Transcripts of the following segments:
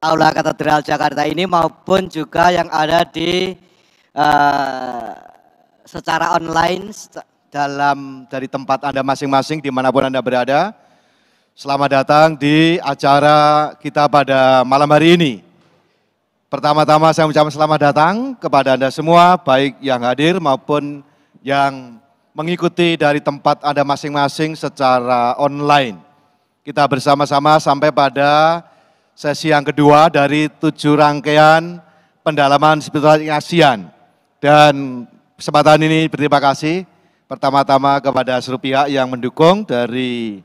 Aula Katedral Jakarta ini maupun juga yang ada di uh, secara online dalam dari tempat Anda masing-masing dimanapun Anda berada. Selamat datang di acara kita pada malam hari ini. Pertama-tama saya ucapkan selamat datang kepada Anda semua, baik yang hadir maupun yang mengikuti dari tempat Anda masing-masing secara online. Kita bersama-sama sampai pada sesi yang kedua dari tujuh rangkaian pendalaman spiritual ASEAN. Dan kesempatan ini berterima kasih pertama-tama kepada seluruh pihak yang mendukung dari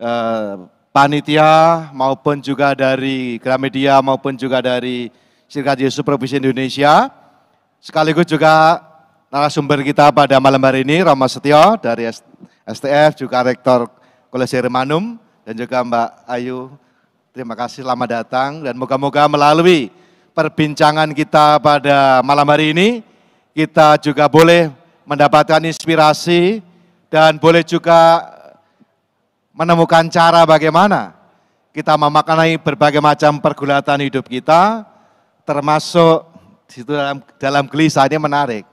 eh, panitia maupun juga dari Gramedia maupun juga dari Sirkat Yesus Provinsi Indonesia. Sekaligus juga narasumber kita pada malam hari ini, Rama Setio dari STF, juga Rektor Kolese Remanum, dan juga Mbak Ayu Terima kasih selamat datang dan moga-moga melalui perbincangan kita pada malam hari ini kita juga boleh mendapatkan inspirasi dan boleh juga menemukan cara bagaimana kita memaknai berbagai macam pergulatan hidup kita termasuk situ dalam, dalam gelisah ini menarik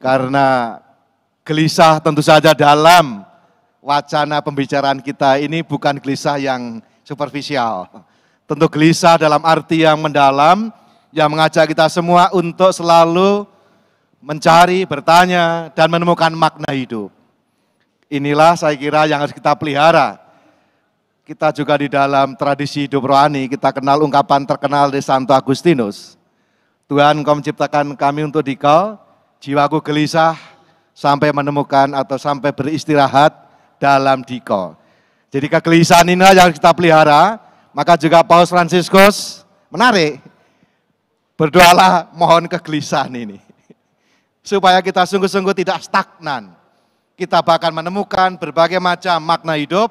karena gelisah tentu saja dalam wacana pembicaraan kita ini bukan gelisah yang superficial. Tentu gelisah dalam arti yang mendalam, yang mengajak kita semua untuk selalu mencari, bertanya, dan menemukan makna hidup. Inilah saya kira yang harus kita pelihara. Kita juga di dalam tradisi hidup rohani, kita kenal ungkapan terkenal di Santo Agustinus. Tuhan kau menciptakan kami untuk dikau, jiwaku gelisah sampai menemukan atau sampai beristirahat dalam dikau. Jadi kegelisahan ini yang kita pelihara. Maka juga Paus Fransiskus menarik. Berdoalah mohon kegelisahan ini. Supaya kita sungguh-sungguh tidak stagnan. Kita bahkan menemukan berbagai macam makna hidup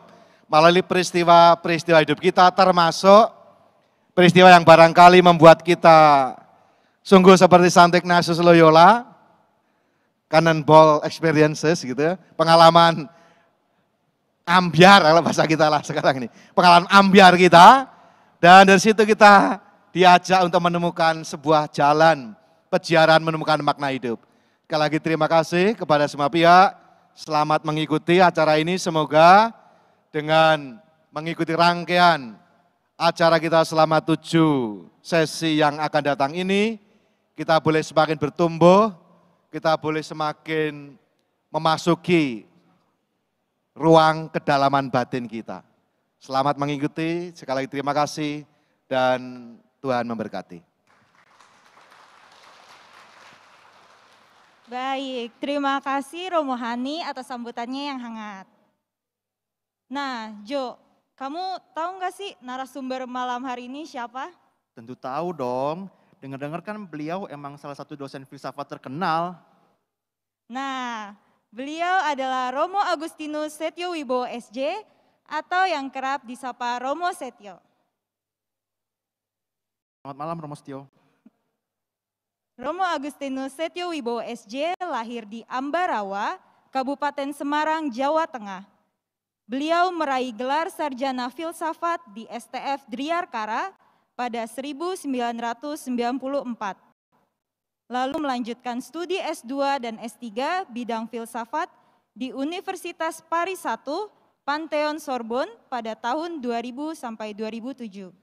melalui peristiwa-peristiwa hidup kita termasuk peristiwa yang barangkali membuat kita sungguh seperti Santo Ignatius Loyola, cannonball experiences gitu ya, pengalaman ambiar kalau bahasa kita lah sekarang ini. Pengalaman ambiar kita dan dari situ kita diajak untuk menemukan sebuah jalan pejaran menemukan makna hidup. Sekali lagi terima kasih kepada semua pihak. Selamat mengikuti acara ini. Semoga dengan mengikuti rangkaian acara kita selama tujuh sesi yang akan datang ini, kita boleh semakin bertumbuh, kita boleh semakin memasuki ruang kedalaman batin kita. Selamat mengikuti, sekali lagi terima kasih dan Tuhan memberkati. Baik, terima kasih Romohani atas sambutannya yang hangat. Nah, Jo, kamu tahu nggak sih narasumber malam hari ini siapa? Tentu tahu dong. Dengar-dengar kan beliau emang salah satu dosen filsafat terkenal. Nah, Beliau adalah Romo Agustinus Setio Wibo SJ atau yang kerap disapa Romo Setio. Selamat malam Romo Setio. Romo Agustinus Setio Wibo SJ lahir di Ambarawa, Kabupaten Semarang, Jawa Tengah. Beliau meraih gelar sarjana filsafat di STF Driarkara pada 1994 lalu melanjutkan studi S2 dan S3 bidang filsafat di Universitas Paris I, Pantheon Sorbonne pada tahun 2000 sampai 2007.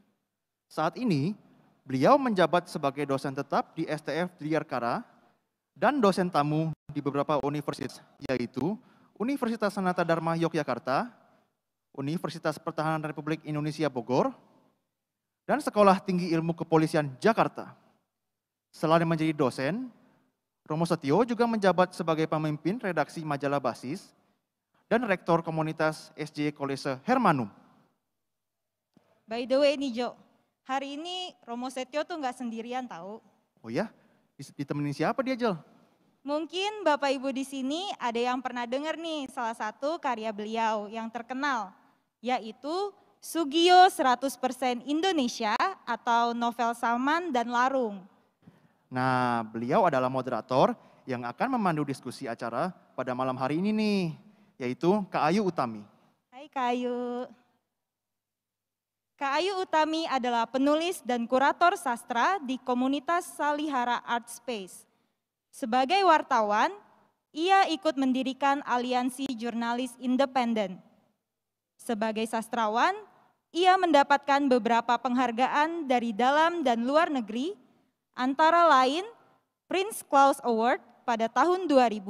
Saat ini, beliau menjabat sebagai dosen tetap di STF Triarkara dan dosen tamu di beberapa universitas, yaitu Universitas Sanata Dharma Yogyakarta, Universitas Pertahanan Republik Indonesia Bogor, dan Sekolah Tinggi Ilmu Kepolisian Jakarta. Selain menjadi dosen, Romo Setio juga menjabat sebagai pemimpin redaksi majalah Basis dan rektor komunitas SJ Kolese Hermanum. By the way nih Jo, hari ini Romo Setio tuh nggak sendirian tahu. Oh ya? Ditemenin siapa dia Jel? Mungkin Bapak Ibu di sini ada yang pernah dengar nih salah satu karya beliau yang terkenal, yaitu Sugio 100% Indonesia atau novel Salman dan Larung. Nah, beliau adalah moderator yang akan memandu diskusi acara pada malam hari ini nih, yaitu Kak Ayu Utami. Hai Kak Ayu. Kak Ayu Utami adalah penulis dan kurator sastra di komunitas Salihara Art Space. Sebagai wartawan, ia ikut mendirikan Aliansi Jurnalis Independen. Sebagai sastrawan, ia mendapatkan beberapa penghargaan dari dalam dan luar negeri, antara lain Prince Claus Award pada tahun 2000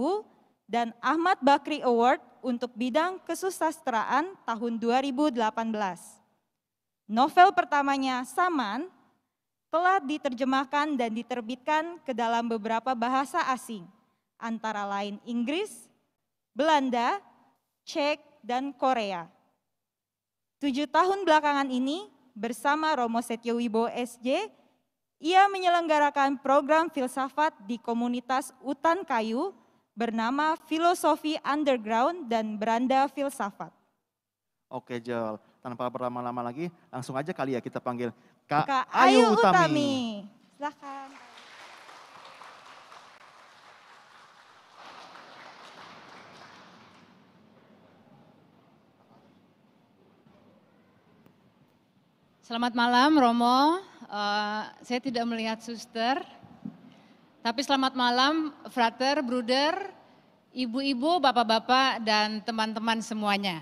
dan Ahmad Bakri Award untuk bidang kesusastraan tahun 2018. Novel pertamanya Saman telah diterjemahkan dan diterbitkan ke dalam beberapa bahasa asing, antara lain Inggris, Belanda, Cek, dan Korea. Tujuh tahun belakangan ini, bersama Romo Setyo SJ, ia menyelenggarakan program filsafat di komunitas Utan Kayu bernama Filosofi Underground dan Beranda Filsafat. Oke Jol, tanpa berlama-lama lagi, langsung aja kali ya kita panggil Kak, Kak Ayu, Ayu Utami. Utami. Silahkan. Selamat malam Romo, Eh, saya tidak melihat suster, tapi selamat malam, frater, bruder, ibu-ibu, bapak-bapak, dan teman-teman semuanya.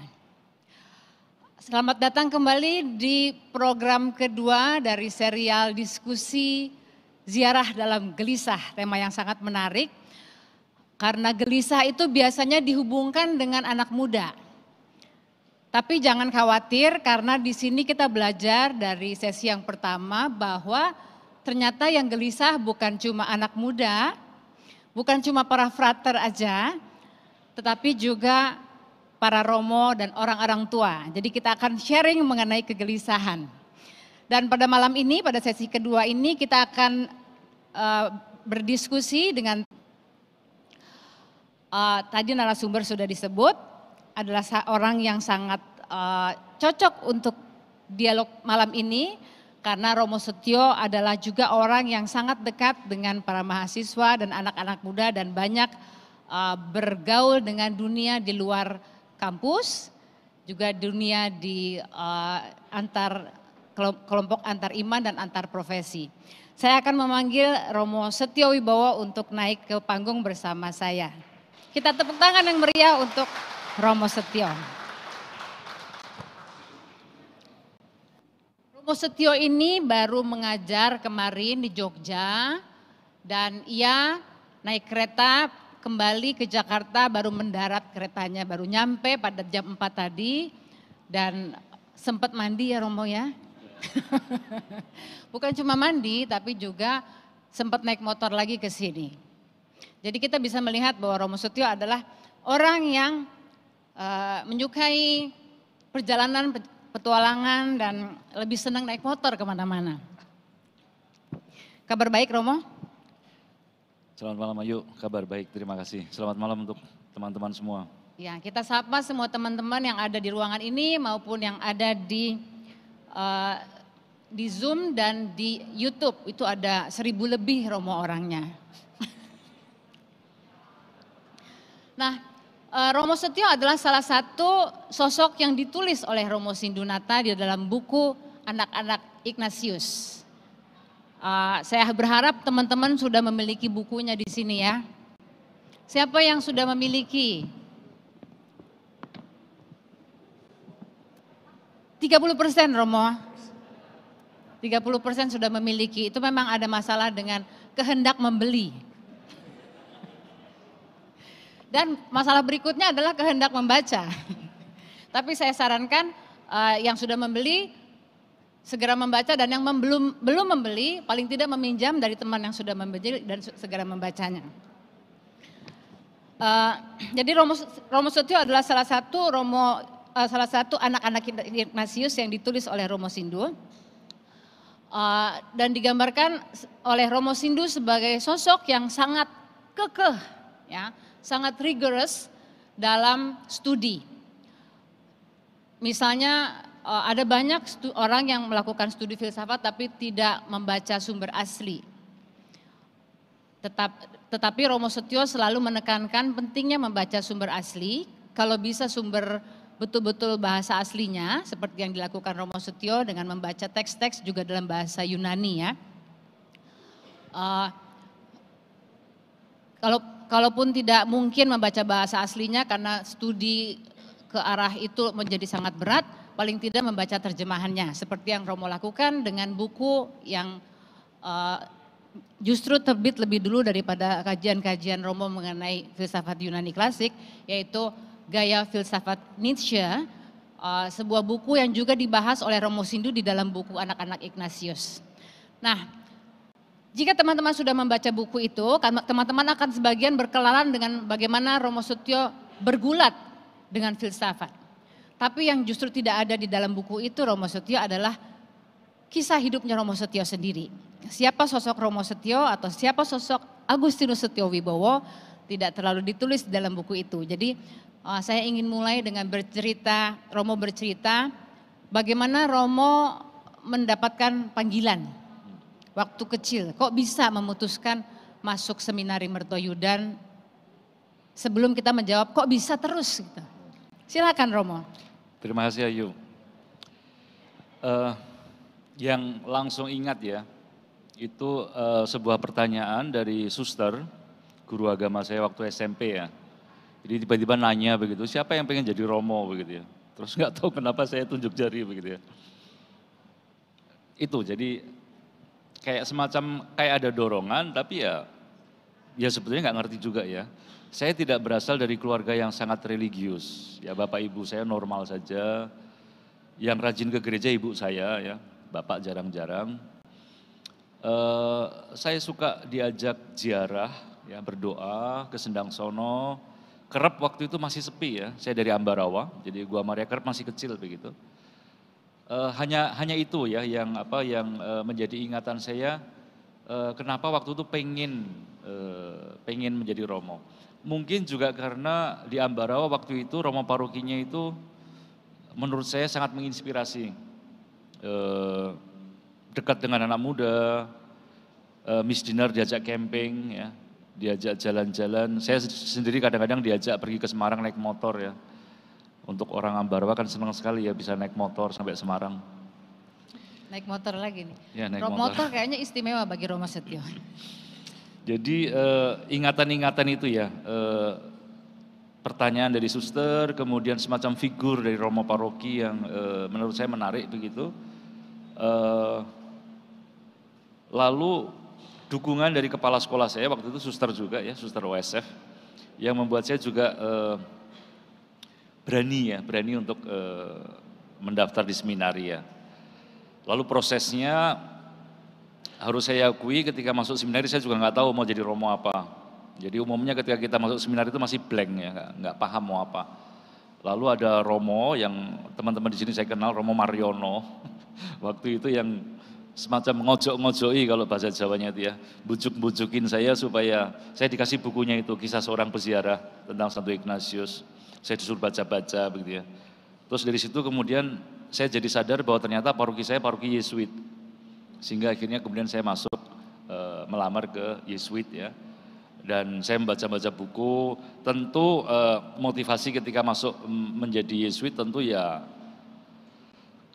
Selamat datang kembali di program kedua dari serial diskusi ziarah dalam gelisah, tema yang sangat menarik. Karena gelisah itu biasanya dihubungkan dengan anak muda. Tapi jangan khawatir karena di sini kita belajar dari sesi yang pertama bahwa ternyata yang gelisah bukan cuma anak muda, bukan cuma para frater aja, tetapi juga para romo dan orang-orang tua. Jadi kita akan sharing mengenai kegelisahan. Dan pada malam ini, pada sesi kedua ini kita akan uh, berdiskusi dengan uh, tadi narasumber sudah disebut, adalah orang yang sangat uh, cocok untuk dialog malam ini karena Romo Setio adalah juga orang yang sangat dekat dengan para mahasiswa dan anak-anak muda dan banyak uh, bergaul dengan dunia di luar kampus, juga dunia di uh, antar kelompok antar iman dan antar profesi. Saya akan memanggil Romo Setio Wibowo untuk naik ke panggung bersama saya. Kita tepuk tangan yang meriah untuk Romo Setio. Romo Setio ini baru mengajar kemarin di Jogja dan ia naik kereta kembali ke Jakarta baru mendarat keretanya baru nyampe pada jam 4 tadi dan sempat mandi ya Romo ya. Bukan cuma mandi tapi juga sempat naik motor lagi ke sini. Jadi kita bisa melihat bahwa Romo Setio adalah orang yang Eh, menyukai perjalanan petualangan dan lebih senang naik motor kemana-mana. Kabar baik Romo? Selamat malam Ayu, kabar baik, terima kasih. Selamat malam untuk teman-teman semua. Ya, kita sapa semua teman-teman yang ada di ruangan ini maupun yang ada di uh, di Zoom dan di YouTube. Itu ada seribu lebih Romo orangnya. nah, Eh, Romo Setio adalah salah satu sosok yang ditulis oleh Romo Sindunata di dalam buku Anak-anak Ignatius. Uh, saya berharap teman-teman sudah memiliki bukunya di sini ya. Siapa yang sudah memiliki? 30 persen Romo. 30 persen sudah memiliki. Itu memang ada masalah dengan kehendak membeli. Dan masalah berikutnya adalah kehendak membaca. Tapi saya sarankan uh, yang sudah membeli segera membaca dan yang belum belum membeli paling tidak meminjam dari teman yang sudah membeli dan segera membacanya. Uh, jadi Romo, Romo Sutio adalah salah satu Romo uh, salah satu anak-anak Ignatius yang ditulis oleh Romo Sindu uh, dan digambarkan oleh Romo Sindu sebagai sosok yang sangat kekeh ya sangat rigorous dalam studi. Misalnya eh, ada banyak orang yang melakukan studi filsafat tapi tidak membaca sumber asli. Tetap, tetapi Romo Setio selalu menekankan pentingnya membaca sumber asli, kalau bisa sumber betul-betul bahasa aslinya, seperti yang dilakukan Romo Setio dengan membaca teks-teks juga dalam bahasa Yunani ya. Uh, kalau kalaupun tidak mungkin membaca bahasa aslinya karena studi ke arah itu menjadi sangat berat, paling tidak membaca terjemahannya. Seperti yang Romo lakukan dengan buku yang uh, justru terbit lebih dulu daripada kajian-kajian Romo mengenai filsafat Yunani klasik, yaitu Gaya Filsafat Nietzsche, uh, sebuah buku yang juga dibahas oleh Romo Sindu di dalam buku Anak-anak Ignatius. Nah, jika teman-teman sudah membaca buku itu, kan- teman-teman akan sebagian berkenalan dengan bagaimana Romo Sutyo bergulat dengan filsafat. Tapi yang justru tidak ada di dalam buku itu Romo Sutyo adalah kisah hidupnya Romo Sutyo sendiri. Siapa sosok Romo Sutyo atau siapa sosok Agustinus Sutyo Wibowo tidak terlalu ditulis dalam buku itu. Jadi eh, saya ingin mulai dengan bercerita, Romo bercerita bagaimana Romo mendapatkan panggilan waktu kecil, kok bisa memutuskan masuk seminari mertoyudan sebelum kita menjawab kok bisa terus gitu. Silakan Romo. Terima kasih Ayu. Uh, yang langsung ingat ya, itu uh, sebuah pertanyaan dari suster, guru agama saya waktu SMP ya. Jadi tiba-tiba nanya begitu, siapa yang pengen jadi Romo begitu ya. Terus nggak tahu kenapa saya tunjuk jari begitu ya. Itu jadi kayak semacam kayak ada dorongan tapi ya ya sebetulnya nggak ngerti juga ya. Saya tidak berasal dari keluarga yang sangat religius. Ya Bapak Ibu saya normal saja. Yang rajin ke gereja ibu saya ya, Bapak jarang-jarang. Uh, saya suka diajak ziarah, ya berdoa ke Sendang Sono. Kerep waktu itu masih sepi ya. Saya dari Ambarawa, jadi Gua Maria kerap masih kecil begitu uh, hanya hanya itu ya yang apa yang uh, menjadi ingatan saya uh, kenapa waktu itu pengen uh, pengen menjadi romo. Mungkin juga karena di Ambarawa waktu itu romo parokinya itu menurut saya sangat menginspirasi. Uh, dekat dengan anak muda, uh, Miss Dinner diajak camping ya, diajak jalan-jalan. Saya sendiri kadang-kadang diajak pergi ke Semarang naik motor ya untuk orang Ambarwa kan senang sekali ya bisa naik motor sampai Semarang. Naik motor lagi nih. Ya, naik motor. motor kayaknya istimewa bagi Roma Setio. Jadi eh, ingatan-ingatan itu ya, uh, pertanyaan dari suster, kemudian semacam figur dari Romo Paroki yang uh, menurut saya menarik begitu. Uh, lalu dukungan dari kepala sekolah saya waktu itu suster juga ya, suster OSF yang membuat saya juga uh, berani ya, berani untuk eh, mendaftar di ya Lalu prosesnya harus saya akui ketika masuk seminari saya juga nggak tahu mau jadi romo apa. Jadi umumnya ketika kita masuk seminar itu masih blank ya, nggak paham mau apa. Lalu ada Romo yang teman-teman di sini saya kenal Romo Mariono. Waktu itu yang semacam ngojok-ngojoi kalau bahasa Jawanya itu ya. Bujuk-bujukin saya supaya saya dikasih bukunya itu kisah seorang peziarah tentang Santo Ignatius saya disuruh baca-baca begitu ya. Terus dari situ kemudian saya jadi sadar bahwa ternyata paroki saya paroki Yesuit. Sehingga akhirnya kemudian saya masuk e, melamar ke Yesuit ya. Dan saya membaca-baca buku, tentu e, motivasi ketika masuk menjadi Yesuit tentu ya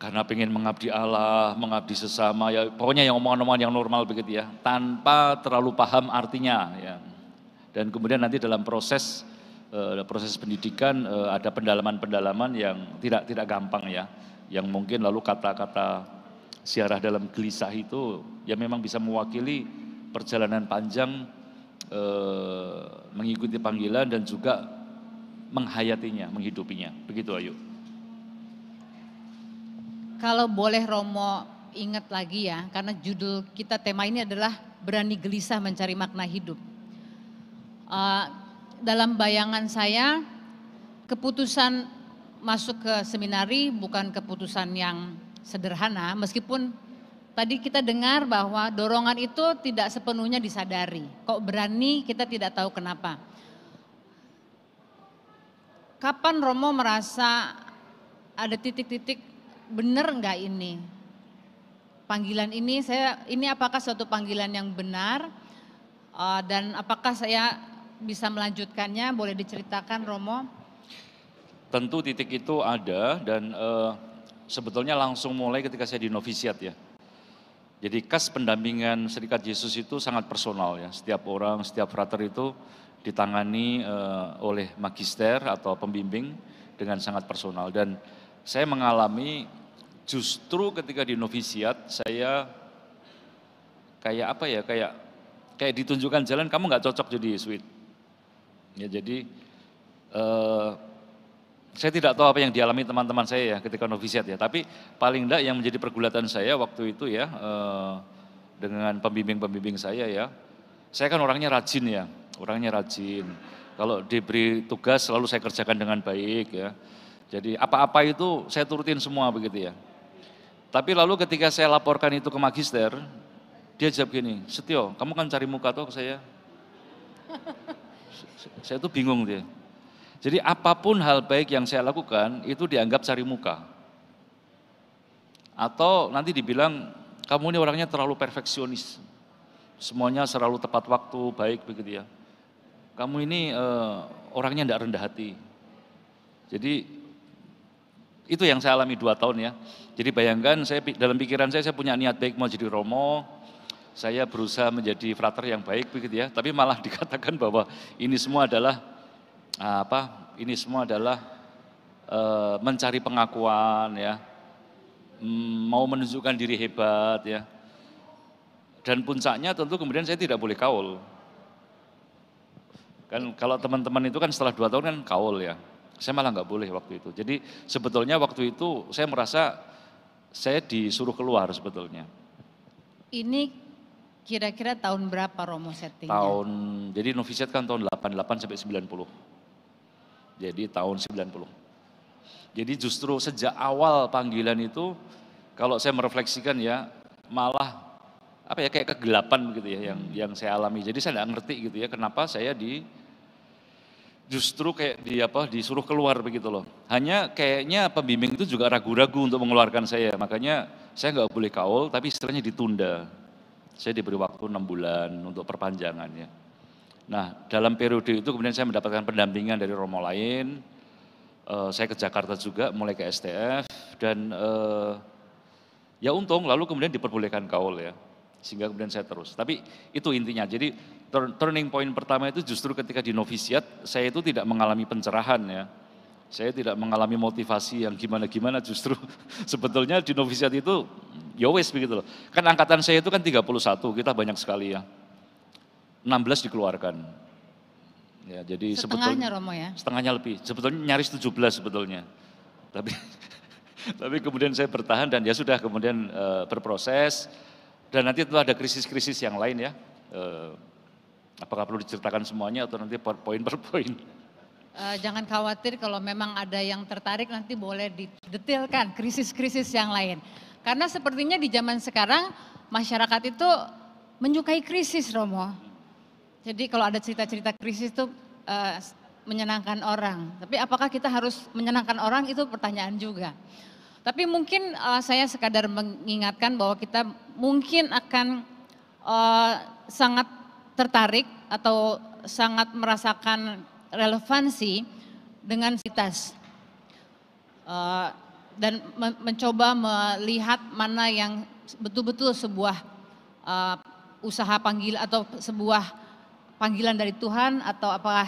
karena pengen mengabdi Allah, mengabdi sesama, ya pokoknya yang omongan-omongan yang normal begitu ya, tanpa terlalu paham artinya ya. Dan kemudian nanti dalam proses Eh, proses pendidikan eh, ada pendalaman-pendalaman yang tidak tidak gampang ya, yang mungkin lalu kata-kata siarah dalam gelisah itu ya memang bisa mewakili perjalanan panjang eh, mengikuti panggilan dan juga menghayatinya, menghidupinya. Begitu Ayu. Kalau boleh Romo ingat lagi ya, karena judul kita tema ini adalah berani gelisah mencari makna hidup. Uh, dalam bayangan saya keputusan masuk ke seminari bukan keputusan yang sederhana meskipun tadi kita dengar bahwa dorongan itu tidak sepenuhnya disadari. Kok berani kita tidak tahu kenapa. Kapan Romo merasa ada titik-titik benar enggak ini? Panggilan ini saya ini apakah suatu panggilan yang benar? Ah, dan apakah saya bisa melanjutkannya, boleh diceritakan Romo? Tentu titik itu ada dan e, sebetulnya langsung mulai ketika saya di novisiat ya. Jadi kas pendampingan Serikat Yesus itu sangat personal ya. Setiap orang, setiap frater itu ditangani e, oleh magister atau pembimbing dengan sangat personal. Dan saya mengalami justru ketika di novisiat saya kayak apa ya, kayak kayak ditunjukkan jalan kamu nggak cocok jadi sweet Ya, jadi eh, saya tidak tahu apa yang dialami teman-teman saya ya ketika novisiat ya, tapi paling tidak yang menjadi pergulatan saya waktu itu ya eh, dengan pembimbing-pembimbing saya ya, saya kan orangnya rajin ya, orangnya rajin. Kalau diberi tugas selalu saya kerjakan dengan baik ya. Jadi apa-apa itu saya turutin semua begitu ya. Tapi lalu ketika saya laporkan itu ke magister, dia jawab gini, Setio, kamu kan cari muka tuh ke saya. Saya tuh bingung dia. Jadi apapun hal baik yang saya lakukan itu dianggap cari muka. Atau nanti dibilang kamu ini orangnya terlalu perfeksionis. Semuanya selalu tepat waktu, baik begitu ya. Kamu ini eh, orangnya tidak rendah hati. Jadi itu yang saya alami dua tahun ya. Jadi bayangkan saya dalam pikiran saya saya punya niat baik mau jadi romo, saya berusaha menjadi frater yang baik begitu ya, tapi malah dikatakan bahwa ini semua adalah ah, apa? Ini semua adalah e, mencari pengakuan ya, hmm, mau menunjukkan diri hebat ya. Dan puncaknya tentu kemudian saya tidak boleh kaul. Kan kalau teman-teman itu kan setelah dua tahun kan kaul ya. Saya malah nggak boleh waktu itu. Jadi sebetulnya waktu itu saya merasa saya disuruh keluar sebetulnya. Ini Kira-kira tahun berapa Romo settingnya? Tahun, jadi Novisiat kan tahun 88 sampai 90. Jadi tahun 90. Jadi justru sejak awal panggilan itu, kalau saya merefleksikan ya, malah apa ya kayak kegelapan gitu ya yang hmm. yang saya alami. Jadi saya nggak ngerti gitu ya kenapa saya di justru kayak di apa disuruh keluar begitu loh. Hanya kayaknya pembimbing itu juga ragu-ragu untuk mengeluarkan saya. Makanya saya nggak boleh kaul tapi istilahnya ditunda. Saya diberi waktu enam bulan untuk perpanjangannya. Nah, dalam periode itu kemudian saya mendapatkan pendampingan dari romo lain. Uh, saya ke Jakarta juga, mulai ke STF dan uh, ya untung lalu kemudian diperbolehkan kaul ya. Sehingga kemudian saya terus. Tapi itu intinya. Jadi turning point pertama itu justru ketika di novisiat saya itu tidak mengalami pencerahan ya saya tidak mengalami motivasi yang gimana-gimana justru sebetulnya di novisiat itu Yowes ya begitu loh. Kan angkatan saya itu kan 31, kita banyak sekali ya. 16 dikeluarkan. Ya, jadi setengahnya sebetulnya Romo ya. Setengahnya lebih. Sebetulnya nyaris 17 sebetulnya. Tapi tapi kemudian saya bertahan dan ya sudah kemudian e, berproses dan nanti itu ada krisis-krisis yang lain ya. E, apakah perlu diceritakan semuanya atau nanti per poin per poin? E, jangan khawatir kalau memang ada yang tertarik nanti boleh didetailkan krisis-krisis yang lain. Karena sepertinya di zaman sekarang masyarakat itu menyukai krisis Romo. Jadi kalau ada cerita-cerita krisis itu e, eh, menyenangkan orang. Tapi apakah kita harus menyenangkan orang itu pertanyaan juga. Tapi mungkin e, saya sekadar mengingatkan bahwa kita mungkin akan e, sangat tertarik atau sangat merasakan relevansi dengan sitas. E, dan mencoba melihat mana yang betul-betul sebuah uh, usaha panggil atau sebuah panggilan dari Tuhan atau apakah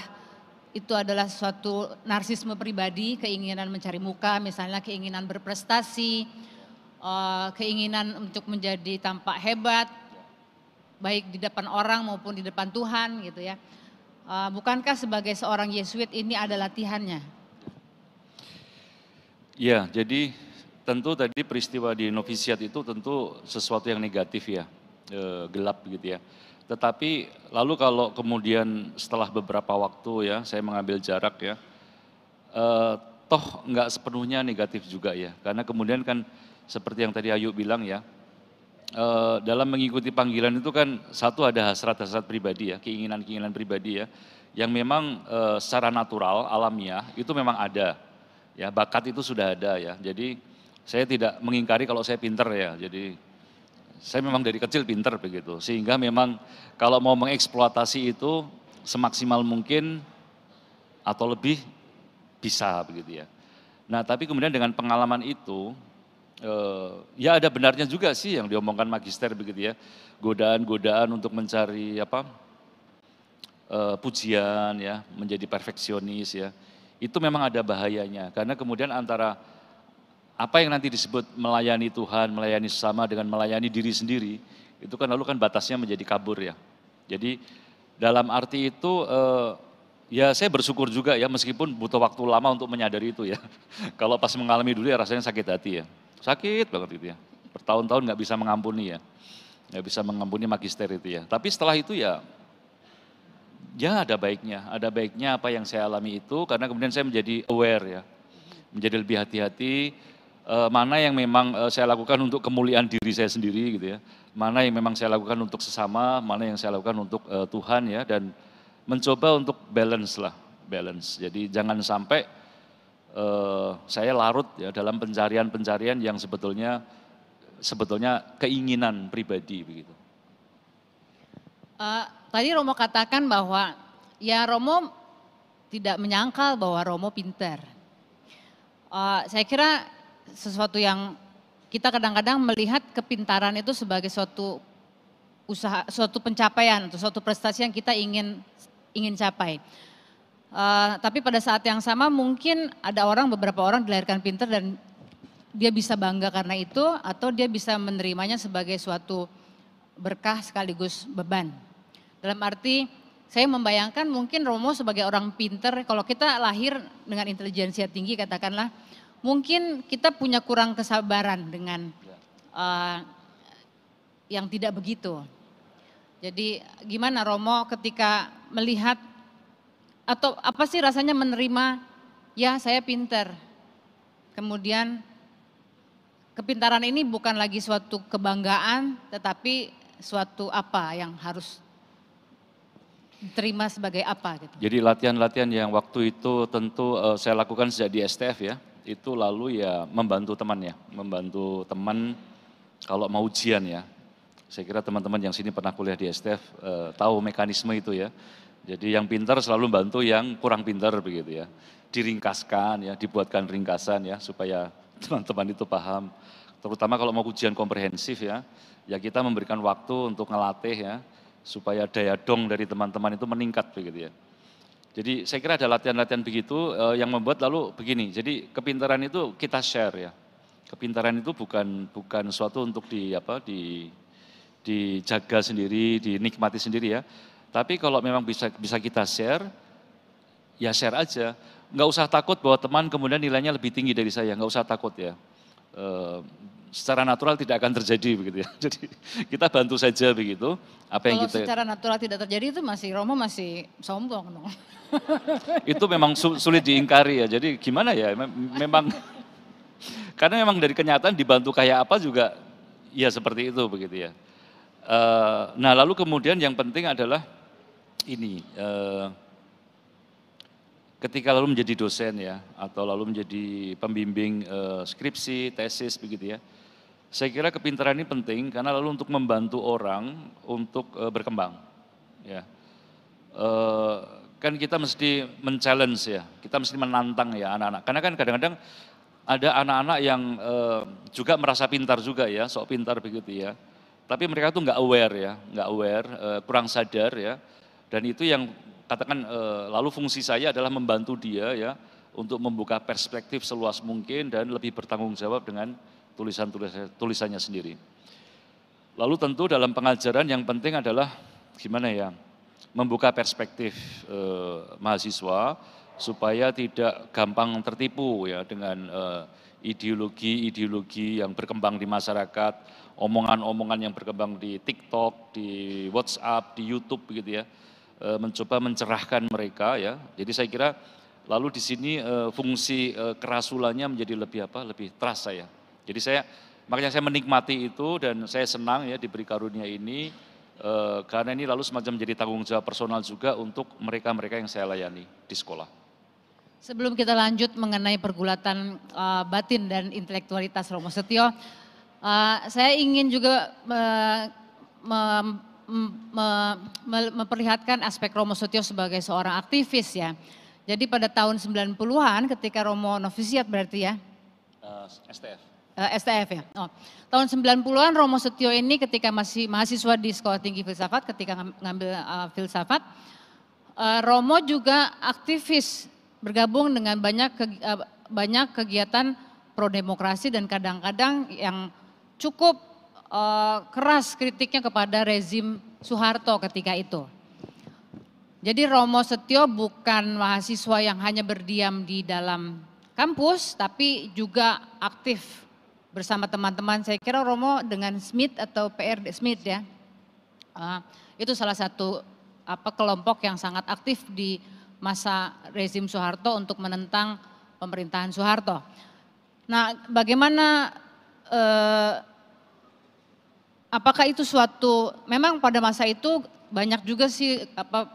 itu adalah suatu narsisme pribadi, keinginan mencari muka, misalnya keinginan berprestasi, uh, keinginan untuk menjadi tampak hebat, baik di depan orang maupun di depan Tuhan gitu ya. Uh, bukankah sebagai seorang Yesuit ini ada latihannya? Ya, jadi tentu tadi peristiwa di novisiat itu tentu sesuatu yang negatif ya, e, gelap gitu ya. Tetapi lalu kalau kemudian setelah beberapa waktu ya, saya mengambil jarak ya, e, toh nggak sepenuhnya negatif juga ya, karena kemudian kan seperti yang tadi Ayu bilang ya, e, dalam mengikuti panggilan itu kan satu ada hasrat-hasrat pribadi ya, keinginan-keinginan pribadi ya, yang memang e, secara natural alamiah itu memang ada Ya, bakat itu sudah ada ya. Jadi saya tidak mengingkari kalau saya pinter ya. Jadi saya memang dari kecil pinter begitu. Sehingga memang kalau mau mengeksploitasi itu semaksimal mungkin atau lebih bisa begitu ya. Nah, tapi kemudian dengan pengalaman itu eh, ya ada benarnya juga sih yang diomongkan magister begitu ya godaan-godaan untuk mencari apa eh, pujian ya menjadi perfeksionis ya itu memang ada bahayanya. Karena kemudian antara apa yang nanti disebut melayani Tuhan, melayani sesama dengan melayani diri sendiri, itu kan lalu kan batasnya menjadi kabur ya. Jadi dalam arti itu eh, ya saya bersyukur juga ya meskipun butuh waktu lama untuk menyadari itu ya. Kalau pas mengalami dulu ya rasanya sakit hati ya. Sakit banget itu ya. Bertahun-tahun nggak bisa mengampuni ya. Nggak bisa mengampuni magister itu ya. Tapi setelah itu ya ya ada baiknya. Ada baiknya apa yang saya alami itu karena kemudian saya menjadi aware ya. Menjadi lebih hati-hati uh, mana yang memang uh, saya lakukan untuk kemuliaan diri saya sendiri gitu ya. Mana yang memang saya lakukan untuk sesama, mana yang saya lakukan untuk uh, Tuhan ya dan mencoba untuk balance lah, balance. Jadi jangan sampai uh, saya larut ya dalam pencarian-pencarian yang sebetulnya sebetulnya keinginan pribadi begitu. Uh, Tadi Romo katakan bahwa ya Romo tidak menyangkal bahwa Romo pinter. Uh, saya kira sesuatu yang kita kadang-kadang melihat kepintaran itu sebagai suatu usaha, suatu pencapaian, atau suatu prestasi yang kita ingin ingin capai. Uh, tapi pada saat yang sama mungkin ada orang beberapa orang dilahirkan pinter dan dia bisa bangga karena itu atau dia bisa menerimanya sebagai suatu berkah sekaligus beban. Dalam arti saya membayangkan mungkin Romo sebagai orang pinter, kalau kita lahir dengan yang tinggi katakanlah, mungkin kita punya kurang kesabaran dengan uh, yang tidak begitu. Jadi gimana Romo ketika melihat atau apa sih rasanya menerima ya saya pinter. Kemudian kepintaran ini bukan lagi suatu kebanggaan tetapi suatu apa yang harus terima sebagai apa gitu. Jadi latihan-latihan yang waktu itu tentu uh, saya lakukan sejak di STF ya. Itu lalu ya membantu temannya, membantu teman kalau mau ujian ya. Saya kira teman-teman yang sini pernah kuliah di STF uh, eh, tahu mekanisme itu ya. Jadi yang pintar selalu membantu yang kurang pintar begitu ya. Diringkaskan ya, dibuatkan ringkasan ya supaya teman-teman itu paham. Terutama kalau mau ujian komprehensif ya, ya kita memberikan waktu untuk ngelatih ya supaya daya dong dari teman-teman itu meningkat begitu ya. Jadi saya kira ada latihan-latihan begitu eh, yang membuat lalu begini. Jadi kepintaran itu kita share ya. Kepintaran itu bukan bukan suatu untuk di apa di dijaga sendiri, dinikmati sendiri ya. Tapi kalau memang bisa bisa kita share, ya share aja. Nggak usah takut bahwa teman kemudian nilainya lebih tinggi dari saya. Nggak usah takut ya. Eh, secara natural tidak akan terjadi begitu ya. Jadi kita bantu saja begitu. Apa Kalau yang kita secara natural tidak terjadi itu masih Romo masih sombong dong. itu memang sulit diingkari ya. Jadi gimana ya? Memang karena memang dari kenyataan dibantu kayak apa juga ya seperti itu begitu ya. Eh, nah lalu kemudian yang penting adalah ini eh, ketika lalu menjadi dosen ya atau lalu menjadi pembimbing eh, skripsi, tesis begitu ya saya kira kepintaran ini penting karena lalu untuk membantu orang untuk uh, berkembang. Ya. Uh, kan kita mesti men-challenge ya, kita mesti menantang ya anak-anak. Karena kan kadang-kadang ada anak-anak yang uh, juga merasa pintar juga ya, sok pintar begitu ya. Tapi mereka tuh nggak aware ya, nggak aware, uh, kurang sadar ya. Dan itu yang katakan uh, lalu fungsi saya adalah membantu dia ya untuk membuka perspektif seluas mungkin dan lebih bertanggung jawab dengan tulisan tulisannya sendiri. Lalu tentu dalam pengajaran yang penting adalah gimana ya membuka perspektif eh, mahasiswa supaya tidak gampang tertipu ya dengan ideologi-ideologi eh, yang berkembang di masyarakat, omongan-omongan yang berkembang di TikTok, di WhatsApp, di YouTube begitu ya. Eh, mencoba mencerahkan mereka ya. Jadi saya kira lalu di sini eh, fungsi eh, kerasulannya menjadi lebih apa? lebih terasa ya. Jadi saya makanya saya menikmati itu dan saya senang ya diberi karunia ini e, karena ini lalu semacam menjadi tanggung jawab personal juga untuk mereka-mereka yang saya layani di sekolah. Sebelum kita lanjut mengenai pergulatan e, batin dan intelektualitas Romo Setio, e, saya ingin juga e, me, me, me, memperlihatkan aspek Romo Setio sebagai seorang aktivis ya. Jadi pada tahun 90-an ketika Romo novisiat berarti ya? Uh, STF Eh, STF ya. Oh. Tahun 90-an Romo Setio ini ketika masih mahasiswa di Sekolah Tinggi Filsafat, ketika ngambil uh, filsafat, uh, Romo juga aktivis bergabung dengan banyak ke, uh, banyak kegiatan pro demokrasi dan kadang-kadang yang cukup uh, keras kritiknya kepada rezim Soeharto ketika itu. Jadi Romo Setio bukan mahasiswa yang hanya berdiam di dalam kampus, tapi juga aktif bersama teman-teman. Saya kira Romo dengan Smith atau Pr Smith ya. Ah, itu salah satu apa kelompok yang sangat aktif di masa rezim Soeharto untuk menentang pemerintahan Soeharto. Nah, bagaimana eh, apakah itu suatu memang pada masa itu banyak juga sih apa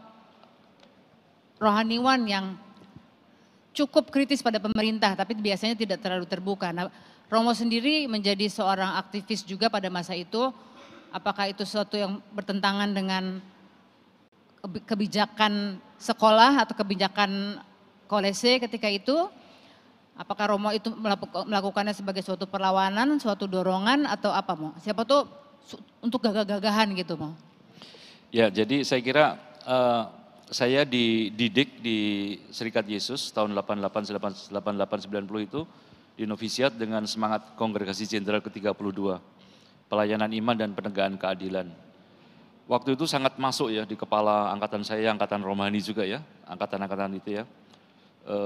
rohaniwan yang cukup kritis pada pemerintah tapi biasanya tidak terlalu terbuka. Nah, Romo sendiri menjadi seorang aktivis juga pada masa itu. Apakah itu sesuatu yang bertentangan dengan kebijakan sekolah atau kebijakan kolese ketika itu? Apakah Romo itu melakukannya sebagai suatu perlawanan, suatu dorongan atau apa mau? Siapa tuh untuk gagah-gagahan gitu mau? Ya, jadi saya kira uh, saya dididik di Serikat Yesus tahun 88 88 90 itu di novisiat dengan semangat Kongregasi Jenderal ke-32, pelayanan iman dan penegakan keadilan. Waktu itu sangat masuk ya di kepala angkatan saya, angkatan Romani juga ya, angkatan-angkatan itu ya. E,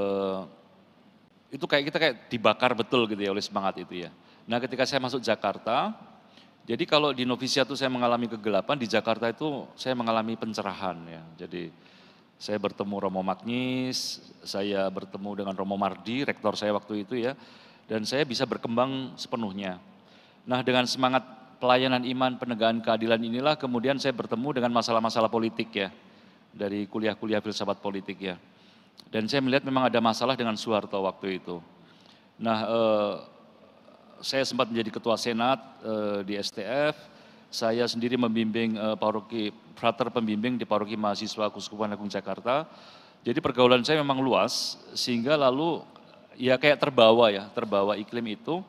itu kayak kita kayak dibakar betul gitu ya oleh semangat itu ya. Nah ketika saya masuk Jakarta, jadi kalau di novisiat itu saya mengalami kegelapan, di Jakarta itu saya mengalami pencerahan ya. Jadi saya bertemu Romo Magnis, saya bertemu dengan Romo Mardi, rektor saya waktu itu ya, dan saya bisa berkembang sepenuhnya. Nah dengan semangat pelayanan iman, penegakan keadilan inilah kemudian saya bertemu dengan masalah-masalah politik ya, dari kuliah-kuliah filsafat politik ya. Dan saya melihat memang ada masalah dengan Soeharto waktu itu. Nah, eh, saya sempat menjadi ketua senat eh, di STF, saya sendiri membimbing uh, paroki frater pembimbing di paroki mahasiswa Kuskupan Agung Jakarta. Jadi pergaulan saya memang luas sehingga lalu ya kayak terbawa ya, terbawa iklim itu.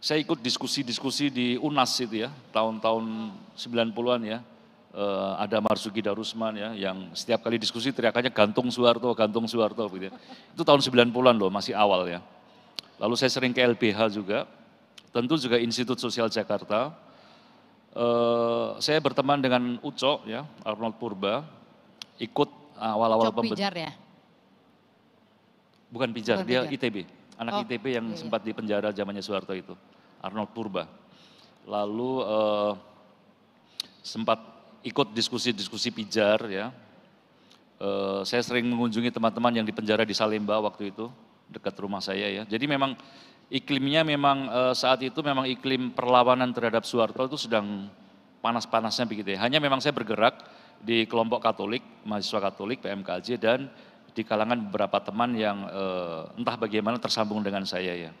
Saya ikut diskusi-diskusi di UNAS itu ya, tahun-tahun 90-an ya. Uh, ada Marsuki Darusman ya, yang setiap kali diskusi teriakannya gantung Soeharto, gantung Soeharto gitu ya. Itu tahun 90-an loh, masih awal ya. Lalu saya sering ke LBH juga, tentu juga Institut Sosial Jakarta, Eh, saya berteman dengan Uco ya, Arnold Purba, ikut eh, awal-awal pembentukan. ya? Bukan pijar, Bukan dia pijar. ITB, anak oh, ITB yang iya, iya. sempat dipenjara zamannya Soeharto itu, Arnold Purba. Lalu uh, sempat ikut diskusi-diskusi pijar ya. Uh, saya sering mengunjungi teman-teman yang di penjara di Salemba waktu itu, dekat rumah saya ya. Jadi memang iklimnya memang eh, saat itu memang iklim perlawanan terhadap Soeharto itu sedang panas-panasnya begitu ya. Hanya memang saya bergerak di kelompok Katolik, mahasiswa Katolik PMKJ dan di kalangan beberapa teman yang eh, entah bagaimana tersambung dengan saya ya.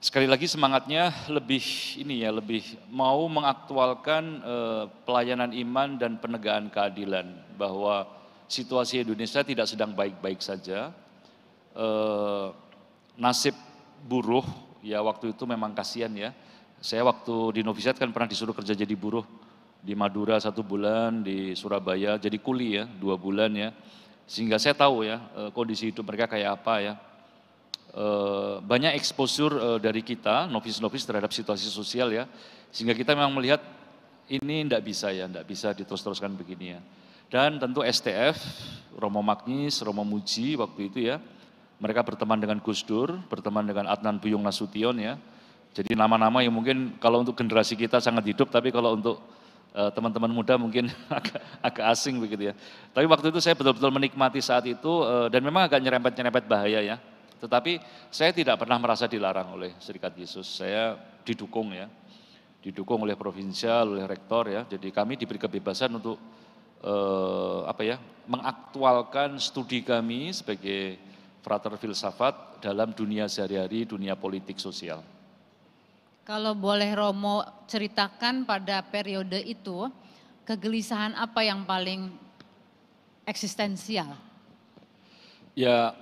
Sekali lagi semangatnya lebih ini ya, lebih mau mengaktualkan eh, pelayanan iman dan penegakan keadilan bahwa situasi Indonesia tidak sedang baik-baik saja. nasib buruh, ya waktu itu memang kasihan ya. Saya waktu di novisat kan pernah disuruh kerja jadi buruh di Madura satu bulan, di Surabaya jadi kuli ya dua bulan ya. Sehingga saya tahu ya eh, kondisi hidup mereka kayak apa ya. Eh, banyak eksposur eh, dari kita, novis-novis terhadap situasi sosial ya. Sehingga kita memang melihat ini tidak bisa ya, tidak bisa diterus-teruskan begini ya. Dan tentu STF, Romo Magnis, Romo Muji waktu itu ya, mereka berteman dengan Gus Dur, berteman dengan Adnan Buyung Nasution ya. Jadi nama-nama yang mungkin kalau untuk generasi kita sangat hidup, tapi kalau untuk eh, teman-teman muda mungkin agak, agak asing begitu ya. Tapi waktu itu saya betul-betul menikmati saat itu eh, dan memang agak nyerempet-nyerempet bahaya ya. Tetapi saya tidak pernah merasa dilarang oleh Serikat Yesus. Saya didukung ya, didukung oleh provinsial, oleh rektor ya. Jadi kami diberi kebebasan untuk eh, apa ya mengaktualkan studi kami sebagai frater filsafat dalam dunia sehari-hari, dunia politik sosial. Kalau boleh Romo ceritakan pada periode itu, kegelisahan apa yang paling eksistensial? Ya,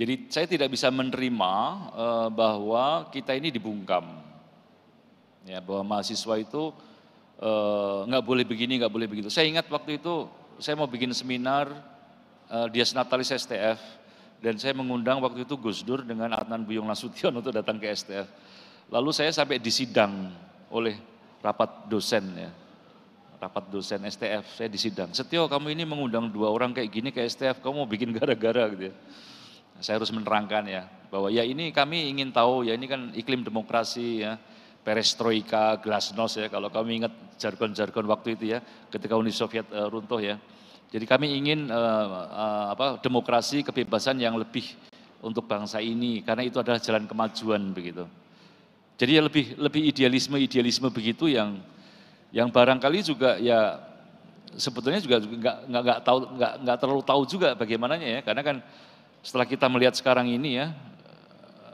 jadi saya tidak bisa menerima eh, bahwa kita ini dibungkam, ya bahwa mahasiswa itu eh, nggak boleh begini, nggak boleh begitu. Saya ingat waktu itu saya mau bikin seminar uh, eh, Dias Natalis STF dan saya mengundang waktu itu Gus Dur dengan Adnan Buyung Nasution untuk datang ke STF. Lalu saya sampai disidang oleh rapat dosen ya. Rapat dosen STF, saya disidang. Setio kamu ini mengundang dua orang kayak gini ke STF, kamu mau bikin gara-gara gitu ya. Saya harus menerangkan ya, bahwa ya ini kami ingin tahu ya ini kan iklim demokrasi ya perestroika, glasnost ya, kalau kami ingat jargon-jargon waktu itu ya, ketika Uni Soviet uh, runtuh ya. Jadi kami ingin uh, uh, apa, demokrasi kebebasan yang lebih untuk bangsa ini karena itu adalah jalan kemajuan begitu. Jadi ya lebih lebih idealisme idealisme begitu yang yang barangkali juga ya sebetulnya juga nggak nggak nggak tahu nggak nggak terlalu tahu juga bagaimananya ya karena kan setelah kita melihat sekarang ini ya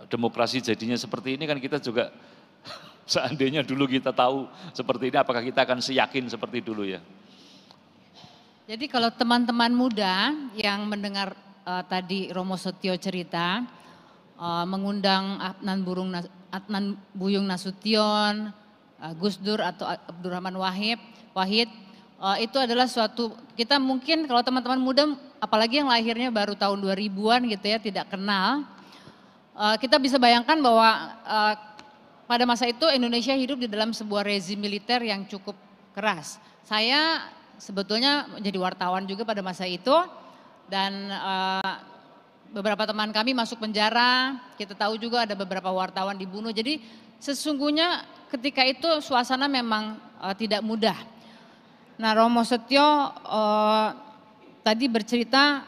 demokrasi jadinya seperti ini kan kita juga seandainya dulu kita tahu seperti ini apakah kita akan seyakin seperti dulu ya. Jadi kalau teman-teman muda yang mendengar uh, tadi Romo Setio cerita, uh, mengundang Adnan, Burung, Adnan Buyung Nasution, uh, Gus Dur atau Abdurrahman Wahid, Wahid uh, itu adalah suatu kita mungkin kalau teman-teman muda apalagi yang lahirnya baru tahun 2000-an gitu ya tidak kenal uh, kita bisa bayangkan bahwa uh, pada masa itu Indonesia hidup di dalam sebuah rezim militer yang cukup keras. Saya sebetulnya menjadi wartawan juga pada masa itu dan uh, beberapa teman kami masuk penjara, kita tahu juga ada beberapa wartawan dibunuh. Jadi sesungguhnya ketika itu suasana memang uh, tidak mudah. Nah Romo Setio uh, tadi bercerita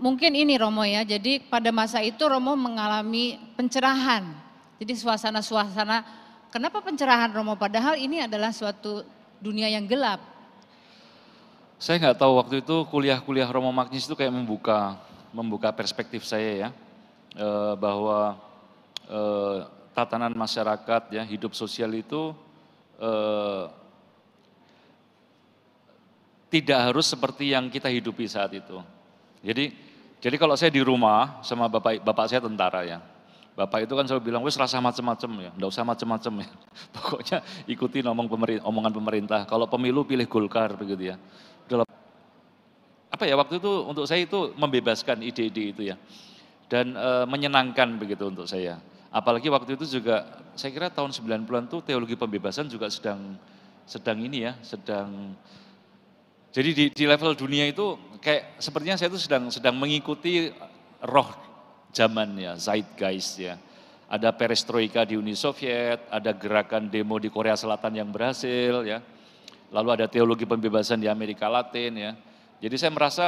mungkin ini Romo ya, jadi pada masa itu Romo mengalami pencerahan. Jadi suasana-suasana, kenapa pencerahan Romo? Padahal ini adalah suatu dunia yang gelap saya nggak tahu waktu itu kuliah-kuliah Romo Magnis itu kayak membuka membuka perspektif saya ya e, bahwa e, tatanan masyarakat ya hidup sosial itu e, tidak harus seperti yang kita hidupi saat itu. Jadi jadi kalau saya di rumah sama bapak bapak saya tentara ya. Bapak itu kan selalu bilang, wes rasa macem-macem ya, enggak usah macem-macem ya. Pokoknya ikuti omong pemerintah, omongan pemerintah. Kalau pemilu pilih Golkar begitu ya apa ya waktu itu untuk saya itu membebaskan ide-ide itu ya dan e, menyenangkan begitu untuk saya. Apalagi waktu itu juga saya kira tahun 90-an itu teologi pembebasan juga sedang sedang ini ya, sedang jadi di, di level dunia itu kayak sepertinya saya itu sedang sedang mengikuti roh zaman ya, zeitgeist ya. Ada perestroika di Uni Soviet, ada gerakan demo di Korea Selatan yang berhasil ya. Lalu ada teologi pembebasan di Amerika Latin ya jadi saya merasa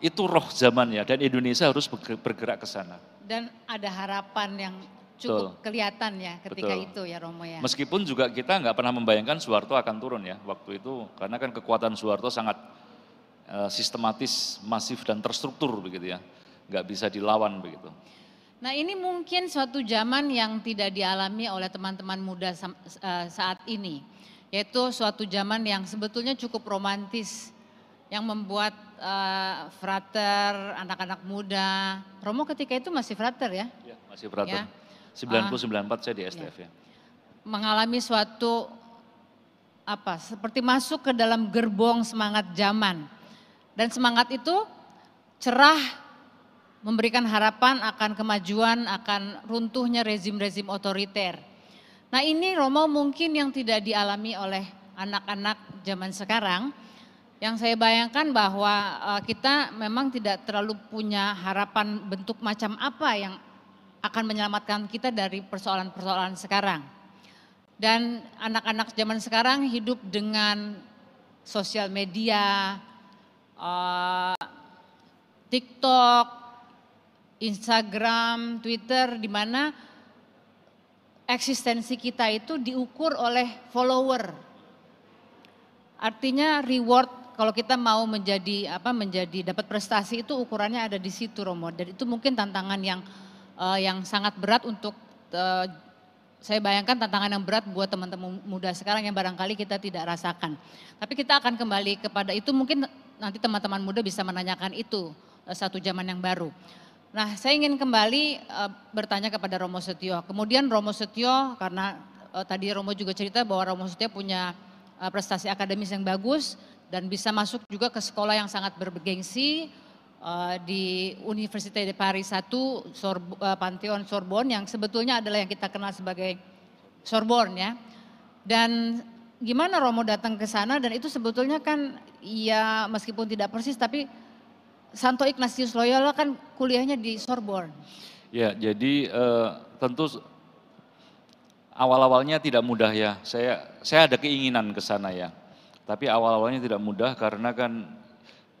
itu roh zamannya dan Indonesia harus bergerak ke sana. Dan ada harapan yang cukup Betul. kelihatan ya ketika Betul. itu ya Romo ya. Meskipun juga kita nggak pernah membayangkan Soeharto akan turun ya waktu itu karena kan kekuatan Soeharto sangat uh, sistematis, masif dan terstruktur begitu ya. Nggak bisa dilawan begitu. Nah ini mungkin suatu zaman yang tidak dialami oleh teman-teman muda eh, saat ini, yaitu suatu zaman yang sebetulnya cukup romantis yang membuat uh, frater, anak-anak muda. Romo ketika itu masih frater ya? ya masih frater. Ya. 1994 uh, saya di ah. STF ya. ya. Mengalami suatu apa? Seperti masuk ke dalam gerbong semangat zaman. Dan semangat itu cerah memberikan harapan akan kemajuan, akan runtuhnya rezim-rezim otoriter. Nah, ini Romo mungkin yang tidak dialami oleh anak-anak zaman sekarang yang saya bayangkan bahwa eh, kita memang tidak terlalu punya harapan bentuk macam apa yang akan menyelamatkan kita dari persoalan-persoalan sekarang. Dan anak-anak zaman sekarang hidup dengan sosial media, eh, TikTok, Instagram, Twitter, di mana eksistensi kita itu diukur oleh follower. Artinya reward kalau kita mau menjadi apa menjadi dapat prestasi itu ukurannya ada di situ Romo dan itu mungkin tantangan yang uh, yang sangat berat untuk uh, saya bayangkan tantangan yang berat buat teman-teman muda sekarang yang barangkali kita tidak rasakan. Tapi kita akan kembali kepada itu mungkin nanti teman-teman muda bisa menanyakan itu eh, satu zaman yang baru. Nah, saya ingin kembali uh, bertanya kepada Romo Setio. Kemudian Romo Setio karena uh, tadi Romo juga cerita bahwa Romo Setio punya prestasi akademis yang bagus, dan bisa masuk juga ke sekolah yang sangat bergengsi uh, di Universitas de Paris 1 Sor, uh, Pantheon Sorbonne yang sebetulnya adalah yang kita kenal sebagai Sorbonne ya. Dan gimana Romo datang ke sana dan itu sebetulnya kan ya meskipun tidak persis tapi Santo Ignatius Loyola kan kuliahnya di Sorbonne. Ya, jadi uh, tentu awal-awalnya tidak mudah ya. Saya saya ada keinginan ke sana ya tapi awal-awalnya tidak mudah karena kan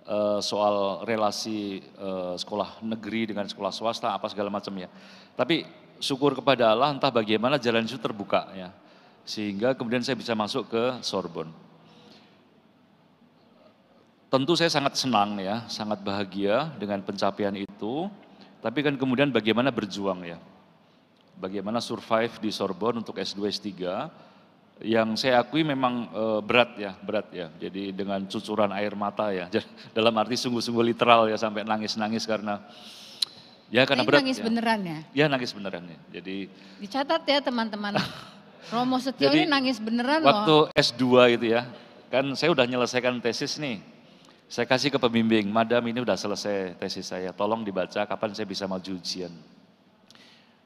eh, soal relasi eh, sekolah negeri dengan sekolah swasta apa segala macam ya. Tapi syukur kepada Allah entah bagaimana jalan itu terbuka ya. Sehingga kemudian saya bisa masuk ke Sorbon. Tentu saya sangat senang ya, sangat bahagia dengan pencapaian itu. Tapi kan kemudian bagaimana berjuang ya. Bagaimana survive di Sorbon untuk S2 S3 yang saya akui memang e, berat ya, berat ya. Jadi dengan cucuran air mata ya. Dalam arti sungguh-sungguh literal ya sampai nangis-nangis karena ya karena Ini berat. Nangis ya. beneran ya? Ya nangis beneran ya. Jadi dicatat ya teman-teman. Romo Setio Jadi, ini nangis beneran waktu loh. Waktu S2 gitu ya. Kan saya udah menyelesaikan tesis nih. Saya kasih ke pembimbing, "Madam, ini udah selesai tesis saya. Tolong dibaca kapan saya bisa maju ujian."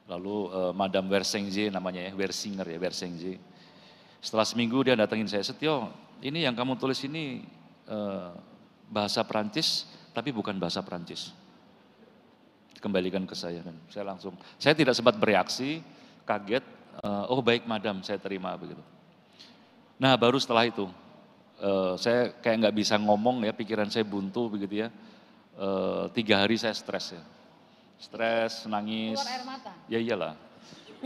Lalu uh, Madam Wersengje namanya ya, Wersinger ya, Wersengje setelah seminggu dia datangin saya, Setio, ini yang kamu tulis ini eh, bahasa Perancis, tapi bukan bahasa Perancis. Kembalikan ke saya dan saya langsung, saya tidak sempat bereaksi, kaget, eh, oh baik madam, saya terima begitu. Nah baru setelah itu, eh, saya kayak nggak bisa ngomong ya, pikiran saya buntu begitu ya. Eh, tiga hari saya stres ya, stres, nangis. Keluar air mata? Ya iyalah,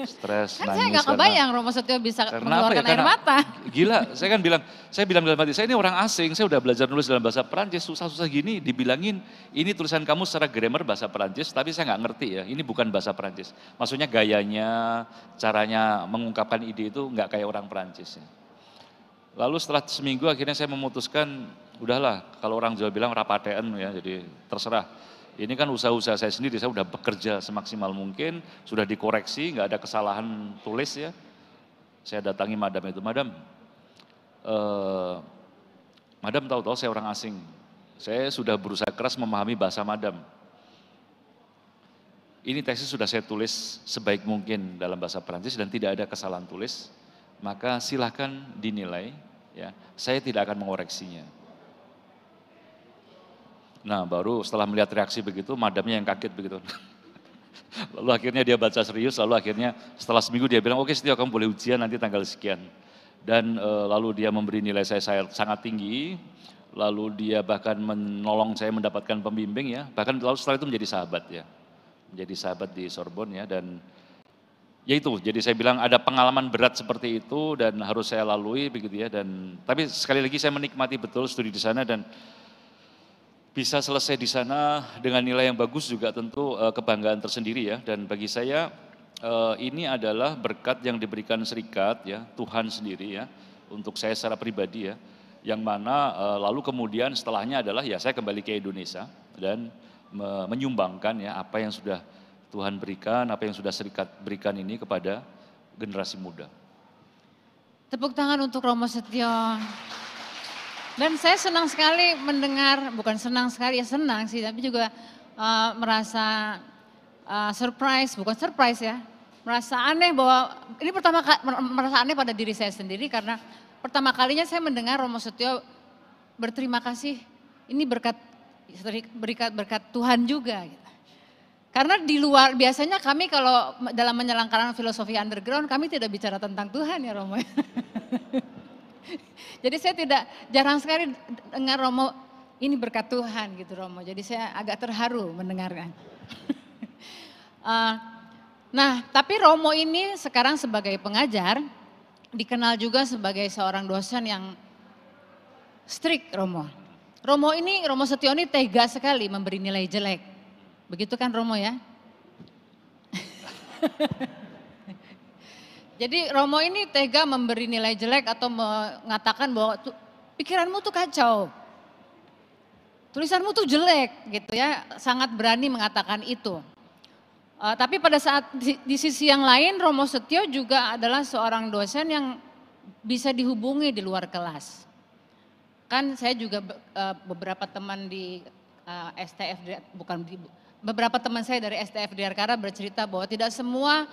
stres, kan nangis. Saya gak kebayang Romo Setio bisa karena mengeluarkan ya? air mata. Gila, saya kan bilang, saya bilang dalam hati, saya ini orang asing, saya udah belajar nulis dalam bahasa Perancis, susah-susah gini, dibilangin, ini tulisan kamu secara grammar bahasa Perancis, tapi saya gak ngerti ya, ini bukan bahasa Perancis. Maksudnya gayanya, caranya mengungkapkan ide itu gak kayak orang Perancis. Ya. Lalu setelah seminggu akhirnya saya memutuskan, udahlah kalau orang Jawa bilang rapatean ya, jadi terserah ini kan usaha-usaha saya sendiri, saya sudah bekerja semaksimal mungkin, sudah dikoreksi, nggak ada kesalahan tulis ya. Saya datangi madam itu, madam, eh, madam tahu-tahu saya orang asing, saya sudah berusaha keras memahami bahasa madam. Ini tesis sudah saya tulis sebaik mungkin dalam bahasa Perancis dan tidak ada kesalahan tulis, maka silahkan dinilai, ya, saya tidak akan mengoreksinya Nah baru setelah melihat reaksi begitu, madamnya yang kaget begitu. lalu akhirnya dia baca serius, lalu akhirnya setelah seminggu dia bilang, oke setiap Setio kamu boleh ujian nanti tanggal sekian. Dan e, lalu dia memberi nilai saya, saya sangat tinggi, lalu dia bahkan menolong saya mendapatkan pembimbing ya, bahkan lalu setelah itu menjadi sahabat ya. Menjadi sahabat di Sorbonne ya dan ya itu jadi saya bilang ada pengalaman berat seperti itu dan harus saya lalui begitu ya dan tapi sekali lagi saya menikmati betul studi di sana dan bisa selesai di sana dengan nilai yang bagus juga tentu uh, kebanggaan tersendiri ya. Dan bagi saya uh, ini adalah berkat yang diberikan serikat ya, Tuhan sendiri ya, untuk saya secara pribadi ya. Yang mana uh, lalu kemudian setelahnya adalah ya saya kembali ke Indonesia dan me menyumbangkan ya apa yang sudah Tuhan berikan, apa yang sudah serikat berikan ini kepada generasi muda. Tepuk tangan untuk Romo Setio. Dan saya senang sekali mendengar, bukan senang sekali ya senang sih, tapi juga uh, merasa uh, surprise, bukan surprise ya, merasa aneh bahwa ini pertama merasa aneh pada diri saya sendiri karena pertama kalinya saya mendengar Romo Setio berterima kasih ini berkat berkat berkat Tuhan juga. Gitu. Karena di luar biasanya kami kalau dalam menyelenggarakan filosofi underground kami tidak bicara tentang Tuhan ya Romo. Jadi saya tidak jarang sekali dengar Romo ini berkat Tuhan gitu Romo. Jadi saya agak terharu mendengarkan. Eh, nah, tapi Romo ini sekarang sebagai pengajar dikenal juga sebagai seorang dosen yang strict Romo. Romo ini Romo Setioni tega sekali memberi nilai jelek. Begitu kan Romo ya? Jadi Romo ini tega memberi nilai jelek atau mengatakan bahwa pikiranmu tuh kacau. Tulisanmu tuh jelek gitu ya, sangat berani mengatakan itu. Uh, tapi pada saat di, di sisi yang lain Romo Setio juga adalah seorang dosen yang bisa dihubungi di luar kelas. Kan saya juga uh, beberapa teman di uh, eh, STF bukan di, beberapa teman saya dari STF Diarkara bercerita bahwa tidak semua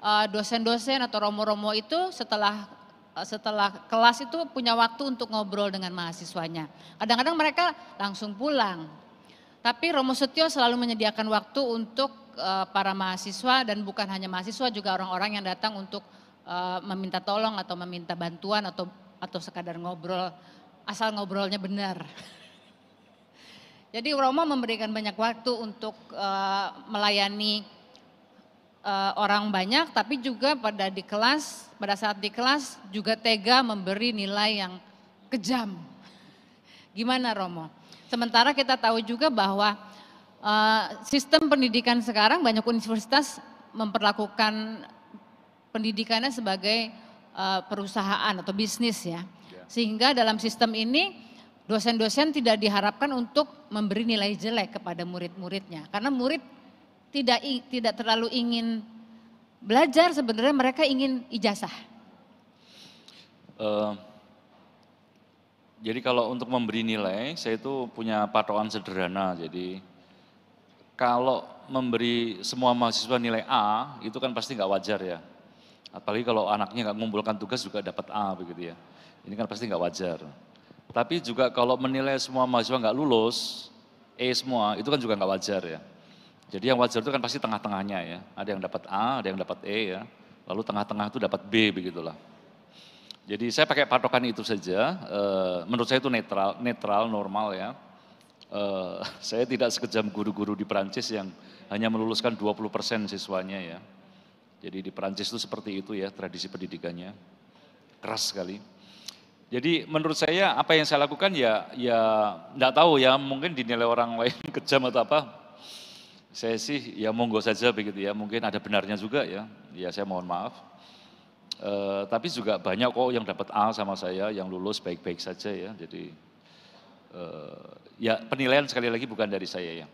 Eh, dosen-dosen atau romo-romo itu setelah eh, setelah kelas itu punya waktu untuk ngobrol dengan mahasiswanya. Kadang-kadang mereka langsung pulang. Tapi Romo Setio selalu menyediakan waktu untuk eh, para mahasiswa dan bukan hanya mahasiswa juga orang-orang yang datang untuk meminta tolong atau meminta bantuan atau atau sekadar ngobrol asal ngobrolnya benar. Jadi Romo memberikan banyak waktu untuk melayani uh, orang banyak, tapi juga pada di kelas, pada saat di kelas juga tega memberi nilai yang kejam. Gimana Romo? Sementara kita tahu juga bahwa uh, sistem pendidikan sekarang banyak universitas memperlakukan pendidikannya sebagai uh, perusahaan atau bisnis ya. ya. Sehingga dalam sistem ini dosen-dosen tidak diharapkan untuk memberi nilai jelek kepada murid-muridnya. Karena murid tidak tidak terlalu ingin belajar sebenarnya mereka ingin ijazah. Uh, jadi kalau untuk memberi nilai saya itu punya patokan sederhana. Jadi kalau memberi semua mahasiswa nilai A itu kan pasti nggak wajar ya. Apalagi kalau anaknya nggak mengumpulkan tugas juga dapat A begitu ya. Ini kan pasti nggak wajar. Tapi juga kalau menilai semua mahasiswa nggak lulus, E semua, itu kan juga nggak wajar ya. Jadi yang wajar itu kan pasti tengah-tengahnya ya. Ada yang dapat A, ada yang dapat E ya. Lalu tengah-tengah itu dapat B begitulah. Jadi saya pakai patokan itu saja. E, menurut saya itu netral, netral normal ya. E, saya tidak sekejam guru-guru di Perancis yang hanya meluluskan 20% persen siswanya ya. Jadi di Perancis itu seperti itu ya tradisi pendidikannya. Keras sekali. Jadi menurut saya apa yang saya lakukan ya ya enggak tahu ya mungkin dinilai orang lain kejam atau apa saya sih ya monggo saja begitu ya, mungkin ada benarnya juga ya. Ya saya mohon maaf. E, tapi juga banyak kok yang dapat A sama saya, yang lulus baik-baik saja ya. Jadi e, ya penilaian sekali lagi bukan dari saya ya.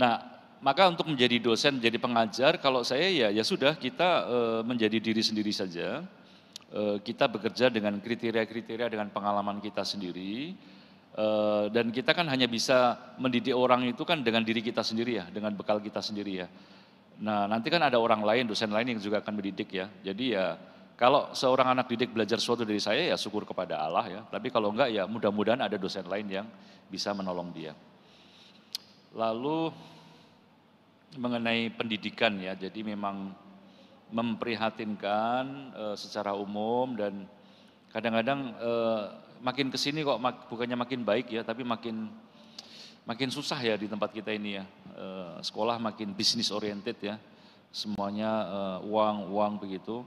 Nah maka untuk menjadi dosen, menjadi pengajar, kalau saya ya ya sudah kita e, menjadi diri sendiri saja. E, kita bekerja dengan kriteria-kriteria dengan pengalaman kita sendiri Eh, dan kita kan hanya bisa mendidik orang itu kan dengan diri kita sendiri ya, dengan bekal kita sendiri ya. Nah nanti kan ada orang lain, dosen lain yang juga akan mendidik ya. Jadi ya kalau seorang anak didik belajar sesuatu dari saya ya syukur kepada Allah ya. Tapi kalau enggak ya mudah-mudahan ada dosen lain yang bisa menolong dia. Lalu mengenai pendidikan ya, jadi memang memprihatinkan e, secara umum dan kadang-kadang e, makin ke sini kok mak, bukannya makin baik ya, tapi makin makin susah ya di tempat kita ini ya. E, sekolah makin bisnis oriented ya, semuanya e, uang uang begitu.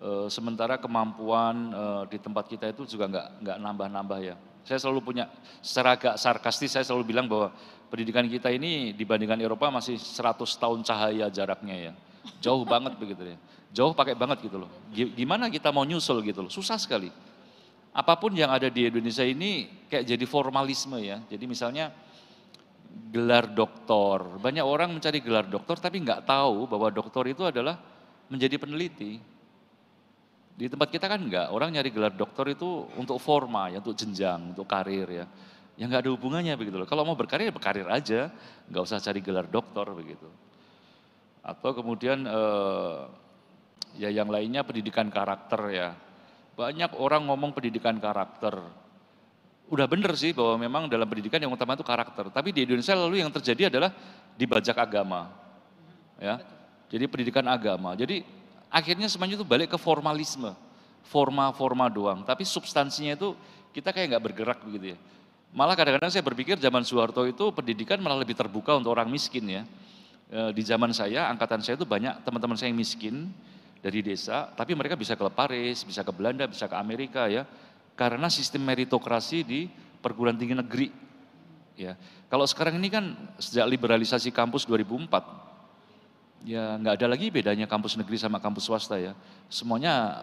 E, sementara kemampuan e, di tempat kita itu juga nggak nggak nambah nambah ya. Saya selalu punya secara agak sarkastis saya selalu bilang bahwa pendidikan kita ini dibandingkan Eropa masih 100 tahun cahaya jaraknya ya. Jauh banget begitu ya. Jauh pakai banget gitu loh. Gimana kita mau nyusul gitu loh. Susah sekali apapun yang ada di Indonesia ini kayak jadi formalisme ya. Jadi misalnya gelar doktor, banyak orang mencari gelar doktor tapi nggak tahu bahwa doktor itu adalah menjadi peneliti. Di tempat kita kan enggak, orang nyari gelar doktor itu untuk forma ya, untuk jenjang, untuk karir ya. Yang enggak ada hubungannya begitu loh. Kalau mau berkarir, ya berkarir aja, enggak usah cari gelar doktor begitu. Atau kemudian eh, ya yang lainnya pendidikan karakter ya. Banyak orang ngomong pendidikan karakter. Udah bener sih bahwa memang dalam pendidikan yang utama itu karakter. Tapi di Indonesia lalu yang terjadi adalah dibajak agama. Ya. Jadi pendidikan agama. Jadi akhirnya semuanya itu balik ke formalisme. Forma-forma doang. Tapi substansinya itu kita kayak nggak bergerak begitu ya. Malah kadang-kadang saya berpikir zaman Soeharto itu pendidikan malah lebih terbuka untuk orang miskin ya. Eh, di zaman saya, angkatan saya itu banyak teman-teman saya yang miskin dari desa, tapi mereka bisa ke Paris, bisa ke Belanda, bisa ke Amerika ya. Karena sistem meritokrasi di perguruan tinggi negeri. Ya. Kalau sekarang ini kan sejak liberalisasi kampus 2004 ya nggak ada lagi bedanya kampus negeri sama kampus swasta ya. Semuanya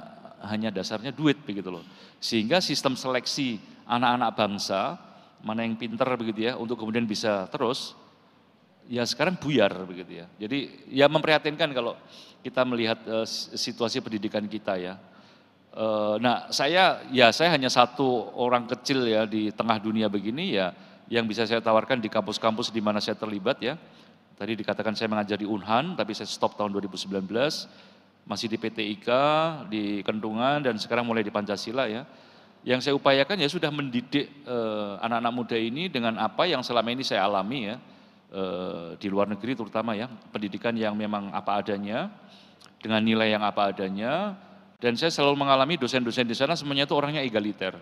hanya dasarnya duit begitu loh. Sehingga sistem seleksi anak-anak bangsa mana yang pinter begitu ya untuk kemudian bisa terus ya sekarang buyar begitu ya. Jadi ya memprihatinkan kalau kita melihat uh, situasi pendidikan kita ya. Uh, nah saya ya saya hanya satu orang kecil ya di tengah dunia begini ya yang bisa saya tawarkan di kampus-kampus di mana saya terlibat ya. Tadi dikatakan saya mengajar di Unhan tapi saya stop tahun 2019 masih di PT Ika, di Kendungan dan sekarang mulai di Pancasila ya. Yang saya upayakan ya sudah mendidik eh, anak-anak muda ini dengan apa yang selama ini saya alami ya Eh, di luar negeri terutama ya, pendidikan yang memang apa adanya, dengan nilai yang apa adanya, dan saya selalu mengalami dosen-dosen di sana semuanya itu orangnya egaliter.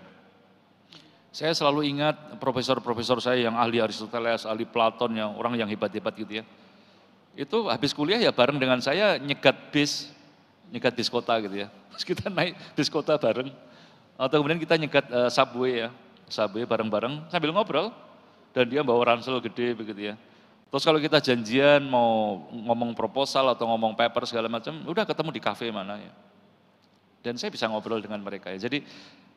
Saya selalu ingat profesor-profesor saya yang ahli Aristoteles, ahli Platon, yang orang yang hebat-hebat gitu ya. Itu habis kuliah ya bareng dengan saya nyegat bis, nyegat bis kota gitu ya. Terus kita naik bis kota bareng. Atau kemudian kita nyegat uh, subway ya, subway bareng-bareng sambil ngobrol. Dan dia bawa ransel gede begitu ya Terus kalau kita janjian mau ngomong proposal atau ngomong paper segala macam, udah ketemu di kafe mana ya. Dan saya bisa ngobrol dengan mereka ya. Jadi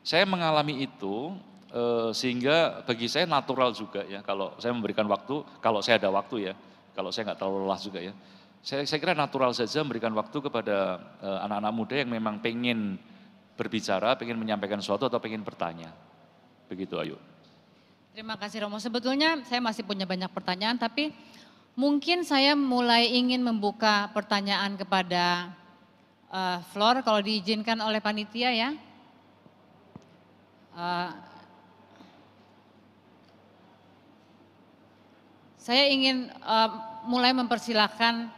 saya mengalami itu e, sehingga bagi saya natural juga ya. Kalau saya memberikan waktu, kalau saya ada waktu ya, kalau saya nggak terlalu lelah juga ya. Saya, saya kira natural saja memberikan waktu kepada eh, anak-anak muda yang memang pengen berbicara, pengen menyampaikan sesuatu atau pengen bertanya. Begitu, Ayu. Terima kasih Romo. Sebetulnya saya masih punya banyak pertanyaan, tapi mungkin saya mulai ingin membuka pertanyaan kepada uh, Flor, kalau diizinkan oleh panitia ya. Uh, saya ingin uh, mulai mempersilahkan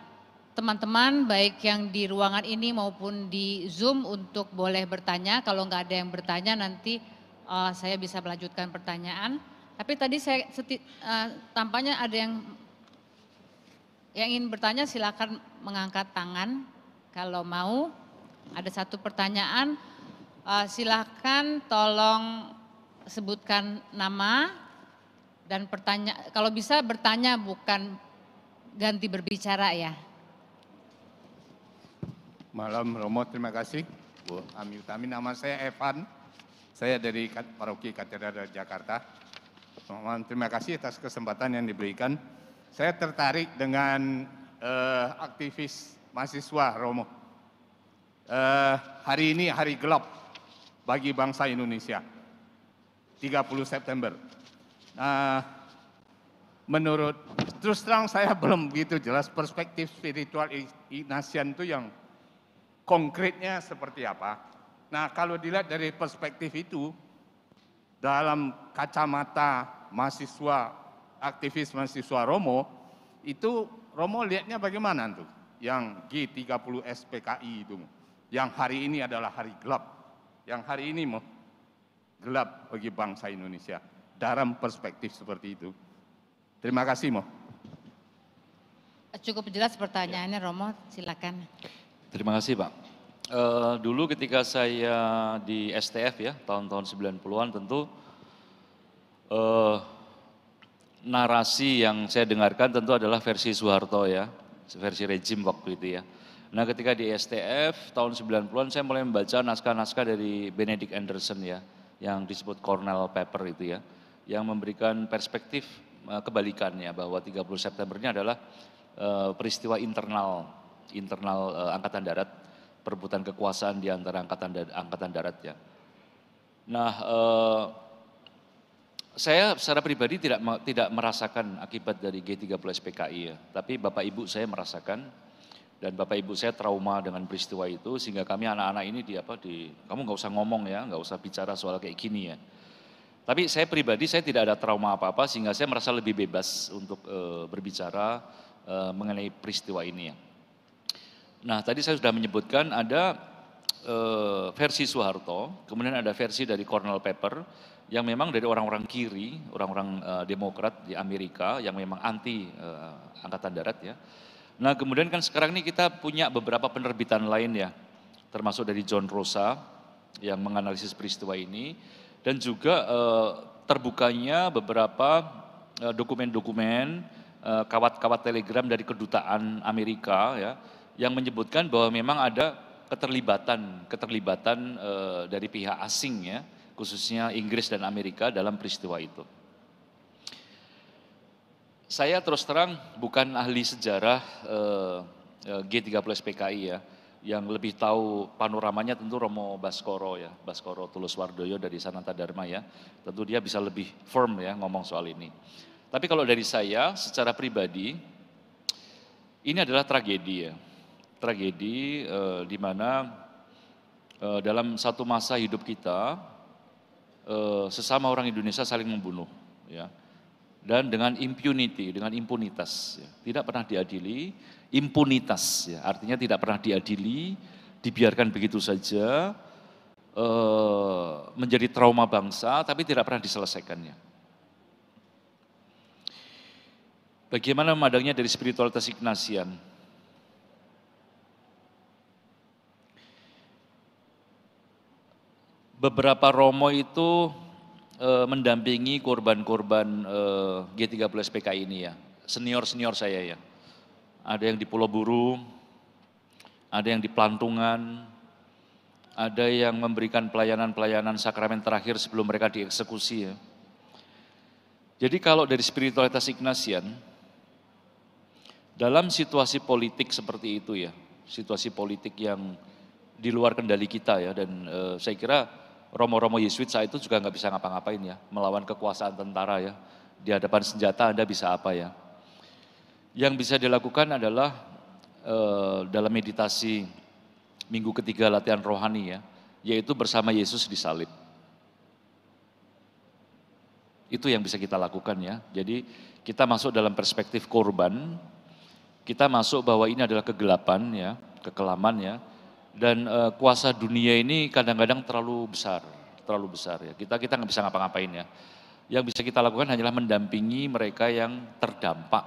teman-teman baik yang di ruangan ini maupun di Zoom untuk boleh bertanya. Kalau nggak ada yang bertanya nanti uh, saya bisa melanjutkan pertanyaan. Tapi tadi saya seti, uh, tampaknya ada yang yang ingin bertanya silakan mengangkat tangan kalau mau. Ada satu pertanyaan, uh, silakan tolong sebutkan nama dan pertanya kalau bisa bertanya bukan ganti berbicara ya. Malam Romo, terima kasih. Bu Ami Utami, nama saya Evan. Saya dari Paroki Katedral Jakarta terima kasih atas kesempatan yang diberikan. Saya tertarik dengan uh, aktivis mahasiswa Romo. Uh, hari ini hari gelap bagi bangsa Indonesia. 30 September. Nah, menurut terus terang saya belum begitu jelas perspektif spiritual Ignatian itu yang konkretnya seperti apa. Nah, kalau dilihat dari perspektif itu, dalam kacamata mahasiswa aktivis mahasiswa Romo itu Romo lihatnya bagaimana tuh yang G30 SPKI itu yang hari ini adalah hari gelap yang hari ini mau gelap bagi bangsa Indonesia dalam perspektif seperti itu terima kasih Mo cukup jelas pertanyaannya ya. Romo silakan terima kasih Pak Uh, dulu ketika saya di STF ya tahun-tahun 90-an tentu eh, narasi yang saya dengarkan tentu adalah versi Soeharto ya, versi rejim waktu itu ya. Nah ketika di STF tahun 90-an saya mulai membaca naskah-naskah dari Benedict Anderson ya, yang disebut Cornell Paper itu ya, yang memberikan perspektif eh, kebalikannya bahwa 30 September ini adalah eh, peristiwa internal internal eh, angkatan darat perebutan kekuasaan di antara angkatan angkatan darat ya. Nah, eh, saya secara pribadi tidak tidak merasakan akibat dari G13 PKI ya, tapi Bapak Ibu saya merasakan dan Bapak Ibu saya trauma dengan peristiwa itu sehingga kami anak-anak ini di apa di kamu nggak usah ngomong ya, nggak usah bicara soal kayak gini ya. Tapi saya pribadi saya tidak ada trauma apa-apa sehingga saya merasa lebih bebas untuk e, berbicara e, mengenai peristiwa ini ya. Nah, tadi saya sudah menyebutkan ada e, versi Soeharto, kemudian ada versi dari Cornell Paper yang memang dari orang-orang kiri, orang-orang uh, Demokrat di Amerika yang memang anti uh, angkatan darat ya. Nah kemudian kan sekarang ini kita punya beberapa penerbitan lain ya, termasuk dari John Rosa yang menganalisis peristiwa ini dan juga uh, terbukanya beberapa dokumen-dokumen kawat-kawat uh, telegram dari kedutaan Amerika ya yang menyebutkan bahwa memang ada keterlibatan keterlibatan uh, dari pihak asing ya khususnya Inggris dan Amerika dalam peristiwa itu. Saya terus terang bukan ahli sejarah eh, eh G30 PKI ya, yang lebih tahu panoramanya tentu Romo Baskoro ya, Baskoro Tulus Wardoyo dari Sananta Dharma ya. Tentu dia bisa lebih firm ya ngomong soal ini. Tapi kalau dari saya secara pribadi, ini adalah tragedi ya. Tragedi eh, di mana eh, dalam satu masa hidup kita Eh, sesama orang Indonesia saling membunuh, ya. Dan dengan impunity, dengan impunitas, ya. tidak pernah diadili, impunitas, ya. artinya tidak pernah diadili, dibiarkan begitu saja, eh, menjadi trauma bangsa, tapi tidak pernah diselesaikannya. Bagaimana memandangnya dari spiritualitas Ignasian? beberapa romo itu e, mendampingi korban-korban e, G13 PK ini ya, senior-senior saya ya. Ada yang di Pulau Buru, ada yang di Pelantungan, ada yang memberikan pelayanan-pelayanan sakramen terakhir sebelum mereka dieksekusi ya. Jadi kalau dari spiritualitas Ignasian, dalam situasi politik seperti itu ya, situasi politik yang di luar kendali kita ya dan e, saya kira Romo-romo Yesuit saat itu juga nggak bisa ngapa-ngapain ya, melawan kekuasaan tentara ya. Di hadapan senjata Anda bisa apa ya? Yang bisa dilakukan adalah e, dalam meditasi minggu ketiga latihan rohani ya, yaitu bersama Yesus di salib. Itu yang bisa kita lakukan ya. Jadi kita masuk dalam perspektif korban, kita masuk bahwa ini adalah kegelapan ya, kekelaman ya, dan uh, kuasa dunia ini kadang-kadang terlalu besar, terlalu besar ya. Kita kita nggak bisa ngapa-ngapain ya. Yang bisa kita lakukan hanyalah mendampingi mereka yang terdampak,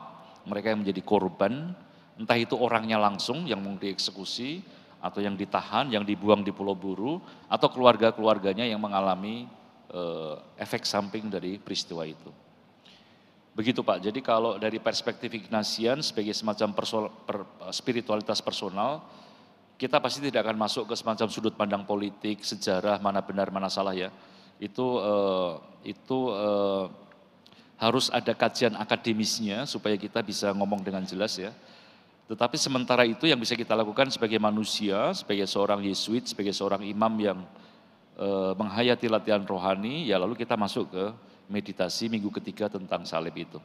mereka yang menjadi korban, entah itu orangnya langsung yang mau dieksekusi atau yang ditahan, yang dibuang di Pulau Buru, atau keluarga-keluarganya yang mengalami uh, efek samping dari peristiwa itu. Begitu Pak, jadi kalau dari perspektif Ignatian sebagai semacam perso per spiritualitas personal, kita pasti tidak akan masuk ke semacam sudut pandang politik, sejarah, mana benar, mana salah ya. Itu eh, itu eh, harus ada kajian akademisnya supaya kita bisa ngomong dengan jelas ya. Tetapi sementara itu yang bisa kita lakukan sebagai manusia, sebagai seorang Yesuit, sebagai seorang imam yang eh, menghayati latihan rohani, ya lalu kita masuk ke meditasi minggu ketiga tentang salib itu.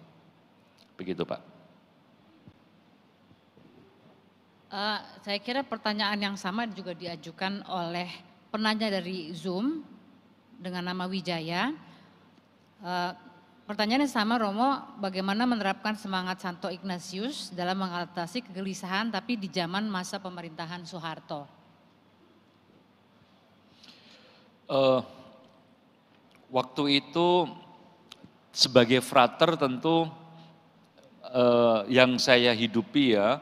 Begitu Pak. Uh, saya kira pertanyaan yang sama juga diajukan oleh penanya dari Zoom dengan nama Wijaya. Uh, pertanyaannya sama Romo, bagaimana menerapkan semangat Santo Ignatius dalam mengatasi kegelisahan tapi di zaman masa pemerintahan Soeharto? Uh, waktu itu sebagai frater tentu uh, yang saya hidupi ya,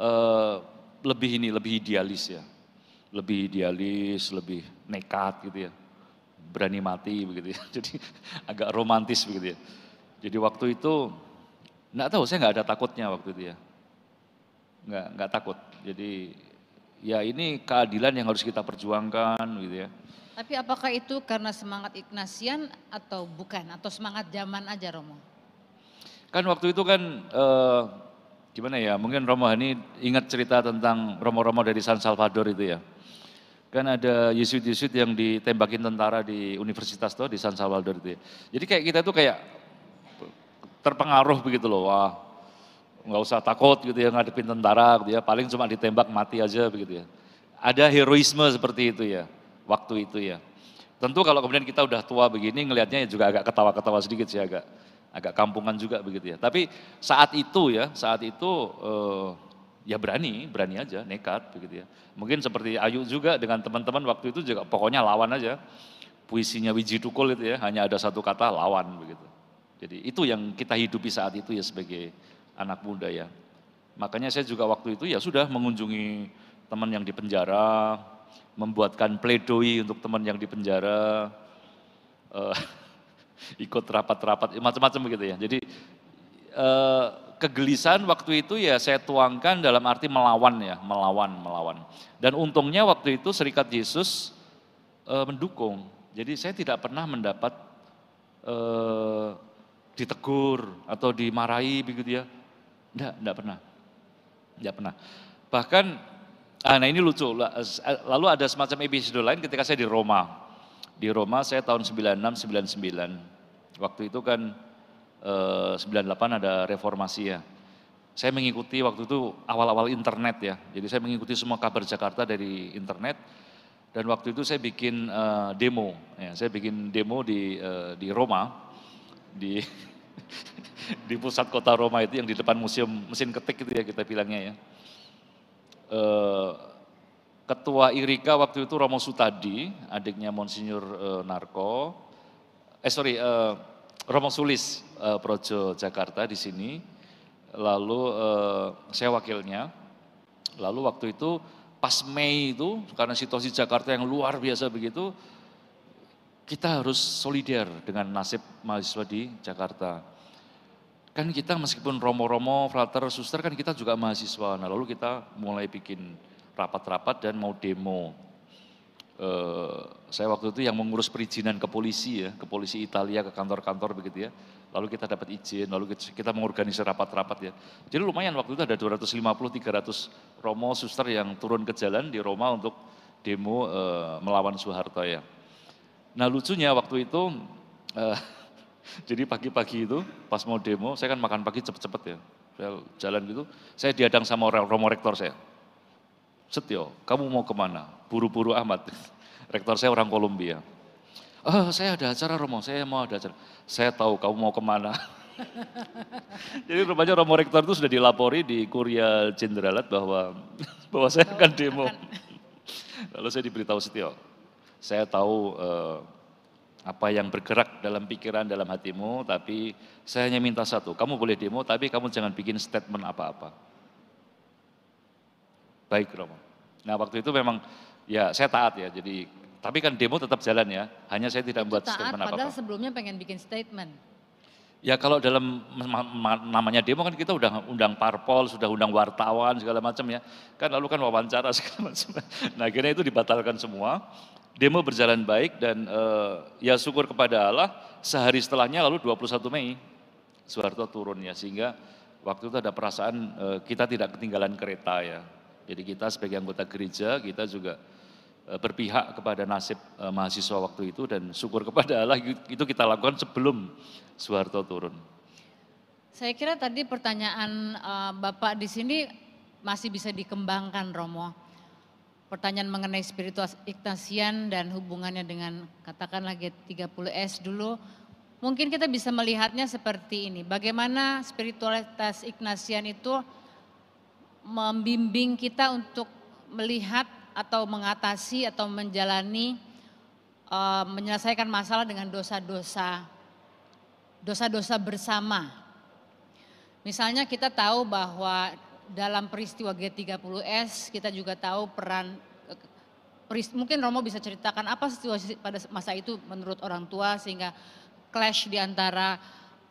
uh, lebih ini, lebih idealis ya. Lebih idealis, lebih nekat gitu ya. Berani mati begitu ya. Jadi agak romantis begitu ya. Jadi waktu itu, nggak tahu saya nggak ada takutnya waktu itu ya. Nggak, nggak takut. Jadi ya ini keadilan yang harus kita perjuangkan gitu ya. Tapi apakah itu karena semangat Ignasian atau bukan? Atau semangat zaman aja Romo? Kan waktu itu kan eh, gimana ya, mungkin Romo Hani ingat cerita tentang Romo-Romo dari San Salvador itu ya. Kan ada Yesuit-Yesuit yang ditembakin tentara di universitas tuh di San Salvador itu ya. Jadi kayak kita tuh kayak terpengaruh begitu loh, wah nggak usah takut gitu ya ngadepin tentara gitu ya, paling cuma ditembak mati aja begitu ya. Ada heroisme seperti itu ya, waktu itu ya. Tentu kalau kemudian kita udah tua begini ngelihatnya ya juga agak ketawa-ketawa sedikit sih agak agak kampungan juga begitu ya. Tapi saat itu ya, saat itu eh, ya berani, berani aja, nekat begitu ya. Mungkin seperti Ayu juga dengan teman-teman waktu itu juga pokoknya lawan aja. Puisinya Wiji Tukul itu ya, hanya ada satu kata lawan begitu. Jadi itu yang kita hidupi saat itu ya sebagai anak muda ya. Makanya saya juga waktu itu ya sudah mengunjungi teman yang di penjara, membuatkan pledoi untuk teman yang di penjara. Uh, ikut rapat-rapat ya, macam-macam gitu ya. Jadi eh, kegelisahan waktu itu ya saya tuangkan dalam arti melawan ya, melawan, melawan. Dan untungnya waktu itu Serikat Yesus eh, mendukung. Jadi saya tidak pernah mendapat eh, ditegur atau dimarahi begitu ya. Enggak, enggak pernah. Enggak pernah. Bahkan, ah, nah ini lucu, lalu ada semacam episode lain ketika saya di Roma di Roma saya tahun 96 99. Waktu itu kan eh, 98 ada reformasi ya. Saya mengikuti waktu itu awal-awal internet ya. Jadi saya mengikuti semua kabar Jakarta dari internet dan waktu itu saya bikin eh, demo ya, saya bikin demo di eh, di Roma di di pusat kota Roma itu yang di depan museum mesin ketik itu ya kita bilangnya ya. Eh, Ketua IRIKA waktu itu Romo Sutadi, adiknya Monsinyur uh, Narko, eh sorry, uh, Romo Sulis uh, Projo Jakarta di sini, lalu uh, saya wakilnya, lalu waktu itu pas Mei itu, karena situasi Jakarta yang luar biasa begitu, kita harus solidar dengan nasib mahasiswa di Jakarta. Kan kita meskipun romo-romo, frater, suster kan kita juga mahasiswa. Nah lalu kita mulai bikin rapat-rapat dan mau demo. E, saya waktu itu yang mengurus perizinan ke polisi ya, ke polisi Italia, ke kantor-kantor begitu ya. Lalu kita dapat izin, lalu kita mengorganisir rapat-rapat ya. Jadi lumayan waktu itu ada 250-300 Romo suster yang turun ke jalan di Roma untuk demo e, melawan Soeharto ya. Nah lucunya waktu itu, e, jadi pagi-pagi itu pas mau demo, saya kan makan pagi cepet-cepet ya. Saya jalan gitu, saya diadang sama Romo Rektor saya Setio, kamu mau kemana? Buru-buru amat. Rektor saya orang Kolombia. Oh, saya ada acara Romo, saya mau ada acara. Saya tahu kamu mau kemana. Jadi rupanya Romo Rektor itu sudah dilapori di Kuria Jenderalat bahwa bahwa saya akan demo. Lalu saya diberitahu Setio, saya tahu eh, apa yang bergerak dalam pikiran, dalam hatimu, tapi saya hanya minta satu, kamu boleh demo, tapi kamu jangan bikin statement apa-apa baik Romo. Nah waktu itu memang ya saya taat ya, jadi tapi kan demo tetap jalan ya, hanya saya tidak membuat statement apa-apa. Padahal sebelumnya pengen bikin statement. Ya kalau dalam namanya demo kan kita udah undang parpol, sudah undang wartawan segala macam ya. Kan lalu kan wawancara segala macam. Nah akhirnya itu dibatalkan semua. Demo berjalan baik dan uh, ya syukur kepada Allah sehari setelahnya lalu 21 Mei Soeharto turun ya sehingga waktu itu ada perasaan uh, kita tidak ketinggalan kereta ya. Jadi kita sebagai anggota gereja kita juga eh, berpihak kepada nasib eh, mahasiswa waktu itu dan syukur kepada Allah itu kita lakukan sebelum Soeharto turun. Saya kira tadi pertanyaan eh, Bapak di sini masih bisa dikembangkan Romo. Pertanyaan mengenai spiritual Ignatian dan hubungannya dengan katakan lagi 30 s dulu. Mungkin kita bisa melihatnya seperti ini. Bagaimana spiritualitas Ignatian itu membimbing kita untuk melihat atau mengatasi atau menjalani uh, menyelesaikan masalah dengan dosa-dosa dosa-dosa bersama. Misalnya kita tahu bahwa dalam peristiwa G30S kita juga tahu peran mungkin Romo bisa ceritakan apa situasi pada masa itu menurut orang tua sehingga clash di antara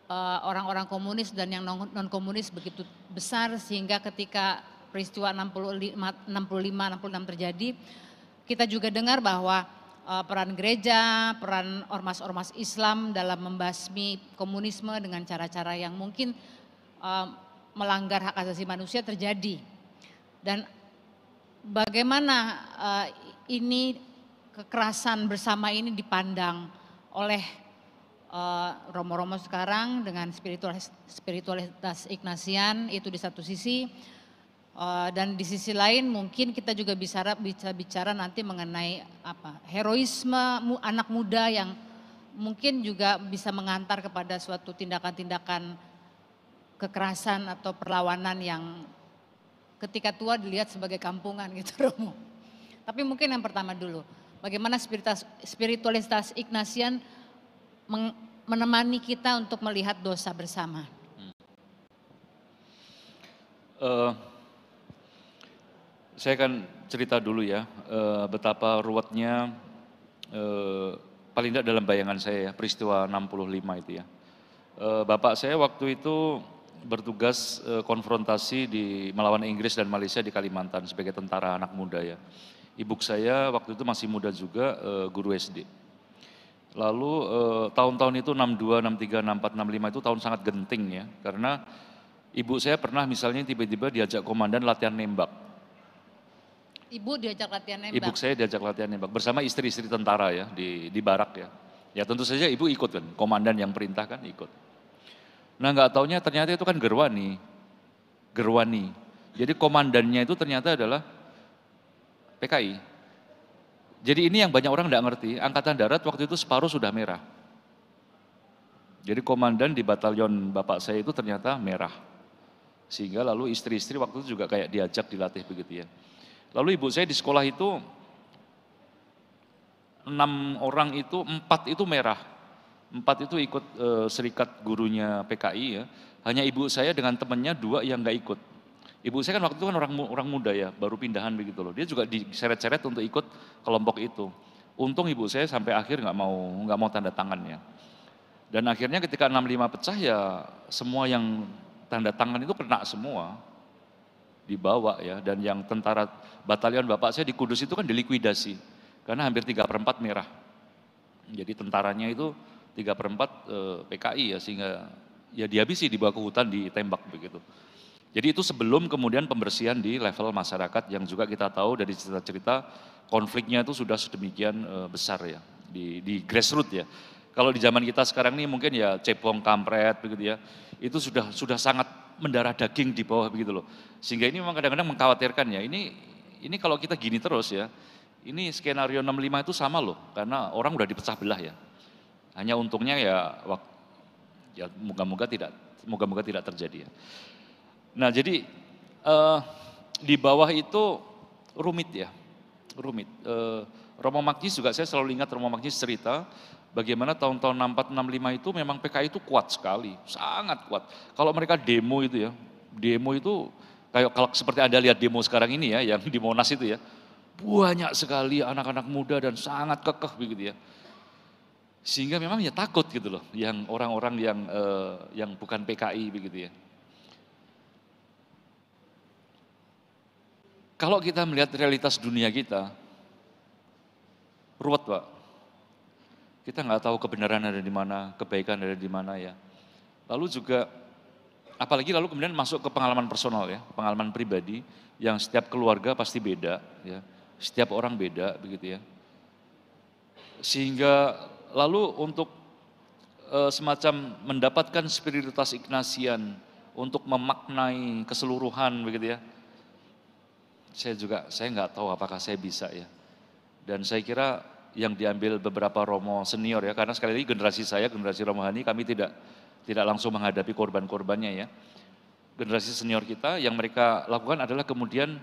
Eh, orang-orang komunis dan yang non-komunis begitu besar sehingga ketika peristiwa 65 66 terjadi kita juga dengar bahwa uh, peran gereja, peran ormas-ormas Islam dalam membasmi komunisme dengan cara-cara yang mungkin uh, melanggar hak asasi manusia terjadi. Dan bagaimana uh, ini kekerasan bersama ini dipandang oleh Eh, romo-romo uh, sekarang dengan spiritualitas, spiritualitas Ignasian itu di satu sisi uh, dan di sisi lain mungkin kita juga bisa bicara, bicara nanti mengenai apa heroisme mu, anak muda yang mungkin juga bisa mengantar kepada suatu tindakan-tindakan kekerasan atau perlawanan yang ketika tua dilihat sebagai kampungan gitu Romo. Tapi mungkin yang pertama dulu, bagaimana spiritualitas, spiritualitas Ignasian menemani kita untuk melihat dosa bersama. Uh, saya akan cerita dulu ya uh, betapa ruwetnya uh, paling tidak dalam bayangan saya ya, peristiwa 65 itu ya. Uh, Bapak saya waktu itu bertugas uh, konfrontasi di melawan Inggris dan Malaysia di Kalimantan sebagai tentara anak muda ya. Ibu saya waktu itu masih muda juga uh, guru SD Lalu eh, tahun-tahun eh, itu 62, 63, 64, 65 itu tahun sangat genting ya. Karena ibu saya pernah misalnya tiba-tiba diajak komandan latihan nembak. Ibu diajak latihan nembak? Ibu saya diajak latihan nembak bersama istri-istri tentara ya di, di barak ya. Ya tentu saja ibu ikut kan, komandan yang perintah kan ikut. Nah nggak taunya ternyata itu kan Gerwani. Gerwani. Jadi komandannya itu ternyata adalah PKI. Jadi ini yang banyak orang tidak ngerti, Angkatan Darat waktu itu separuh sudah merah. Jadi komandan di batalion bapak saya itu ternyata merah. Sehingga lalu istri-istri waktu itu juga kayak diajak dilatih begitu ya. Lalu ibu saya di sekolah itu, enam orang itu, empat itu merah. Empat itu ikut e, serikat gurunya PKI ya. Hanya ibu saya dengan temannya dua yang nggak ikut. Ibu saya kan waktu itu kan orang orang muda ya, baru pindahan begitu loh. Dia juga diseret-seret untuk ikut kelompok itu. Untung ibu saya sampai akhir nggak mau nggak mau tanda tangannya. Dan akhirnya ketika 65 pecah ya semua yang tanda tangan itu kena semua dibawa ya dan yang tentara batalion bapak saya di Kudus itu kan dilikuidasi karena hampir tiga perempat merah. Jadi tentaranya itu tiga perempat eh, PKI ya sehingga ya dihabisi dibawa ke hutan ditembak begitu. Jadi itu sebelum kemudian pembersihan di level masyarakat yang juga kita tahu dari cerita-cerita konfliknya itu sudah sedemikian eh, besar ya di, di grassroots ya. Kalau di zaman kita sekarang ini mungkin ya cepong kampret begitu ya. Itu sudah sudah sangat mendarah daging di bawah begitu loh. Sehingga ini memang kadang-kadang mengkhawatirkan ya. Ini ini kalau kita gini terus ya. Ini skenario 65 itu sama loh karena orang udah dipecah belah ya. Hanya untungnya ya ya moga-moga tidak moga-moga tidak terjadi ya. Nah jadi uh, di bawah itu rumit ya, rumit. Uh, eh, Romo Magnis juga saya selalu ingat Romo Magnis cerita bagaimana tahun-tahun 6465 65 itu memang PKI itu kuat sekali, sangat kuat. Kalau mereka demo itu ya, demo itu kayak kalau seperti Anda lihat demo sekarang ini ya yang di Monas itu ya. Banyak sekali anak-anak muda dan sangat kekeh begitu ya. Sehingga memang ya takut gitu loh yang orang-orang yang uh, yang bukan PKI begitu ya. Kalau kita melihat realitas dunia kita, ruwet pak. Kita nggak tahu kebenaran ada di mana, kebaikan ada di mana ya. Lalu juga, apalagi lalu kemudian masuk ke pengalaman personal ya, pengalaman pribadi yang setiap keluarga pasti beda ya, setiap orang beda begitu ya. Sehingga lalu untuk e, semacam mendapatkan spiritualitas Ignasian untuk memaknai keseluruhan begitu ya saya juga saya nggak tahu apakah saya bisa ya. Dan saya kira yang diambil beberapa romo senior ya karena sekali lagi generasi saya generasi romohani kami tidak tidak langsung menghadapi korban-korbannya ya. Generasi senior kita yang mereka lakukan adalah kemudian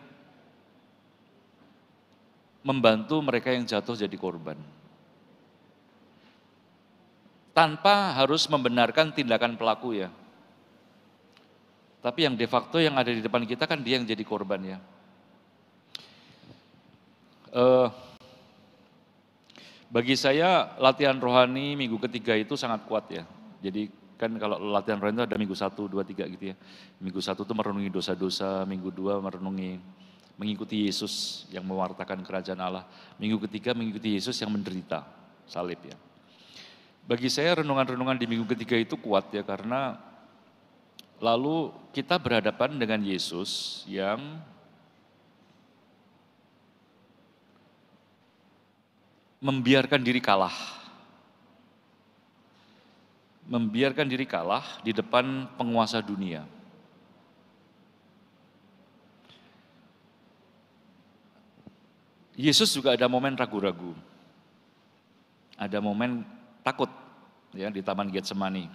membantu mereka yang jatuh jadi korban. Tanpa harus membenarkan tindakan pelaku ya. Tapi yang de facto yang ada di depan kita kan dia yang jadi korban ya. Uh, bagi saya latihan rohani minggu ketiga itu sangat kuat ya. Jadi kan kalau latihan rohani itu ada minggu satu, dua, tiga gitu ya. Minggu satu itu merenungi dosa-dosa, minggu dua merenungi mengikuti Yesus yang mewartakan kerajaan Allah. Minggu ketiga mengikuti Yesus yang menderita, salib ya. Bagi saya renungan-renungan di minggu ketiga itu kuat ya karena lalu kita berhadapan dengan Yesus yang membiarkan diri kalah. Membiarkan diri kalah di depan penguasa dunia. Yesus juga ada momen ragu-ragu. Ada momen takut ya di Taman Getsemani.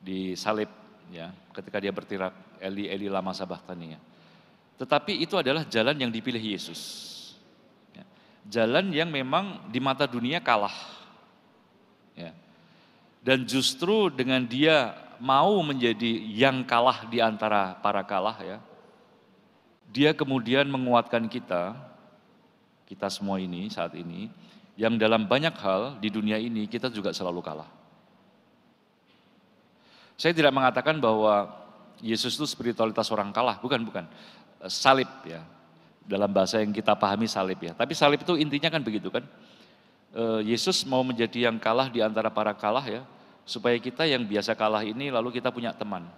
Di salib ya, ketika dia bertirak Eli Eli lama sabachthani ya. Tetapi itu adalah jalan yang dipilih Yesus jalan yang memang di mata dunia kalah. Ya. Dan justru dengan dia mau menjadi yang kalah di antara para kalah ya. Dia kemudian menguatkan kita, kita semua ini saat ini, yang dalam banyak hal di dunia ini kita juga selalu kalah. Saya tidak mengatakan bahwa Yesus itu spiritualitas orang kalah, bukan, bukan. Salib ya, dalam bahasa yang kita pahami salib ya. Tapi salib itu intinya kan begitu kan. E, Yesus mau menjadi yang kalah di antara para kalah ya. Supaya kita yang biasa kalah ini lalu kita punya teman.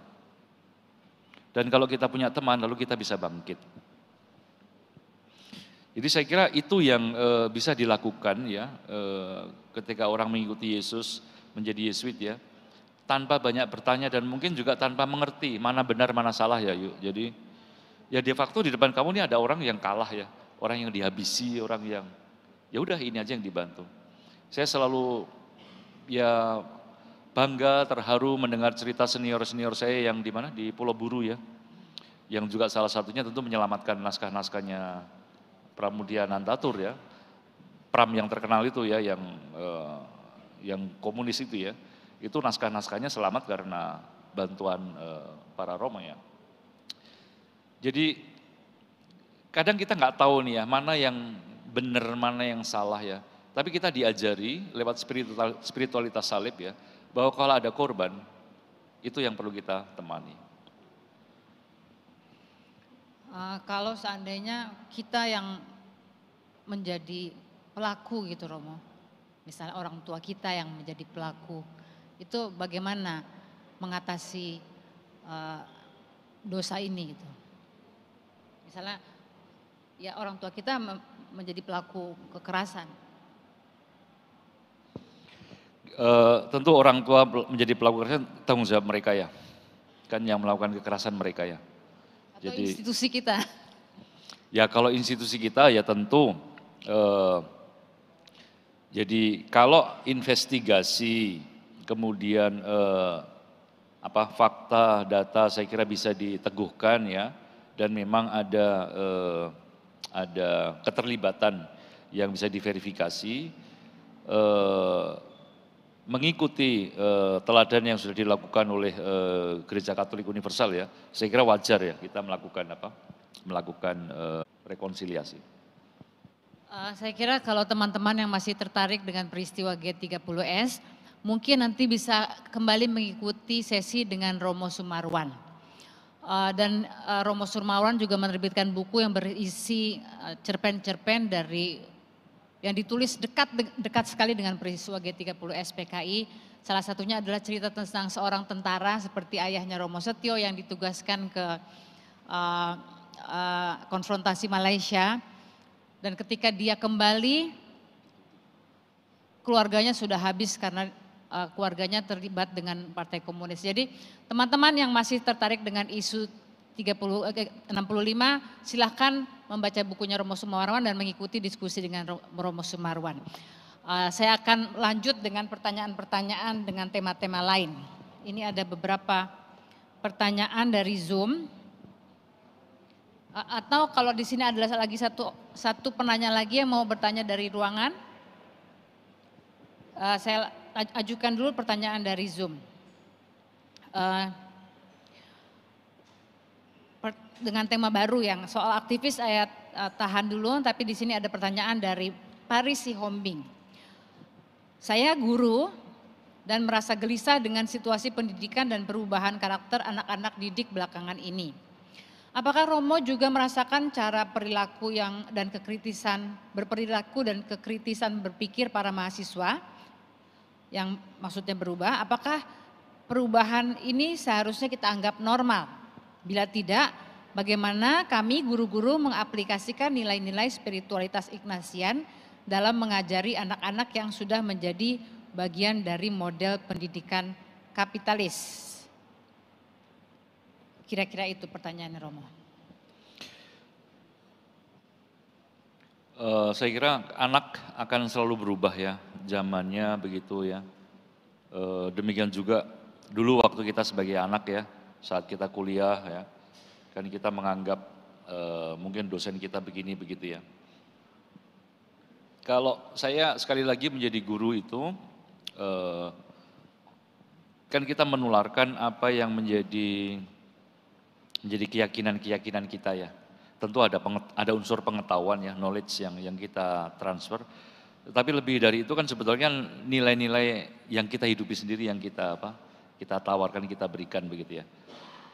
Dan kalau kita punya teman lalu kita bisa bangkit. Jadi saya kira itu yang e, bisa dilakukan ya e, ketika orang mengikuti Yesus menjadi Yesuit ya tanpa banyak bertanya dan mungkin juga tanpa mengerti mana benar mana salah ya. Yuk. Jadi ya de facto di depan kamu ini ada orang yang kalah ya, orang yang dihabisi, orang yang ya udah ini aja yang dibantu. Saya selalu ya bangga, terharu mendengar cerita senior-senior saya yang di mana di Pulau Buru ya. Yang juga salah satunya tentu menyelamatkan naskah-naskahnya Pramudia Nantatur ya. Pram yang terkenal itu ya yang eh, yang komunis itu ya. Itu naskah-naskahnya selamat karena bantuan eh, para Roma ya. Jadi kadang kita nggak tahu nih ya mana yang benar, mana yang salah ya. Tapi kita diajari lewat spiritual, spiritualitas salib ya, bahwa kalau ada korban, itu yang perlu kita temani. Uh, kalau seandainya kita yang menjadi pelaku gitu Romo, misalnya orang tua kita yang menjadi pelaku, itu bagaimana mengatasi uh, dosa ini gitu? misalnya ya orang tua kita menjadi pelaku kekerasan. E, tentu orang tua menjadi pelaku kekerasan tanggung jawab mereka ya, kan yang melakukan kekerasan mereka ya. Atau Jadi institusi kita. Ya kalau institusi kita ya tentu. E, jadi kalau investigasi kemudian eh, apa fakta data saya kira bisa diteguhkan ya dan memang ada eh, ada keterlibatan yang bisa diverifikasi eh, mengikuti eh, teladan yang sudah dilakukan oleh eh, Gereja Katolik Universal ya saya kira wajar ya kita melakukan apa melakukan eh, rekonsiliasi uh, saya kira kalau teman-teman yang masih tertarik dengan peristiwa G30S mungkin nanti bisa kembali mengikuti sesi dengan Romo Sumarwan Eh, dan uh, Romo Surmawan juga menerbitkan buku yang berisi eh, cerpen-cerpen uh, dari yang ditulis dekat de, dekat sekali dengan peristiwa G30 SPKI. Salah satunya adalah cerita tentang seorang tentara seperti ayahnya Romo Setio yang ditugaskan ke uh, uh, konfrontasi Malaysia. Dan ketika dia kembali, keluarganya sudah habis karena uh, keluarganya terlibat dengan Partai Komunis. Jadi teman-teman yang masih tertarik dengan isu 30, eh, 65 silahkan membaca bukunya Romo Sumarwan dan mengikuti diskusi dengan Romo Sumarwan. Uh, saya akan lanjut dengan pertanyaan-pertanyaan dengan tema-tema lain. Ini ada beberapa pertanyaan dari Zoom. Uh, atau kalau di sini adalah lagi satu satu penanya lagi yang mau bertanya dari ruangan. Uh, saya ajukan dulu pertanyaan dari Zoom. Uh, per, dengan tema baru yang soal aktivis saya uh, tahan dulu, tapi di sini ada pertanyaan dari Parisi Hombing. Saya guru dan merasa gelisah dengan situasi pendidikan dan perubahan karakter anak-anak didik belakangan ini. Apakah Romo juga merasakan cara perilaku yang dan kekritisan berperilaku dan kekritisan berpikir para mahasiswa? yang maksudnya berubah, apakah perubahan ini seharusnya kita anggap normal? Bila tidak, bagaimana kami guru-guru mengaplikasikan nilai-nilai spiritualitas Ignasian dalam mengajari anak-anak yang sudah menjadi bagian dari model pendidikan kapitalis? Kira-kira itu pertanyaannya Romo. uh, saya kira anak akan selalu berubah ya zamannya begitu ya. Uh, demikian juga dulu waktu kita sebagai anak ya saat kita kuliah ya kan kita menganggap uh, mungkin dosen kita begini begitu ya. Kalau saya sekali lagi menjadi guru itu uh, kan kita menularkan apa yang menjadi menjadi keyakinan-keyakinan kita ya tentu ada ada unsur pengetahuan ya, knowledge yang yang kita transfer. Tapi lebih dari itu kan sebetulnya nilai-nilai yang kita hidupi sendiri yang kita apa? kita tawarkan, kita berikan begitu ya.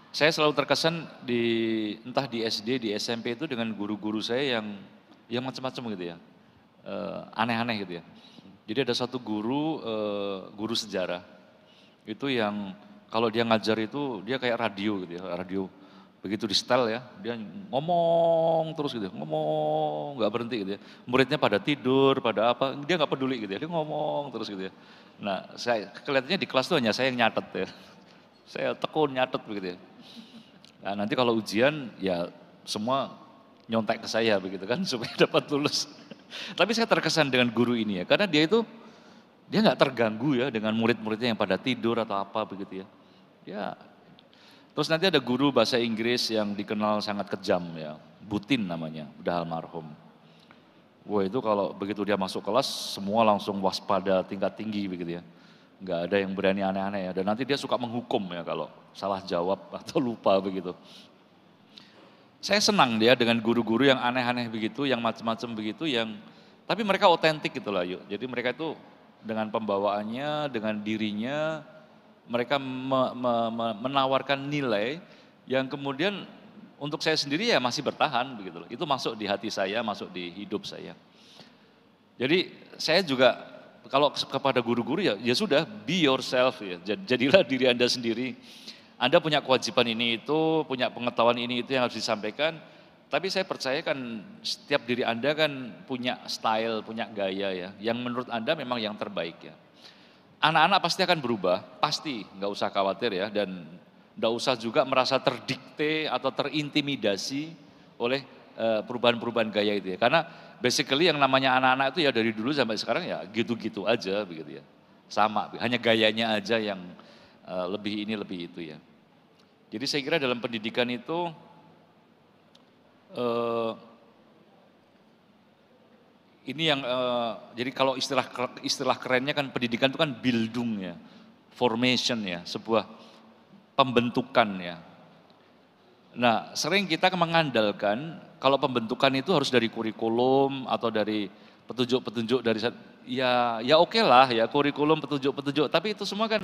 Saya selalu terkesan di entah di SD, di SMP itu dengan guru-guru saya yang yang macam-macam gitu ya. Eh, aneh-aneh gitu ya. Jadi ada satu guru eh, guru sejarah itu yang kalau dia ngajar itu dia kayak radio gitu ya, radio begitu di setel ya, dia ngomong terus gitu, ya, ngomong nggak berhenti gitu ya. Muridnya pada tidur, pada apa, dia nggak peduli gitu ya, dia ngomong terus gitu ya. Nah, saya kelihatannya di kelas tuh hanya saya yang nyatet ya, saya tekun nyatet begitu ya. Nah, nanti kalau ujian ya semua nyontek ke saya begitu kan supaya dapat lulus. Tapi saya terkesan dengan guru ini ya, karena dia itu dia nggak terganggu ya dengan murid-muridnya yang pada tidur atau apa begitu ya. Dia Terus nanti ada guru bahasa Inggris yang dikenal sangat kejam ya, Butin namanya, udah almarhum. Wah itu kalau begitu dia masuk kelas, semua langsung waspada tingkat tinggi begitu ya. Nggak ada yang berani aneh-aneh ya. Dan nanti dia suka menghukum ya kalau salah jawab atau lupa begitu. Saya senang dia dengan guru-guru yang aneh-aneh begitu, yang macam-macam begitu, yang tapi mereka otentik gitu lah yuk. Jadi mereka itu dengan pembawaannya, dengan dirinya, mereka me, me, me, menawarkan nilai yang kemudian untuk saya sendiri ya masih bertahan begitu loh. Itu masuk di hati saya, masuk di hidup saya. Jadi saya juga kalau kepada guru-guru ya ya sudah be yourself ya. Jadilah diri Anda sendiri. Anda punya kewajiban ini itu, punya pengetahuan ini itu yang harus disampaikan. Tapi saya percaya kan setiap diri Anda kan punya style, punya gaya ya. Yang menurut Anda memang yang terbaik ya. Anak-anak pasti akan berubah, pasti, nggak usah khawatir ya, dan nggak usah juga merasa terdikte atau terintimidasi oleh eh, perubahan-perubahan gaya itu ya. Karena basically yang namanya anak-anak itu ya dari dulu sampai sekarang ya gitu-gitu aja begitu ya. Sama, hanya gayanya aja yang eh, lebih ini lebih itu ya. Jadi saya kira dalam pendidikan itu eh, ini yang uh, jadi kalau istilah istilah kerennya kan pendidikan itu kan building ya, formation ya, sebuah pembentukan ya. Nah, sering kita mengandalkan kalau pembentukan itu harus dari kurikulum atau dari petunjuk-petunjuk dari ya ya oke okay lah ya kurikulum petunjuk-petunjuk tapi itu semua kan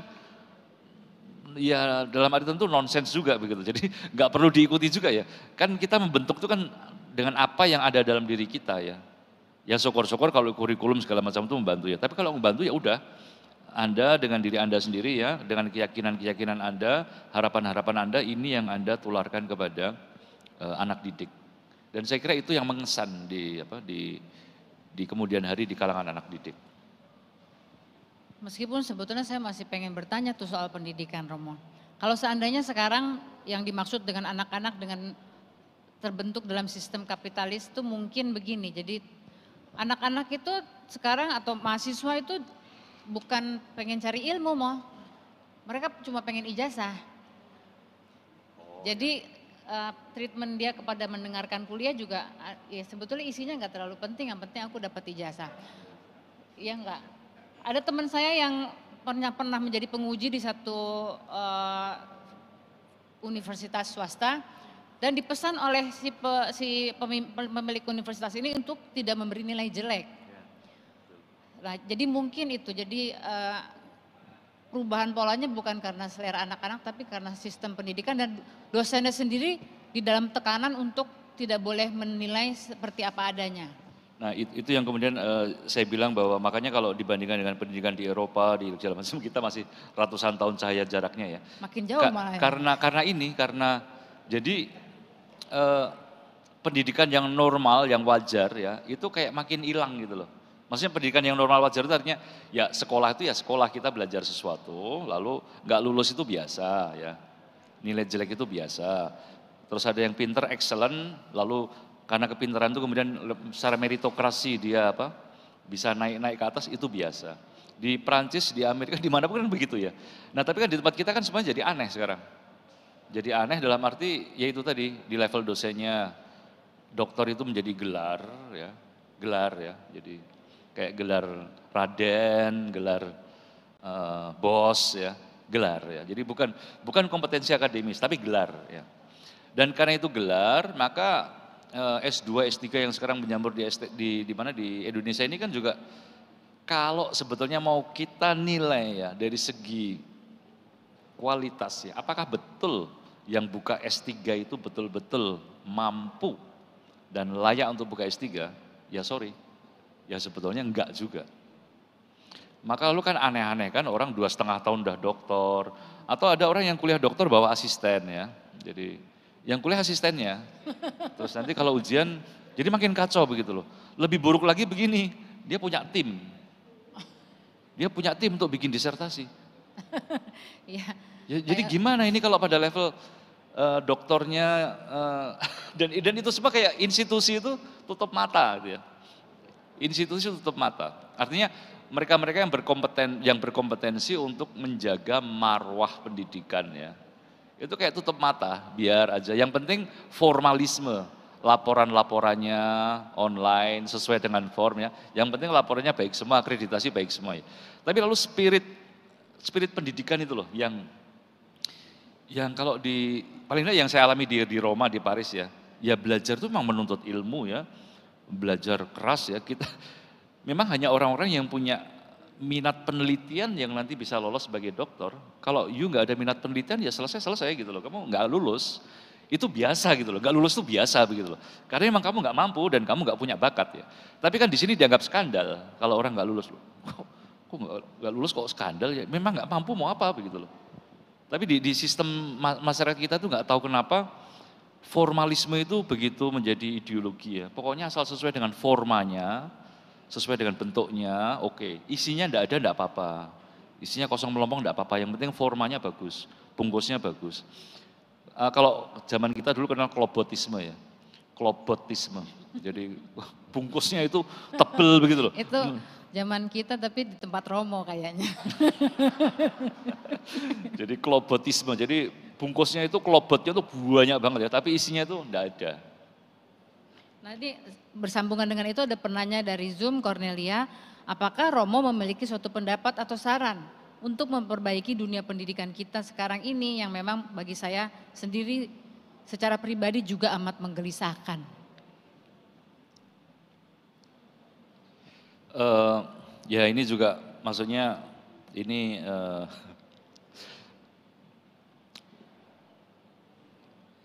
ya dalam arti tentu nonsens juga begitu jadi nggak perlu diikuti juga ya kan kita membentuk itu kan dengan apa yang ada dalam diri kita ya Ya syukur-syukur kalau kurikulum segala macam itu membantu ya. Tapi kalau membantu ya udah. Anda dengan diri Anda sendiri ya, dengan keyakinan-keyakinan Anda, harapan-harapan Anda ini yang Anda tularkan kepada e, anak didik. Dan saya kira itu yang mengesan di apa di di kemudian hari di kalangan anak didik. Meskipun sebetulnya saya masih pengen bertanya tuh soal pendidikan Romo. Kalau seandainya sekarang yang dimaksud dengan anak-anak dengan terbentuk dalam sistem kapitalis itu mungkin begini. Jadi Anak-anak itu sekarang atau mahasiswa itu bukan pengen cari ilmu mau. Mereka cuma pengen ijazah. Oh. Jadi uh, treatment dia kepada mendengarkan kuliah juga uh, ya sebetulnya isinya nggak terlalu penting, yang penting aku dapat ijazah. ya nggak. Ada teman saya yang pernah pernah menjadi penguji di satu uh, universitas swasta dan dipesan oleh si, pe, si pemilik universitas ini untuk tidak memberi nilai jelek. Nah, jadi mungkin itu. Jadi uh, perubahan polanya bukan karena selera anak-anak, tapi karena sistem pendidikan dan dosennya sendiri di dalam tekanan untuk tidak boleh menilai seperti apa adanya. Nah itu, yang kemudian uh, saya bilang bahwa makanya kalau dibandingkan dengan pendidikan di Eropa di segala macam kita masih ratusan tahun cahaya jaraknya ya. Makin jauh Ka malah. Ya. Karena karena ini karena jadi eh, pendidikan yang normal, yang wajar ya, itu kayak makin hilang gitu loh. Maksudnya pendidikan yang normal wajar itu artinya ya sekolah itu ya sekolah kita belajar sesuatu, lalu nggak lulus itu biasa ya. Nilai jelek itu biasa. Terus ada yang pinter excellent, lalu karena kepintaran itu kemudian secara meritokrasi dia apa bisa naik-naik ke atas itu biasa. Di Prancis, di Amerika, di mana pun kan begitu ya. Nah tapi kan di tempat kita kan semuanya jadi aneh sekarang jadi aneh dalam arti ya itu tadi di level dosennya dokter itu menjadi gelar ya, gelar ya. Jadi kayak gelar raden, gelar uh, bos ya, gelar ya. Jadi bukan bukan kompetensi akademis tapi gelar ya. Dan karena itu gelar, maka S2, eh, S3 yang sekarang menyambur di ST, di di mana di Indonesia ini kan juga kalau sebetulnya mau kita nilai ya dari segi kualitasnya. Apakah betul yang buka S3 itu betul-betul mampu dan layak untuk buka S3? Ya sorry, ya sebetulnya enggak juga. Maka lu kan aneh-aneh kan orang dua setengah tahun udah dokter, atau ada orang yang kuliah dokter bawa asisten ya. Jadi yang kuliah asistennya, terus nanti kalau ujian jadi makin kacau begitu loh. Lebih buruk lagi begini, dia punya tim. Dia punya tim untuk bikin disertasi ya, ya, jadi kayak, gimana ini kalau pada level uh, eh, dokternya uh, eh, dan dan itu semua kayak institusi itu tutup mata gitu ya. Institusi tutup mata. Artinya mereka-mereka yang berkompeten yang berkompetensi untuk menjaga marwah pendidikan ya. Itu kayak tutup mata, biar aja. Yang penting formalisme, laporan-laporannya online sesuai dengan formnya. Yang penting laporannya baik semua, akreditasi baik semua. Ya. Tapi lalu spirit spirit pendidikan itu loh yang yang kalau di paling yang saya alami di di Roma di Paris ya ya belajar itu memang menuntut ilmu ya belajar keras ya kita memang hanya orang-orang yang punya minat penelitian yang nanti bisa lolos sebagai dokter. Kalau you nggak ada minat penelitian ya selesai selesai gitu loh. Kamu nggak lulus itu biasa gitu loh. Nggak lulus tuh biasa begitu loh. Karena emang kamu nggak mampu dan kamu nggak punya bakat ya. Tapi kan di sini dianggap skandal kalau orang nggak lulus loh. aku nggak lulus kok skandal ya memang nggak mampu mau apa begitu loh tapi di, di sistem masyarakat kita tuh nggak tahu kenapa formalisme itu begitu menjadi ideologi ya pokoknya asal sesuai dengan formanya sesuai dengan bentuknya oke okay. isinya ndak ada ndak apa-apa isinya kosong melompong ndak apa-apa yang penting formanya bagus bungkusnya bagus uh, kalau zaman kita dulu kenal klobotisme ya klobotisme jadi bungkusnya itu tebel begitu loh itu hmm. Zaman kita tapi di tempat Romo kayaknya. jadi klobotisme, jadi bungkusnya itu klobotnya itu banyak banget ya, tapi isinya itu enggak ada. Nanti bersambungan dengan itu ada penanya dari Zoom Cornelia, apakah Romo memiliki suatu pendapat atau saran untuk memperbaiki dunia pendidikan kita sekarang ini yang memang bagi saya sendiri secara pribadi juga amat menggelisahkan. Uh, ya ini juga maksudnya ini uh,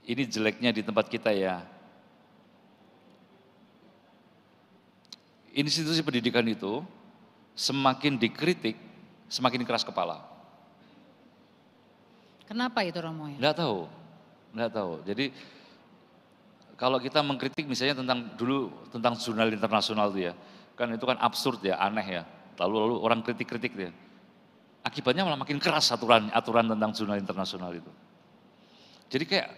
ini jeleknya di tempat kita ya. Institusi pendidikan itu semakin dikritik, semakin keras kepala. Kenapa itu Romo ya? Enggak tahu. Enggak tahu. Jadi kalau kita mengkritik misalnya tentang dulu tentang jurnal internasional itu ya Kan itu kan absurd ya, aneh ya. Lalu lalu orang kritik-kritik dia. Akibatnya malah makin keras aturan aturan tentang zona internasional itu. Jadi kayak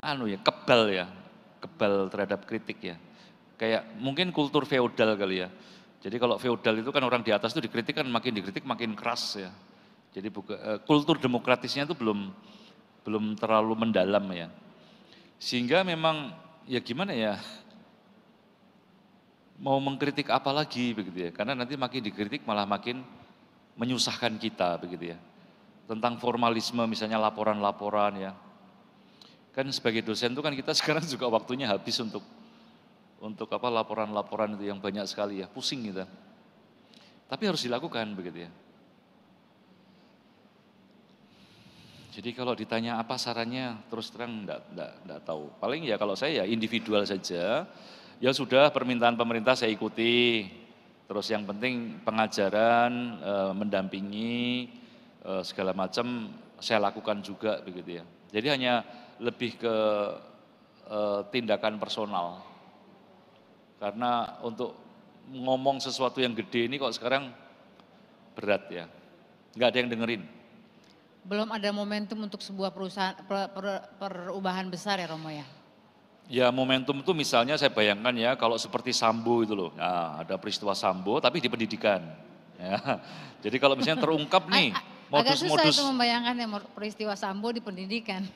anu ya, kebal ya, kebal terhadap kritik ya. Kayak mungkin kultur feodal kali ya. Jadi kalau feodal itu kan orang di atas itu dikritik kan makin dikritik makin keras ya. Jadi buka, eh, kultur demokratisnya itu belum belum terlalu mendalam ya. Sehingga memang ya gimana ya? mau mengkritik apa lagi begitu ya. Karena nanti makin dikritik malah makin menyusahkan kita begitu ya. Tentang formalisme misalnya laporan-laporan ya. Kan sebagai dosen itu kan kita sekarang juga waktunya habis untuk untuk apa laporan-laporan itu yang banyak sekali ya, pusing kita. Tapi harus dilakukan begitu ya. Jadi kalau ditanya apa sarannya, terus terang enggak, enggak, enggak tahu. Paling ya kalau saya ya individual saja, Ya sudah permintaan pemerintah saya ikuti. Terus yang penting pengajaran, e, mendampingi e, segala macam saya lakukan juga begitu ya. Jadi hanya lebih ke e, tindakan personal. Karena untuk ngomong sesuatu yang gede ini kok sekarang berat ya. Enggak ada yang dengerin. Belum ada momentum untuk sebuah perusahaan per, per, perubahan besar ya Romo ya. Ya momentum itu misalnya saya bayangkan ya kalau seperti Sambo itu loh, nah, ada peristiwa Sambo tapi di pendidikan. Ya. Jadi kalau misalnya terungkap nih modus-modus. Agak susah itu membayangkan ya peristiwa Sambo di pendidikan.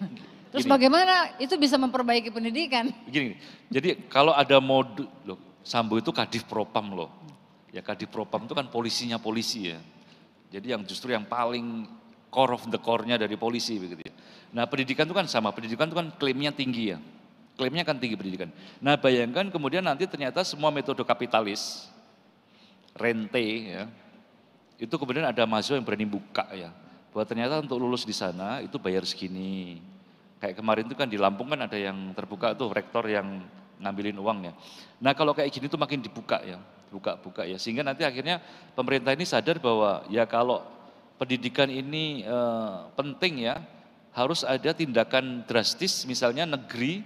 Terus gini, bagaimana itu bisa memperbaiki pendidikan? Gini, jadi kalau ada modus, loh, Sambo itu kadif propam loh. Ya kadif propam itu kan polisinya polisi ya. Jadi yang justru yang paling core of the core-nya dari polisi begitu ya. Nah pendidikan itu kan sama, pendidikan itu kan klaimnya tinggi ya klaimnya kan tinggi pendidikan. Nah bayangkan kemudian nanti ternyata semua metode kapitalis, rente ya, itu kemudian ada mahasiswa yang berani buka ya, bahwa ternyata untuk lulus di sana itu bayar segini. Kayak kemarin itu kan di Lampung kan ada yang terbuka tuh rektor yang ngambilin uangnya. Nah kalau kayak gini tuh makin dibuka ya, buka-buka ya, sehingga nanti akhirnya pemerintah ini sadar bahwa ya kalau pendidikan ini e, penting ya, harus ada tindakan drastis misalnya negeri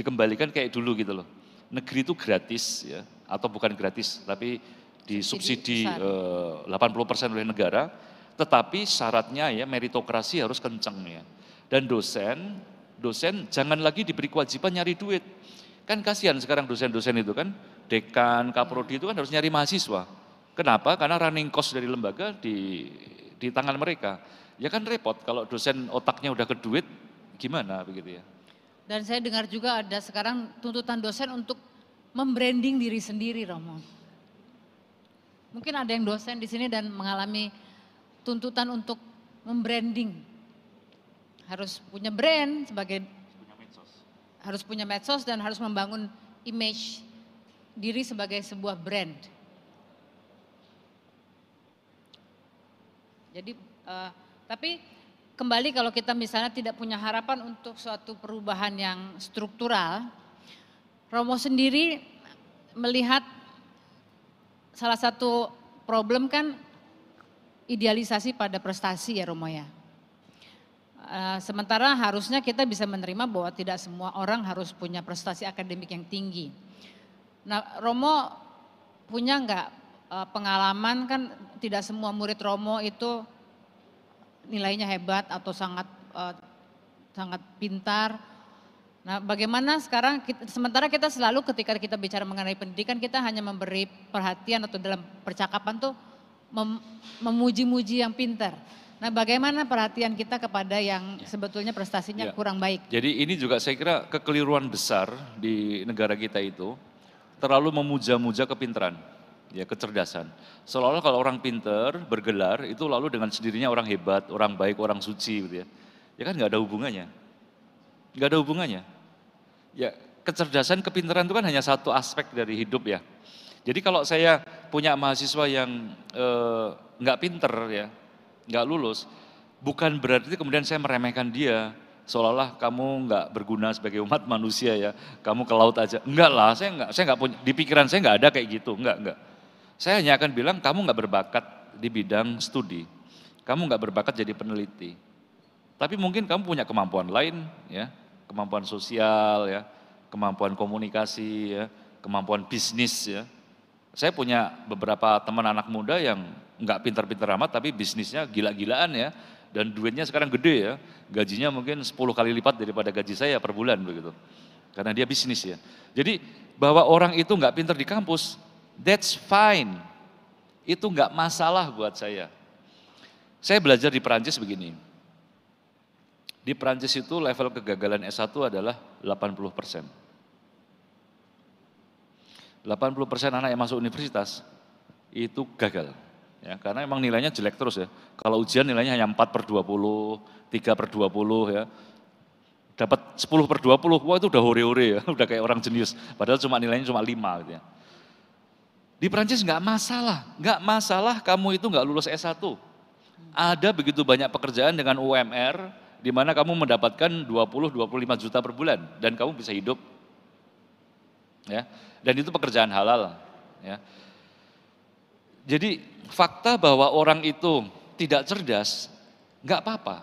dikembalikan kayak dulu gitu loh. Negeri itu gratis ya, atau bukan gratis tapi disubsidi eh, 80% oleh negara, tetapi syaratnya ya meritokrasi harus kenceng ya. Dan dosen, dosen jangan lagi diberi kewajiban nyari duit. Kan kasihan sekarang dosen-dosen itu kan, dekan, kaprodi itu kan harus nyari mahasiswa. Kenapa? Karena running cost dari lembaga di di tangan mereka. Ya kan repot kalau dosen otaknya udah ke duit gimana begitu ya. Dan saya dengar juga ada sekarang tuntutan dosen untuk membranding diri sendiri, Romo. Mungkin ada yang dosen di sini dan mengalami tuntutan untuk membranding. Harus punya brand sebagai punya medsos. harus punya medsos dan harus membangun image diri sebagai sebuah brand. Jadi uh, tapi kembali kalau kita misalnya tidak punya harapan untuk suatu perubahan yang struktural, Romo sendiri melihat salah satu problem kan idealisasi pada prestasi ya Romo ya. Eh, sementara harusnya kita bisa menerima bahwa tidak semua orang harus punya prestasi akademik yang tinggi. Nah Romo punya nggak eh, pengalaman kan tidak semua murid Romo itu nilainya hebat atau sangat uh, sangat pintar. Nah, bagaimana sekarang kita, sementara kita selalu ketika kita bicara mengenai pendidikan kita hanya memberi perhatian atau dalam percakapan tuh mem, memuji-muji yang pintar. Nah, bagaimana perhatian kita kepada yang ya. sebetulnya prestasinya ya. kurang baik? Jadi ini juga saya kira kekeliruan besar di negara kita itu terlalu memuja-muja kepintaran ya kecerdasan. Seolah-olah kalau orang pinter bergelar itu lalu dengan sendirinya orang hebat, orang baik, orang suci gitu ya. Ya kan nggak ada hubungannya. Nggak ada hubungannya. Ya kecerdasan, kepinteran itu kan hanya satu aspek dari hidup ya. Jadi kalau saya punya mahasiswa yang eh, nggak pinter ya, nggak lulus, bukan berarti kemudian saya meremehkan dia, seolah-olah kamu nggak berguna sebagai umat manusia ya, kamu ke laut aja. Enggak lah, saya nggak, saya nggak punya, di pikiran saya nggak ada kayak gitu, enggak, enggak. Saya hanya akan bilang kamu nggak berbakat di bidang studi, kamu nggak berbakat jadi peneliti. Tapi mungkin kamu punya kemampuan lain, ya, kemampuan sosial, ya, kemampuan komunikasi, ya, kemampuan bisnis, ya. Saya punya beberapa teman anak muda yang nggak pintar-pintar amat, tapi bisnisnya gila-gilaan ya, dan duitnya sekarang gede ya, gajinya mungkin 10 kali lipat daripada gaji saya per bulan begitu, karena dia bisnis ya. Jadi bahwa orang itu nggak pintar di kampus, That's fine. Itu nggak masalah buat saya. Saya belajar di Perancis begini. Di Perancis itu level kegagalan S1 adalah 80 persen. 80 persen anak yang masuk universitas itu gagal. Ya, karena emang nilainya jelek terus ya. Kalau ujian nilainya hanya 4 per 20, 3 per 20 ya. Dapat 10 per 20, wah itu udah hore-hore ya, udah kayak orang jenius. Padahal cuma nilainya cuma 5 gitu ya. Di Prancis nggak masalah, nggak masalah kamu itu nggak lulus S1. Ada begitu banyak pekerjaan dengan UMR, di mana kamu mendapatkan 20-25 juta per bulan dan kamu bisa hidup. Ya, dan itu pekerjaan halal. Ya. Jadi fakta bahwa orang itu tidak cerdas, nggak apa-apa.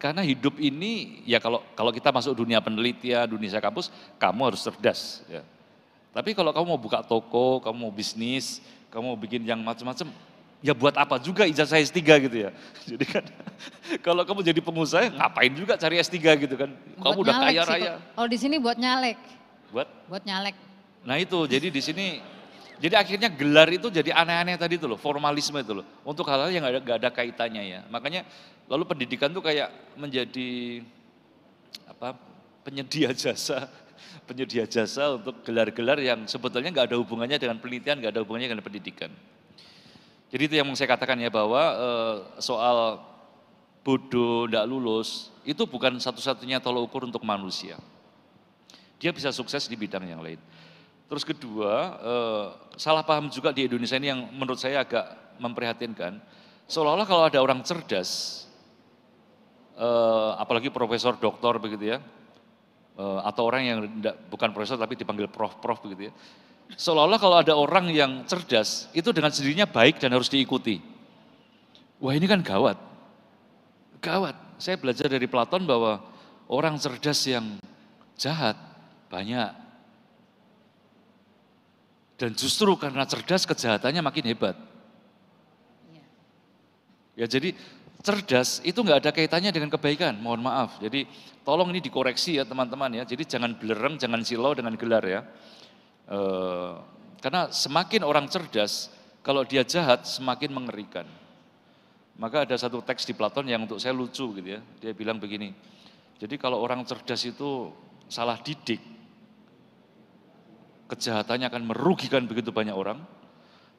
Karena hidup ini ya kalau kalau kita masuk dunia penelitian, dunia kampus, kamu harus cerdas. Ya. Tapi kalau kamu mau buka toko, kamu mau bisnis, kamu mau bikin yang macam-macam, ya buat apa juga ijazah S3 gitu ya. Jadi kan kalau kamu jadi pengusaha ngapain juga cari S3 gitu kan. Kamu udah kaya sih, raya. Kalau di sini buat nyalek. Buat? Buat nyalek. Nah itu jadi di sini jadi akhirnya gelar itu jadi aneh-aneh tadi itu loh, formalisme itu loh. Untuk hal-hal yang gak ada, gak ada kaitannya ya. Makanya lalu pendidikan tuh kayak menjadi apa penyedia jasa penyedia jasa untuk gelar-gelar yang sebetulnya nggak ada hubungannya dengan penelitian, nggak ada hubungannya dengan pendidikan. Jadi itu yang saya katakan ya bahwa e, soal bodoh, tidak lulus, itu bukan satu-satunya tolok ukur untuk manusia. Dia bisa sukses di bidang yang lain. Terus kedua, e, salah paham juga di Indonesia ini yang menurut saya agak memprihatinkan. Seolah-olah kalau ada orang cerdas, e, apalagi profesor, doktor begitu ya, Eh, atau orang yang enggak, bukan profesor tapi dipanggil prof-prof begitu ya. Seolah-olah kalau ada orang yang cerdas itu dengan sendirinya baik dan harus diikuti. Wah ini kan gawat. Gawat. Saya belajar dari Platon bahwa orang cerdas yang jahat banyak. Dan justru karena cerdas kejahatannya makin hebat. Iya. Ya jadi cerdas itu nggak ada kaitannya dengan kebaikan, mohon maaf. Jadi tolong ini dikoreksi ya teman-teman ya. Jadi jangan belereng, jangan silau dengan gelar ya. E, karena semakin orang cerdas, kalau dia jahat semakin mengerikan. Maka ada satu teks di Platon yang untuk saya lucu gitu ya. Dia bilang begini, jadi kalau orang cerdas itu salah didik, kejahatannya akan merugikan begitu banyak orang,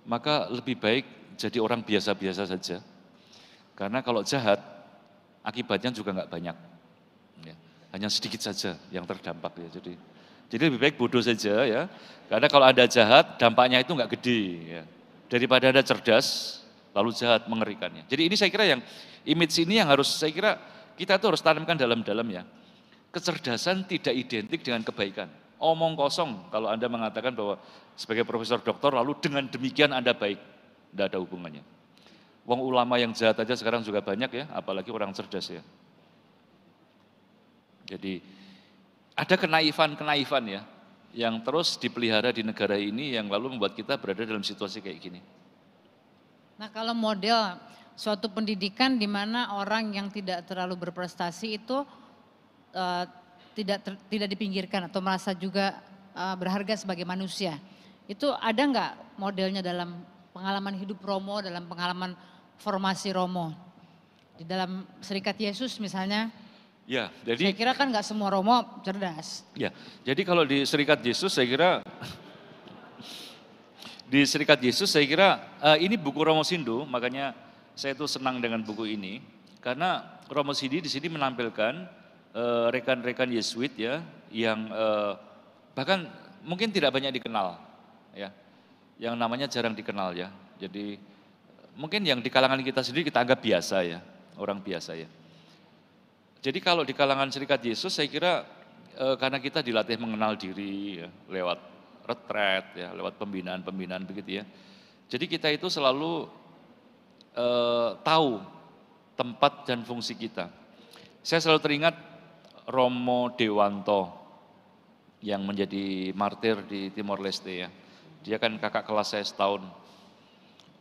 maka lebih baik jadi orang biasa-biasa saja karena kalau jahat, akibatnya juga nggak banyak. Ya. Hanya sedikit saja yang terdampak ya. Jadi, jadi lebih baik bodoh saja ya. Karena kalau ada jahat, dampaknya itu nggak gede. Ya. Daripada ada cerdas, lalu jahat mengerikannya. Jadi ini saya kira yang image ini yang harus saya kira kita tuh harus tanamkan dalam-dalam ya. Kecerdasan tidak identik dengan kebaikan. Omong kosong kalau Anda mengatakan bahwa sebagai profesor doktor lalu dengan demikian Anda baik. Tidak ada hubungannya. Wong ulama yang jahat aja sekarang juga banyak ya, apalagi orang cerdas ya. Jadi ada kenaifan-kenaifan ya yang terus dipelihara di negara ini yang lalu membuat kita berada dalam situasi kayak gini. Nah, kalau model suatu pendidikan di mana orang yang tidak terlalu berprestasi itu uh, tidak ter, tidak dipinggirkan atau merasa juga uh, berharga sebagai manusia. Itu ada nggak modelnya dalam pengalaman hidup Romo, dalam pengalaman formasi Romo di dalam Serikat Yesus misalnya. Ya, jadi saya kira kan nggak semua Romo cerdas. Ya, jadi kalau di Serikat Yesus saya kira di Serikat Yesus saya kira uh, ini buku Romo Sindu makanya saya tuh senang dengan buku ini karena Romo Sindu di sini menampilkan uh, rekan-rekan Yesuit ya yang uh, bahkan mungkin tidak banyak dikenal ya yang namanya jarang dikenal ya jadi mungkin yang di kalangan kita sendiri kita anggap biasa ya, orang biasa ya. Jadi kalau di kalangan serikat Yesus saya kira e, karena kita dilatih mengenal diri ya, lewat retret ya, lewat pembinaan-pembinaan begitu ya. Jadi kita itu selalu e, tahu tempat dan fungsi kita. Saya selalu teringat Romo Dewanto yang menjadi martir di Timor Leste ya. Dia kan kakak kelas saya setahun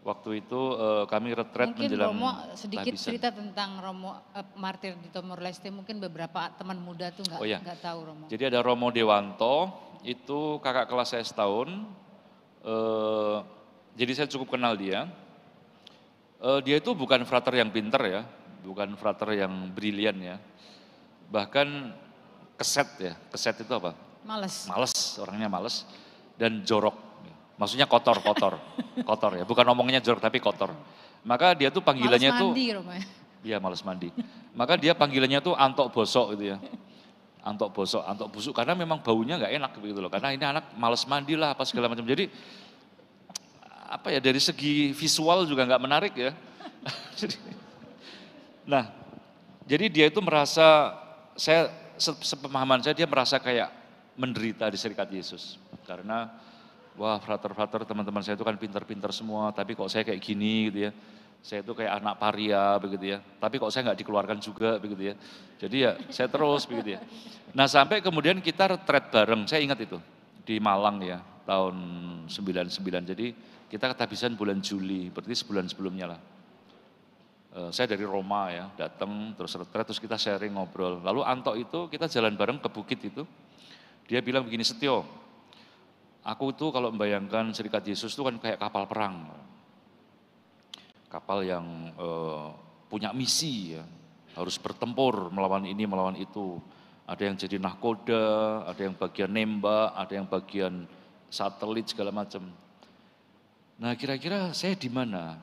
Waktu itu uh, kami retret mungkin menjelang Romo sedikit lapisan. cerita tentang Romo uh, martir di Timor Leste mungkin beberapa teman muda tuh nggak oh, iya. tahu Romo. Jadi ada Romo Dewanto itu kakak kelas saya setahun. Uh, jadi saya cukup kenal dia. Uh, dia itu bukan frater yang pinter ya, bukan frater yang brilian ya. Bahkan keset ya, keset itu apa? Males. Males, orangnya males dan jorok Maksudnya kotor, kotor, kotor ya. Bukan omongnya jorok tapi kotor. Maka dia tuh panggilannya males mandi, tuh. dia Iya males mandi. Maka dia panggilannya tuh antok bosok gitu ya. Antok bosok, antok busuk. Karena memang baunya nggak enak begitu loh. Karena ini anak males mandi lah apa segala macam. Jadi apa ya dari segi visual juga nggak menarik ya. nah, jadi dia itu merasa saya sepemahaman saya dia merasa kayak menderita di serikat Yesus karena wah frater-frater teman-teman saya itu kan pinter-pinter semua, tapi kok saya kayak gini gitu ya. Saya itu kayak anak paria begitu ya, tapi kok saya nggak dikeluarkan juga begitu ya. Jadi ya saya terus begitu ya. Nah sampai kemudian kita retret bareng, saya ingat itu di Malang ya tahun 99. Jadi kita ketabisan bulan Juli, berarti sebulan sebelumnya lah. Eh, saya dari Roma ya, datang terus retret, terus kita sharing ngobrol. Lalu Anto itu kita jalan bareng ke bukit itu, dia bilang begini, Setio, Aku tuh kalau membayangkan serikat Yesus itu kan kayak kapal perang. Kapal yang e, punya misi ya. Harus bertempur melawan ini, melawan itu. Ada yang jadi nahkoda, ada yang bagian nembak, ada yang bagian satelit segala macam. Nah, kira-kira saya di mana?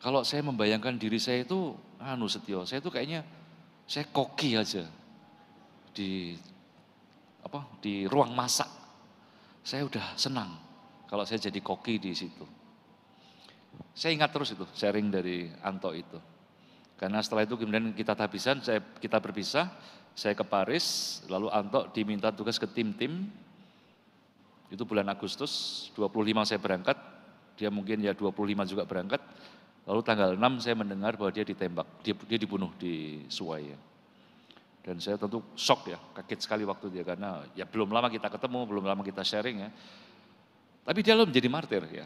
Kalau saya membayangkan diri saya itu anu setio, saya itu kayaknya saya koki aja di apa? di ruang masak saya udah senang kalau saya jadi koki di situ. Saya ingat terus itu sharing dari Anto itu. Karena setelah itu kemudian kita tabisan, saya, kita berpisah, saya ke Paris, lalu Anto diminta tugas ke tim-tim. Itu bulan Agustus, 25 saya berangkat, dia mungkin ya 25 juga berangkat. Lalu tanggal 6 saya mendengar bahwa dia ditembak, dia, dia dibunuh di Suwaya. Dan saya tentu shock ya, kaget sekali waktu dia karena ya belum lama kita ketemu, belum lama kita sharing ya. Tapi dia loh menjadi martir ya.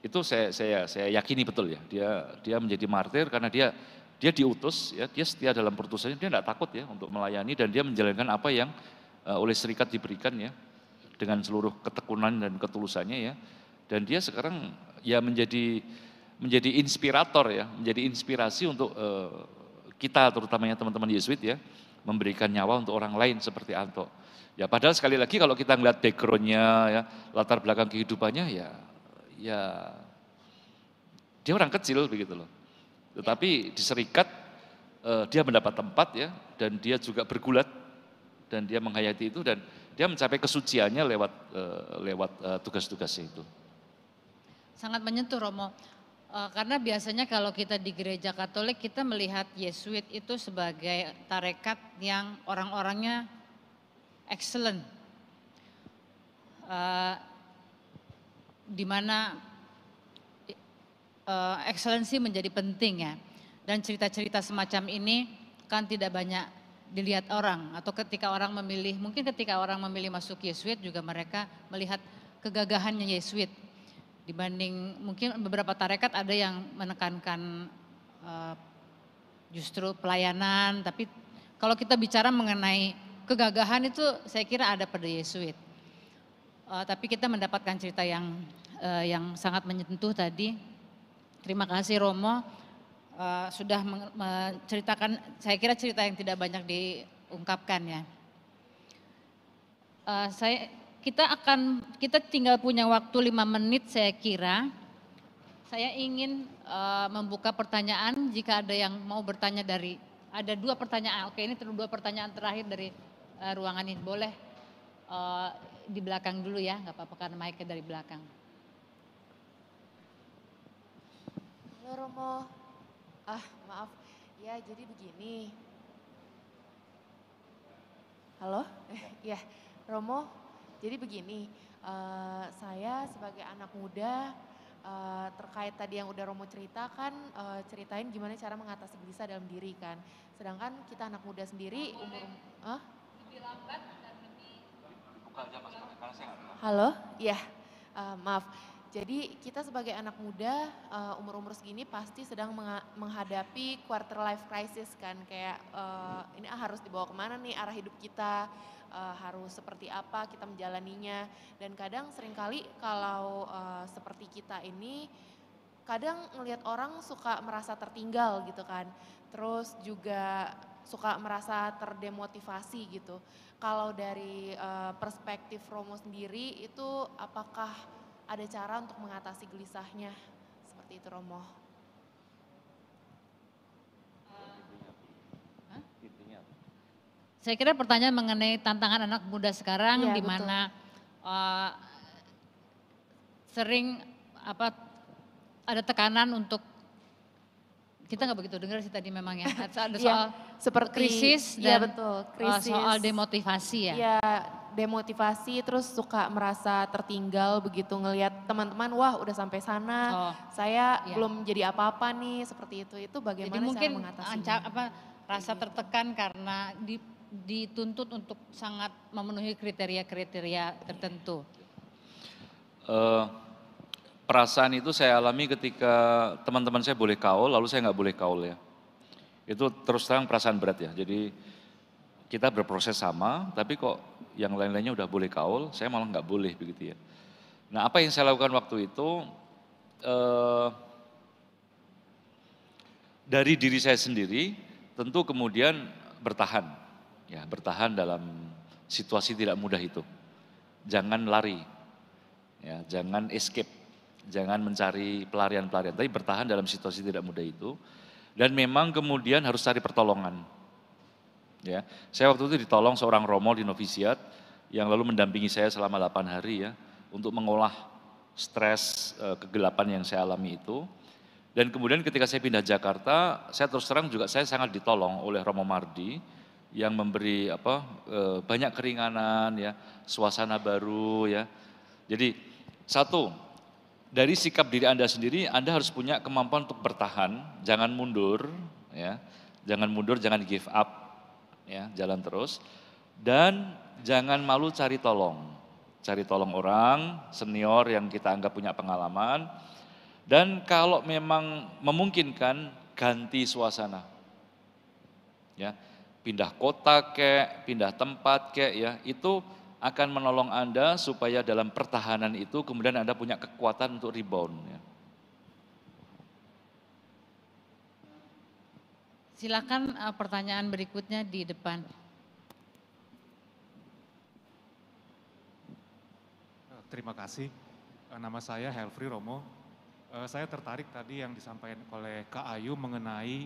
Itu saya saya saya yakini betul ya. Dia dia menjadi martir karena dia dia diutus ya, dia setia dalam perutusannya, dia tidak takut ya untuk melayani dan dia menjalankan apa yang uh, oleh serikat diberikan ya dengan seluruh ketekunan dan ketulusannya ya. Dan dia sekarang ya menjadi menjadi inspirator ya, menjadi inspirasi untuk uh, kita terutamanya teman-teman Yesuit ya, memberikan nyawa untuk orang lain seperti Anto. Ya padahal sekali lagi kalau kita ngeliat backgroundnya, ya, latar belakang kehidupannya ya, ya dia orang kecil begitu loh. Tetapi di serikat eh, dia mendapat tempat ya, dan dia juga bergulat dan dia menghayati itu dan dia mencapai kesuciannya lewat eh, lewat eh, tugas-tugasnya itu. Sangat menyentuh Romo. Eh, karena biasanya kalau kita di gereja Katolik kita melihat Yesuit itu sebagai tarekat yang orang-orangnya excellent, uh, eh, dimana uh, eh, excellency menjadi penting ya. Dan cerita-cerita semacam ini kan tidak banyak dilihat orang atau ketika orang memilih, mungkin ketika orang memilih masuk Yesuit juga mereka melihat kegagahannya Yesuit dibanding mungkin beberapa tarekat ada yang menekankan uh, justru pelayanan tapi kalau kita bicara mengenai kegagahan itu saya kira ada pada Yesuit uh, tapi kita mendapatkan cerita yang uh, yang sangat menyentuh tadi terima kasih Romo uh, sudah menceritakan saya kira cerita yang tidak banyak diungkapkan ya uh, saya kita akan kita tinggal punya waktu lima menit saya kira. Saya ingin uh, membuka pertanyaan jika ada yang mau bertanya dari ada dua pertanyaan. Oke, ini terus dua pertanyaan terakhir dari uh, ruangan ini. Boleh uh, di belakang dulu ya, nggak apa-apa karena mic dari belakang. Halo Romo. Ah, maaf. Ya, jadi begini. Halo? Ya, Romo jadi begini, uh, saya sebagai anak muda uh, terkait tadi yang udah Romo ceritakan, uh, eh, ceritain gimana cara mengatasi gelisah dalam diri kan. Sedangkan kita anak muda sendiri umur uh? lebih lambat dan lebih buka aja mas karena Halo, ya uh, maaf. Jadi kita sebagai anak muda umur umur-umur segini pasti sedang menghadapi quarter life crisis kan kayak uh, ini harus dibawa kemana nih arah hidup kita uh, harus seperti apa kita menjalaninya dan kadang seringkali kalau uh, seperti kita ini kadang ngelihat orang suka merasa tertinggal gitu kan terus juga suka merasa terdemotivasi gitu kalau dari uh, perspektif Romo sendiri itu apakah ada cara untuk mengatasi gelisahnya seperti itu Romo Saya kira pertanyaan mengenai tantangan anak muda sekarang ya, di mana uh, sering apa ada tekanan untuk kita nggak begitu dengar sih tadi memang ya ada iya, soal ya, seperti krisis iya, dan ya betul, eh, krisis. soal demotivasi ya. ya demotivasi terus suka merasa tertinggal begitu ngelihat teman-teman wah udah sampai sana oh, saya ya. belum jadi apa-apa nih seperti itu itu bagaimana Jadi mungkin cara apa rasa tertekan karena di dituntut untuk sangat memenuhi kriteria-kriteria tertentu? Uh, perasaan itu saya alami ketika teman-teman saya boleh kaul, lalu saya nggak boleh kaul ya. Itu terus terang perasaan berat ya. Jadi kita berproses sama, tapi kok yang lain-lainnya udah boleh kaul, saya malah nggak boleh begitu ya. Nah apa yang saya lakukan waktu itu, uh, dari diri saya sendiri tentu kemudian bertahan Ya, bertahan dalam situasi tidak mudah itu. Jangan lari. Ya, jangan escape. Jangan mencari pelarian-pelarian, tapi bertahan dalam situasi tidak mudah itu. Dan memang kemudian harus cari pertolongan. Ya, saya waktu itu ditolong seorang romo di novisiat yang lalu mendampingi saya selama 8 hari ya untuk mengolah stres eh, kegelapan yang saya alami itu. Dan kemudian ketika saya pindah Jakarta, saya terus terang juga saya sangat ditolong oleh Romo Mardi yang memberi apa e, banyak keringanan ya, suasana baru ya. Jadi satu dari sikap diri Anda sendiri Anda harus punya kemampuan untuk bertahan, jangan mundur ya. Jangan mundur, jangan give up ya, jalan terus dan jangan malu cari tolong. Cari tolong orang senior yang kita anggap punya pengalaman dan kalau memang memungkinkan ganti suasana. Ya, pindah kota kek, pindah tempat kek ya, itu akan menolong Anda supaya dalam pertahanan itu kemudian Anda punya kekuatan untuk rebound ya. Silakan uh, pertanyaan berikutnya di depan. Eh, terima kasih. Eh, nama saya Helfri Romo. Saya tertarik tadi yang disampaikan oleh Kak Ayu mengenai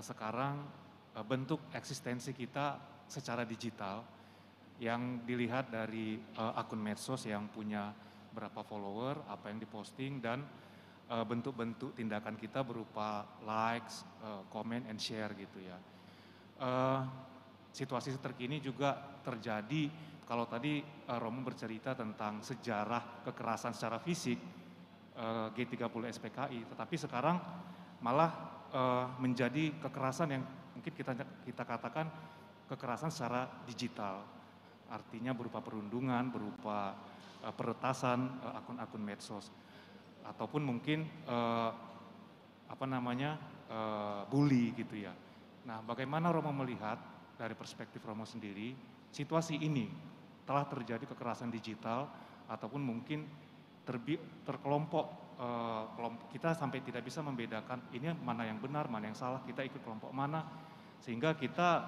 sekarang Eh, bentuk eksistensi kita secara digital yang dilihat dari uh, akun medsos yang punya berapa follower, apa yang diposting dan eh, bentuk-bentuk uh, tindakan kita berupa likes, uh, comment, and share gitu ya. Uh, situasi terkini juga terjadi kalau tadi uh, Romo bercerita tentang sejarah kekerasan secara fisik uh, G30 SPKI, tetapi sekarang malah uh, menjadi kekerasan yang mungkin kita kita katakan kekerasan secara digital. Artinya berupa perundungan, berupa uh, peretasan akun eh, akun-akun medsos ataupun mungkin uh, apa namanya uh, bully gitu ya. Nah, bagaimana Romo melihat dari perspektif Romo sendiri situasi ini telah terjadi kekerasan digital ataupun mungkin terbi terkelompok uh, kelompok kita sampai tidak bisa membedakan ini mana yang benar, mana yang salah, kita ikut kelompok mana sehingga kita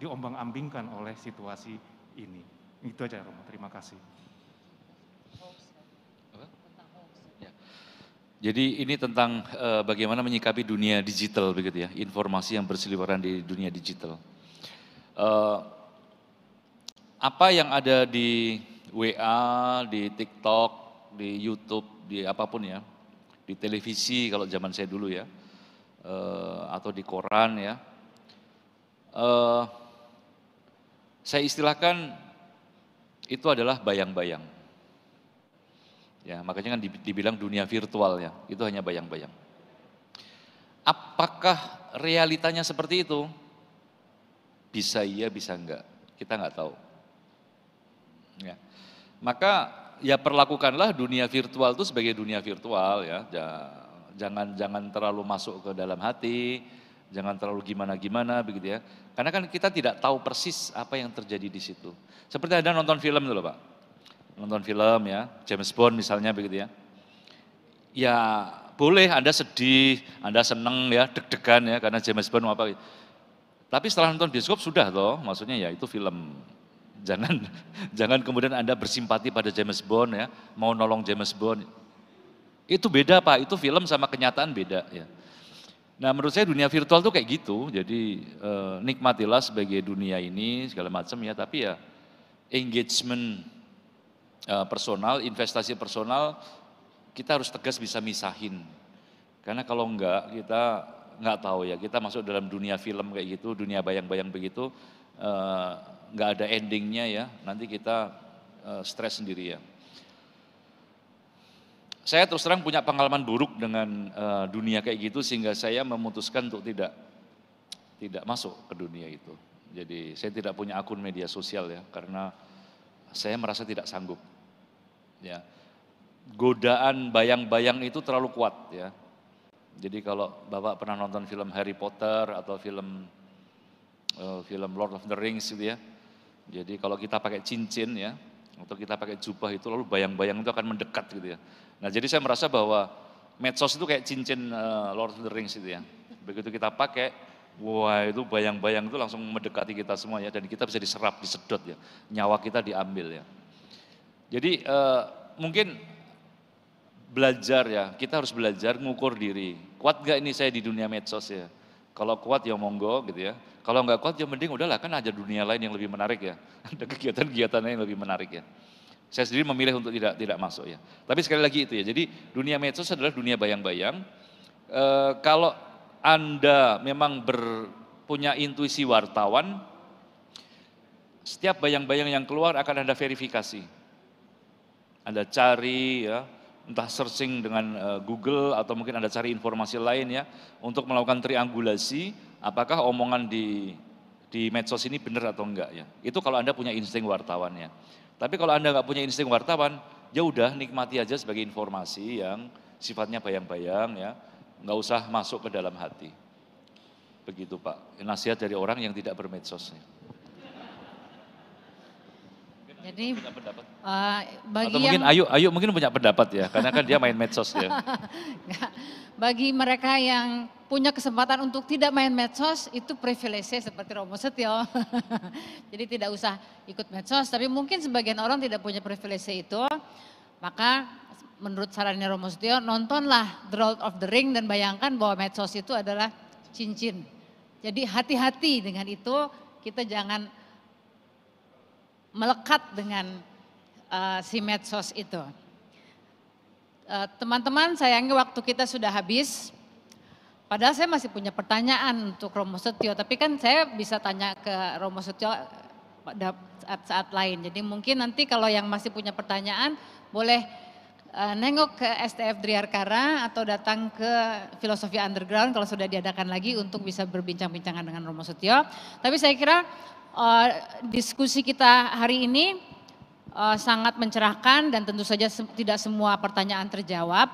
diombang-ambingkan oleh situasi ini. Itu aja Romo, terima kasih. Ya. Jadi ini tentang uh, bagaimana menyikapi dunia digital begitu ya, informasi yang berseliweran di dunia digital. Uh, apa yang ada di WA, di TikTok, di YouTube, di apapun ya, di televisi kalau zaman saya dulu ya, uh, atau di koran ya, eh, saya istilahkan itu adalah bayang-bayang. Ya, makanya kan dibilang dunia virtual ya, itu hanya bayang-bayang. Apakah realitanya seperti itu? Bisa iya, bisa enggak. Kita enggak tahu. Ya. Maka ya perlakukanlah dunia virtual itu sebagai dunia virtual ya. Jangan jangan terlalu masuk ke dalam hati, jangan terlalu gimana-gimana begitu ya. Karena kan kita tidak tahu persis apa yang terjadi di situ. Seperti ada nonton film dulu Pak. Nonton film ya, James Bond misalnya begitu ya. Ya boleh Anda sedih, Anda seneng ya, deg-degan ya karena James Bond apa. Tapi setelah nonton bioskop sudah toh, maksudnya ya itu film. Jangan jangan kemudian Anda bersimpati pada James Bond ya, mau nolong James Bond. Itu beda Pak, itu film sama kenyataan beda ya. Nah menurut saya dunia virtual tuh kayak gitu, jadi eh, nikmatilah sebagai dunia ini segala macam ya, tapi ya engagement eh, personal, investasi personal kita harus tegas bisa misahin. Karena kalau enggak kita enggak tahu ya, kita masuk dalam dunia film kayak gitu, dunia bayang-bayang begitu, eh, nggak ada endingnya ya, nanti kita eh, stres sendiri ya. Saya terus terang punya pengalaman buruk dengan uh, dunia kayak gitu sehingga saya memutuskan untuk tidak tidak masuk ke dunia itu. Jadi saya tidak punya akun media sosial ya karena saya merasa tidak sanggup. Ya. Godaan bayang-bayang itu terlalu kuat ya. Jadi kalau Bapak pernah nonton film Harry Potter atau film uh, film Lord of the Rings gitu ya. Jadi kalau kita pakai cincin ya atau kita pakai jubah itu lalu bayang-bayang itu akan mendekat gitu ya. Nah jadi saya merasa bahwa medsos itu kayak cincin uh, Lord of the Rings itu ya. Begitu kita pakai, wah itu bayang-bayang itu langsung mendekati kita semua ya. Dan kita bisa diserap, disedot ya. Nyawa kita diambil ya. Jadi uh, mungkin belajar ya, kita harus belajar ngukur diri. Kuat gak ini saya di dunia medsos ya? Kalau kuat ya monggo gitu ya. Kalau nggak kuat ya mending udahlah kan ada dunia lain yang lebih menarik ya. Ada kegiatan-kegiatan yang lebih menarik ya. Saya sendiri memilih untuk tidak tidak masuk ya. Tapi sekali lagi itu ya. Jadi dunia medsos adalah dunia bayang-bayang. E, kalau anda memang ber, punya intuisi wartawan, setiap bayang-bayang yang keluar akan anda verifikasi. Anda cari ya, entah searching dengan e, Google atau mungkin Anda cari informasi lain ya untuk melakukan triangulasi apakah omongan di di medsos ini benar atau enggak ya. Itu kalau Anda punya insting wartawan ya. Tapi kalau Anda nggak punya insting wartawan, ya udah nikmati aja sebagai informasi yang sifatnya bayang-bayang ya, nggak usah masuk ke dalam hati. Begitu Pak, nasihat dari orang yang tidak bermedsosnya. Jadi Uh, bagi Atau mungkin yang, Ayu, Ayu mungkin punya pendapat ya, karena kan dia main medsos ya. ya bagi mereka yang punya kesempatan untuk tidak main medsos itu privilege seperti Romo Setio. Jadi tidak usah ikut medsos, tapi mungkin sebagian orang tidak punya privilege itu, maka menurut sarannya Romo Setio nontonlah The Lord of the Ring dan bayangkan bahwa medsos itu adalah cincin. Jadi hati-hati dengan itu, kita jangan melekat dengan uh, si medsos itu. Eh, teman-teman, uh, sayangnya waktu kita sudah habis. Padahal saya masih punya pertanyaan untuk Romo Setio, tapi kan saya bisa tanya ke Romo Setio pada saat-saat lain. Jadi mungkin nanti kalau yang masih punya pertanyaan boleh uh, nengok ke STF Driarkara atau datang ke Filosofi Underground kalau sudah diadakan lagi untuk bisa berbincang-bincangan dengan Romo Setio. Tapi saya kira uh, diskusi kita hari ini uh, sangat mencerahkan dan tentu saja se tidak semua pertanyaan terjawab.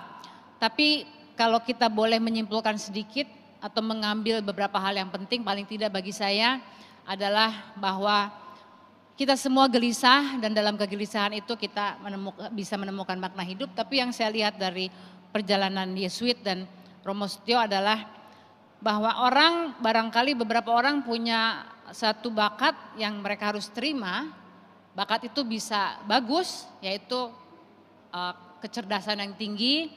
Tapi kalau kita boleh menyimpulkan sedikit atau mengambil beberapa hal yang penting paling tidak bagi saya adalah bahwa kita semua gelisah dan dalam kegelisahan itu kita menemuk bisa menemukan makna hidup. Tapi yang saya lihat dari perjalanan Yesuit dan Romo Setio adalah bahwa orang barangkali beberapa orang punya satu bakat yang mereka harus terima, bakat itu bisa bagus, yaitu uh, kecerdasan yang tinggi,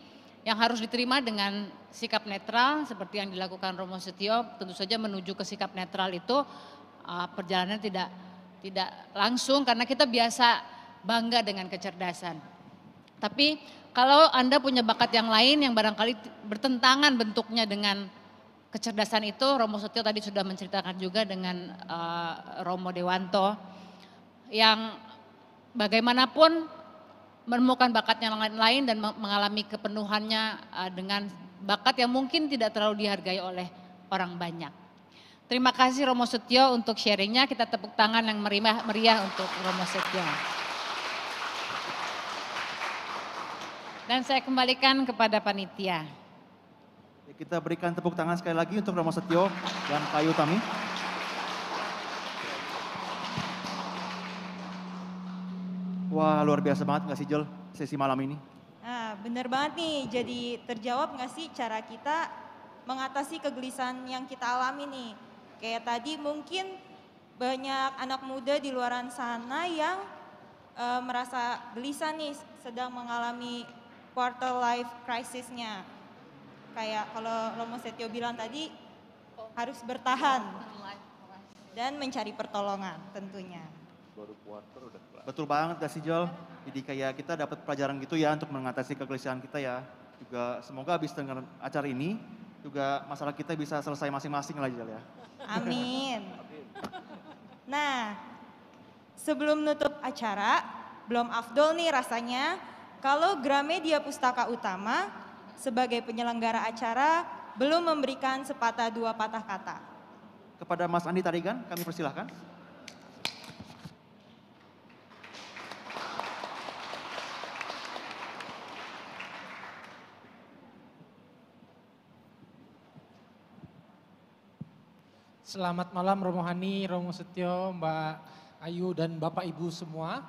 yang harus diterima dengan sikap netral seperti yang dilakukan Romo Setio, tentu saja menuju ke sikap netral itu uh, eh, perjalanan tidak tidak langsung karena kita biasa bangga dengan kecerdasan. Tapi kalau Anda punya bakat yang lain yang barangkali bertentangan bentuknya dengan kecerdasan itu Romo Setio tadi sudah menceritakan juga dengan uh, Romo Dewanto yang bagaimanapun menemukan bakatnya lain-lain dan mengalami kepenuhannya uh, dengan bakat yang mungkin tidak terlalu dihargai oleh orang banyak. Terima kasih Romo Setio untuk sharingnya. Kita tepuk tangan yang meriah, meriah untuk Romo Setio. Dan saya kembalikan kepada panitia. Kita berikan tepuk tangan sekali lagi untuk Romo Setio dan Kayu Tami. Wah luar biasa banget nggak sih Jel sesi malam ini? Nah bener banget nih jadi terjawab nggak sih cara kita mengatasi kegelisahan yang kita alami nih. Kayak tadi mungkin banyak anak muda di luaran sana yang e, merasa gelisah nih sedang mengalami quarter life crisisnya kayak kalau Romo Setio bilang tadi harus bertahan dan mencari pertolongan tentunya. Betul banget gak sih Jol? Jadi kayak kita dapat pelajaran gitu ya untuk mengatasi kegelisahan kita ya. Juga semoga habis dengar acara ini juga masalah kita bisa selesai masing-masing lah Jol ya. Amin. Nah, sebelum nutup acara, belum afdol nih rasanya kalau Gramedia Pustaka Utama sebagai penyelenggara acara belum memberikan sepatah dua patah kata. Kepada Mas Andi Tarigan, kami persilahkan. Selamat malam Romo Hani, Romo Setio, Mbak Ayu dan Bapak Ibu semua.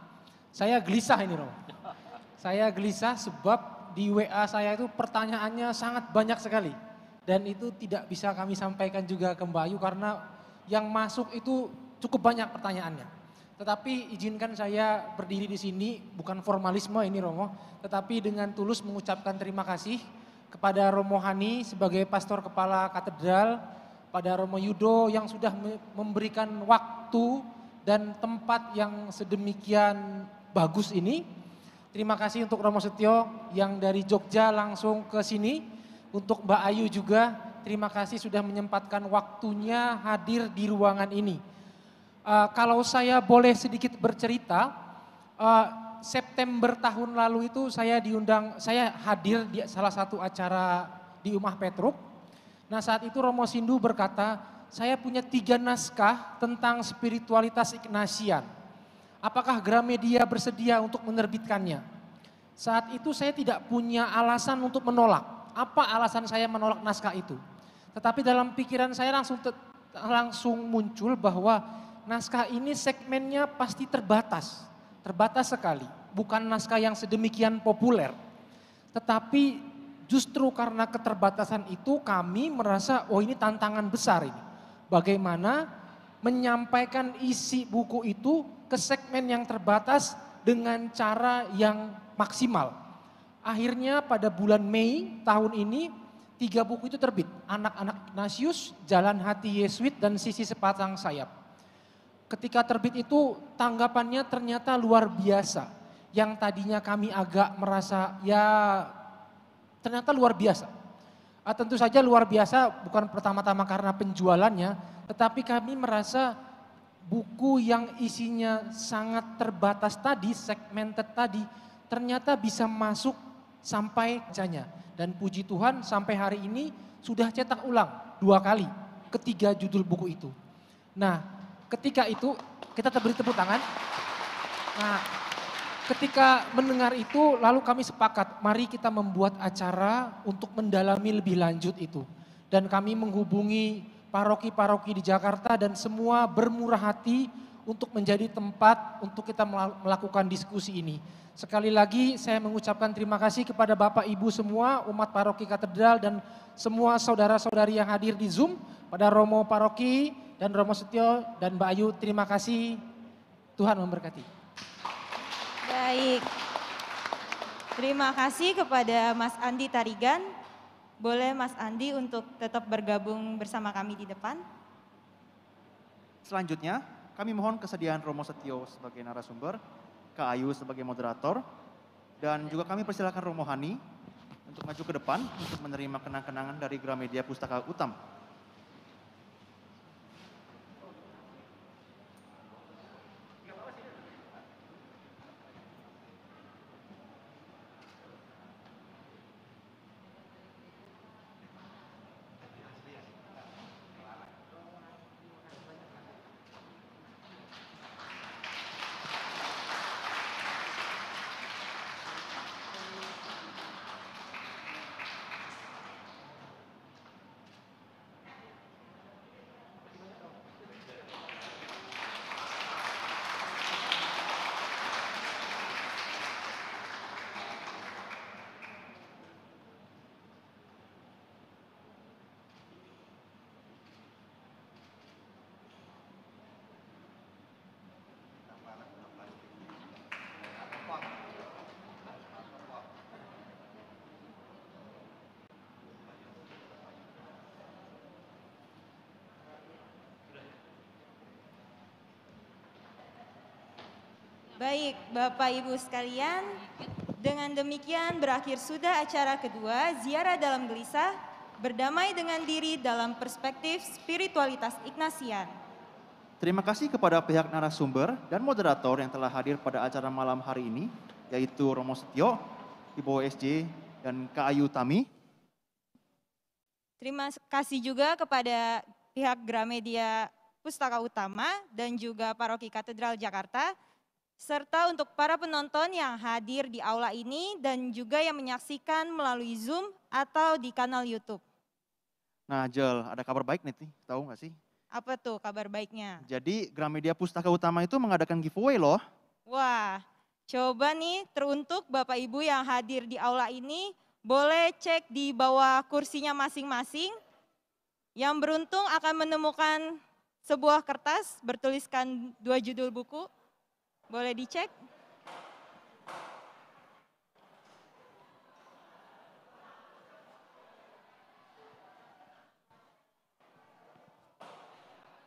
Saya gelisah ini Romo. Saya gelisah sebab di WA saya itu pertanyaannya sangat banyak sekali. Dan itu tidak bisa kami sampaikan juga ke Mbak Ayu karena yang masuk itu cukup banyak pertanyaannya. Tetapi izinkan saya berdiri di sini, bukan formalisme ini Romo, tetapi dengan tulus mengucapkan terima kasih kepada Romo Hani sebagai pastor kepala katedral, pada Romo Yudo yang sudah memberikan waktu dan tempat yang sedemikian bagus ini Terima kasih untuk Romo Setio yang dari Jogja langsung ke sini. Untuk Mbak Ayu juga, terima kasih sudah menyempatkan waktunya hadir di ruangan ini. Uh, kalau saya boleh sedikit bercerita, uh, September tahun lalu itu saya diundang, saya hadir di salah satu acara di Umah Petruk. Nah saat itu Romo Sindu berkata, saya punya tiga naskah tentang spiritualitas Ignasian apakah Gramedia bersedia untuk menerbitkannya? Saat itu saya tidak punya alasan untuk menolak. Apa alasan saya menolak naskah itu? Tetapi dalam pikiran saya langsung langsung muncul bahwa naskah ini segmennya pasti terbatas, terbatas sekali. Bukan naskah yang sedemikian populer. Tetapi justru karena keterbatasan itu kami merasa oh ini tantangan besar ini. Bagaimana menyampaikan isi buku itu ke segmen yang terbatas dengan cara yang maksimal. Akhirnya pada bulan Mei tahun ini tiga buku itu terbit. Anak-anak Ignatius, Jalan Hati Yesuit, dan Sisi Sepatang Sayap. Ketika terbit itu tanggapannya ternyata luar biasa. Yang tadinya kami agak merasa ya ternyata luar biasa. Ah, tentu saja luar biasa bukan pertama-tama karena penjualannya, tetapi kami merasa buku yang isinya sangat terbatas tadi, segmented tadi, ternyata bisa masuk sampai janya. Dan puji Tuhan sampai hari ini sudah cetak ulang dua kali ketiga judul buku itu. Nah, ketika itu kita beri tepuk tangan. Nah, ketika mendengar itu lalu kami sepakat, mari kita membuat acara untuk mendalami lebih lanjut itu. Dan kami menghubungi paroki-paroki di Jakarta dan semua bermurah hati untuk menjadi tempat untuk kita melakukan diskusi ini. Sekali lagi saya mengucapkan terima kasih kepada Bapak Ibu semua, umat paroki katedral dan semua saudara-saudari yang hadir di Zoom, pada Romo Paroki dan Romo Setio dan Mbak Ayu, terima kasih. Tuhan memberkati. Baik. Terima kasih kepada Mas Andi Tarigan boleh Mas Andi untuk tetap bergabung bersama kami di depan. Selanjutnya, kami mohon kesediaan Romo Setio sebagai narasumber, Kak Ayu sebagai moderator, dan juga kami persilakan Romo Hani untuk maju ke depan untuk menerima kenang-kenangan dari Gramedia Pustaka Utama. Baik, Bapak Ibu sekalian, dengan demikian berakhir sudah acara kedua Ziarah dalam Gelisah, berdamai dengan diri dalam perspektif spiritualitas Ignasian. Terima kasih kepada pihak narasumber dan moderator yang telah hadir pada acara malam hari ini, yaitu Romo Setio, Ibu SJ, dan Kak Ayu Tami. Terima kasih juga kepada pihak Gramedia Pustaka Utama dan juga Paroki Katedral Jakarta serta untuk para penonton yang hadir di aula ini dan juga yang menyaksikan melalui Zoom atau di kanal YouTube. Nah, Jel, ada kabar baik nih, tahu nggak sih? Apa tuh kabar baiknya? Jadi, Gramedia Pustaka Utama itu mengadakan giveaway loh. Wah, coba nih teruntuk Bapak Ibu yang hadir di aula ini, boleh cek di bawah kursinya masing-masing. Yang beruntung akan menemukan sebuah kertas bertuliskan dua judul buku boleh dicek?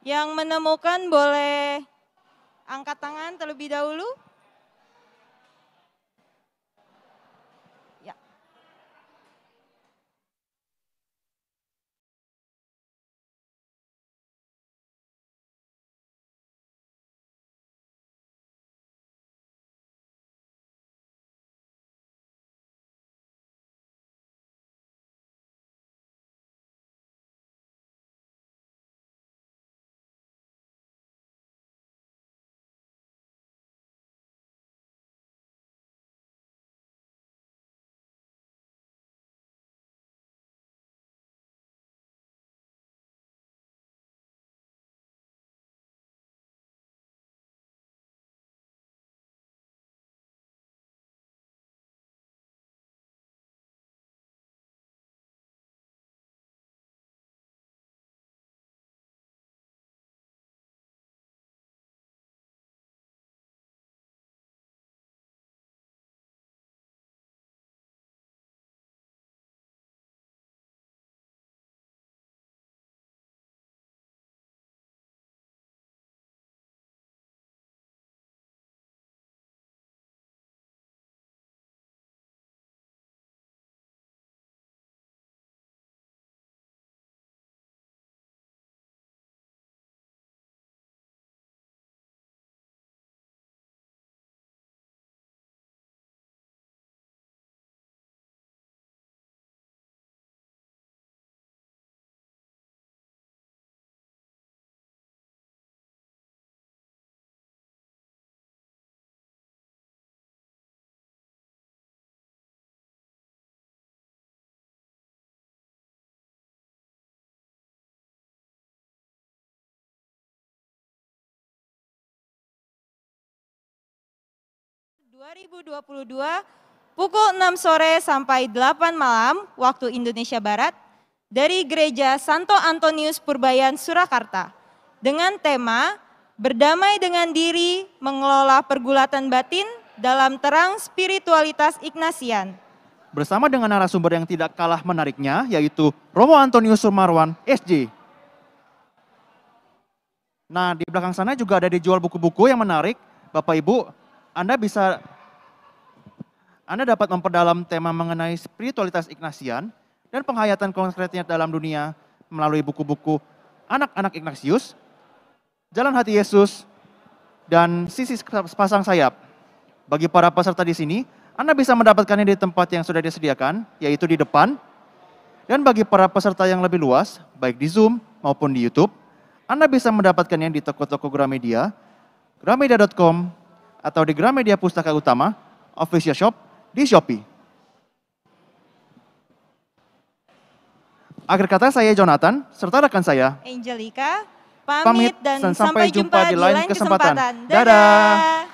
Yang menemukan boleh angkat tangan terlebih dahulu. 2022 pukul 6 sore sampai 8 malam waktu Indonesia Barat dari Gereja Santo Antonius Purbayan Surakarta dengan tema Berdamai dengan diri, mengelola pergulatan batin dalam terang spiritualitas Ignasian. Bersama dengan narasumber yang tidak kalah menariknya yaitu Romo Antonius Sumarwan, SJ. Nah, di belakang sana juga ada dijual buku-buku yang menarik. Bapak Ibu, anda bisa Anda dapat memperdalam tema mengenai spiritualitas Ignatian dan penghayatan konkretnya dalam dunia melalui buku-buku anak-anak Ignatius, Jalan Hati Yesus, dan Sisi Sepasang Sayap. Bagi para peserta di sini, Anda bisa mendapatkannya di tempat yang sudah disediakan, yaitu di depan. Dan bagi para peserta yang lebih luas, baik di Zoom maupun di YouTube, Anda bisa mendapatkannya di toko-toko Gramedia, gramedia.com, atau di Gramedia Pustaka Utama, Official Shop, di Shopee. Akhir kata saya Jonathan, serta rekan saya Angelika, pamit, pamit dan, dan sampai jumpa, jumpa di lain kesempatan. kesempatan. Dadah! Dadah.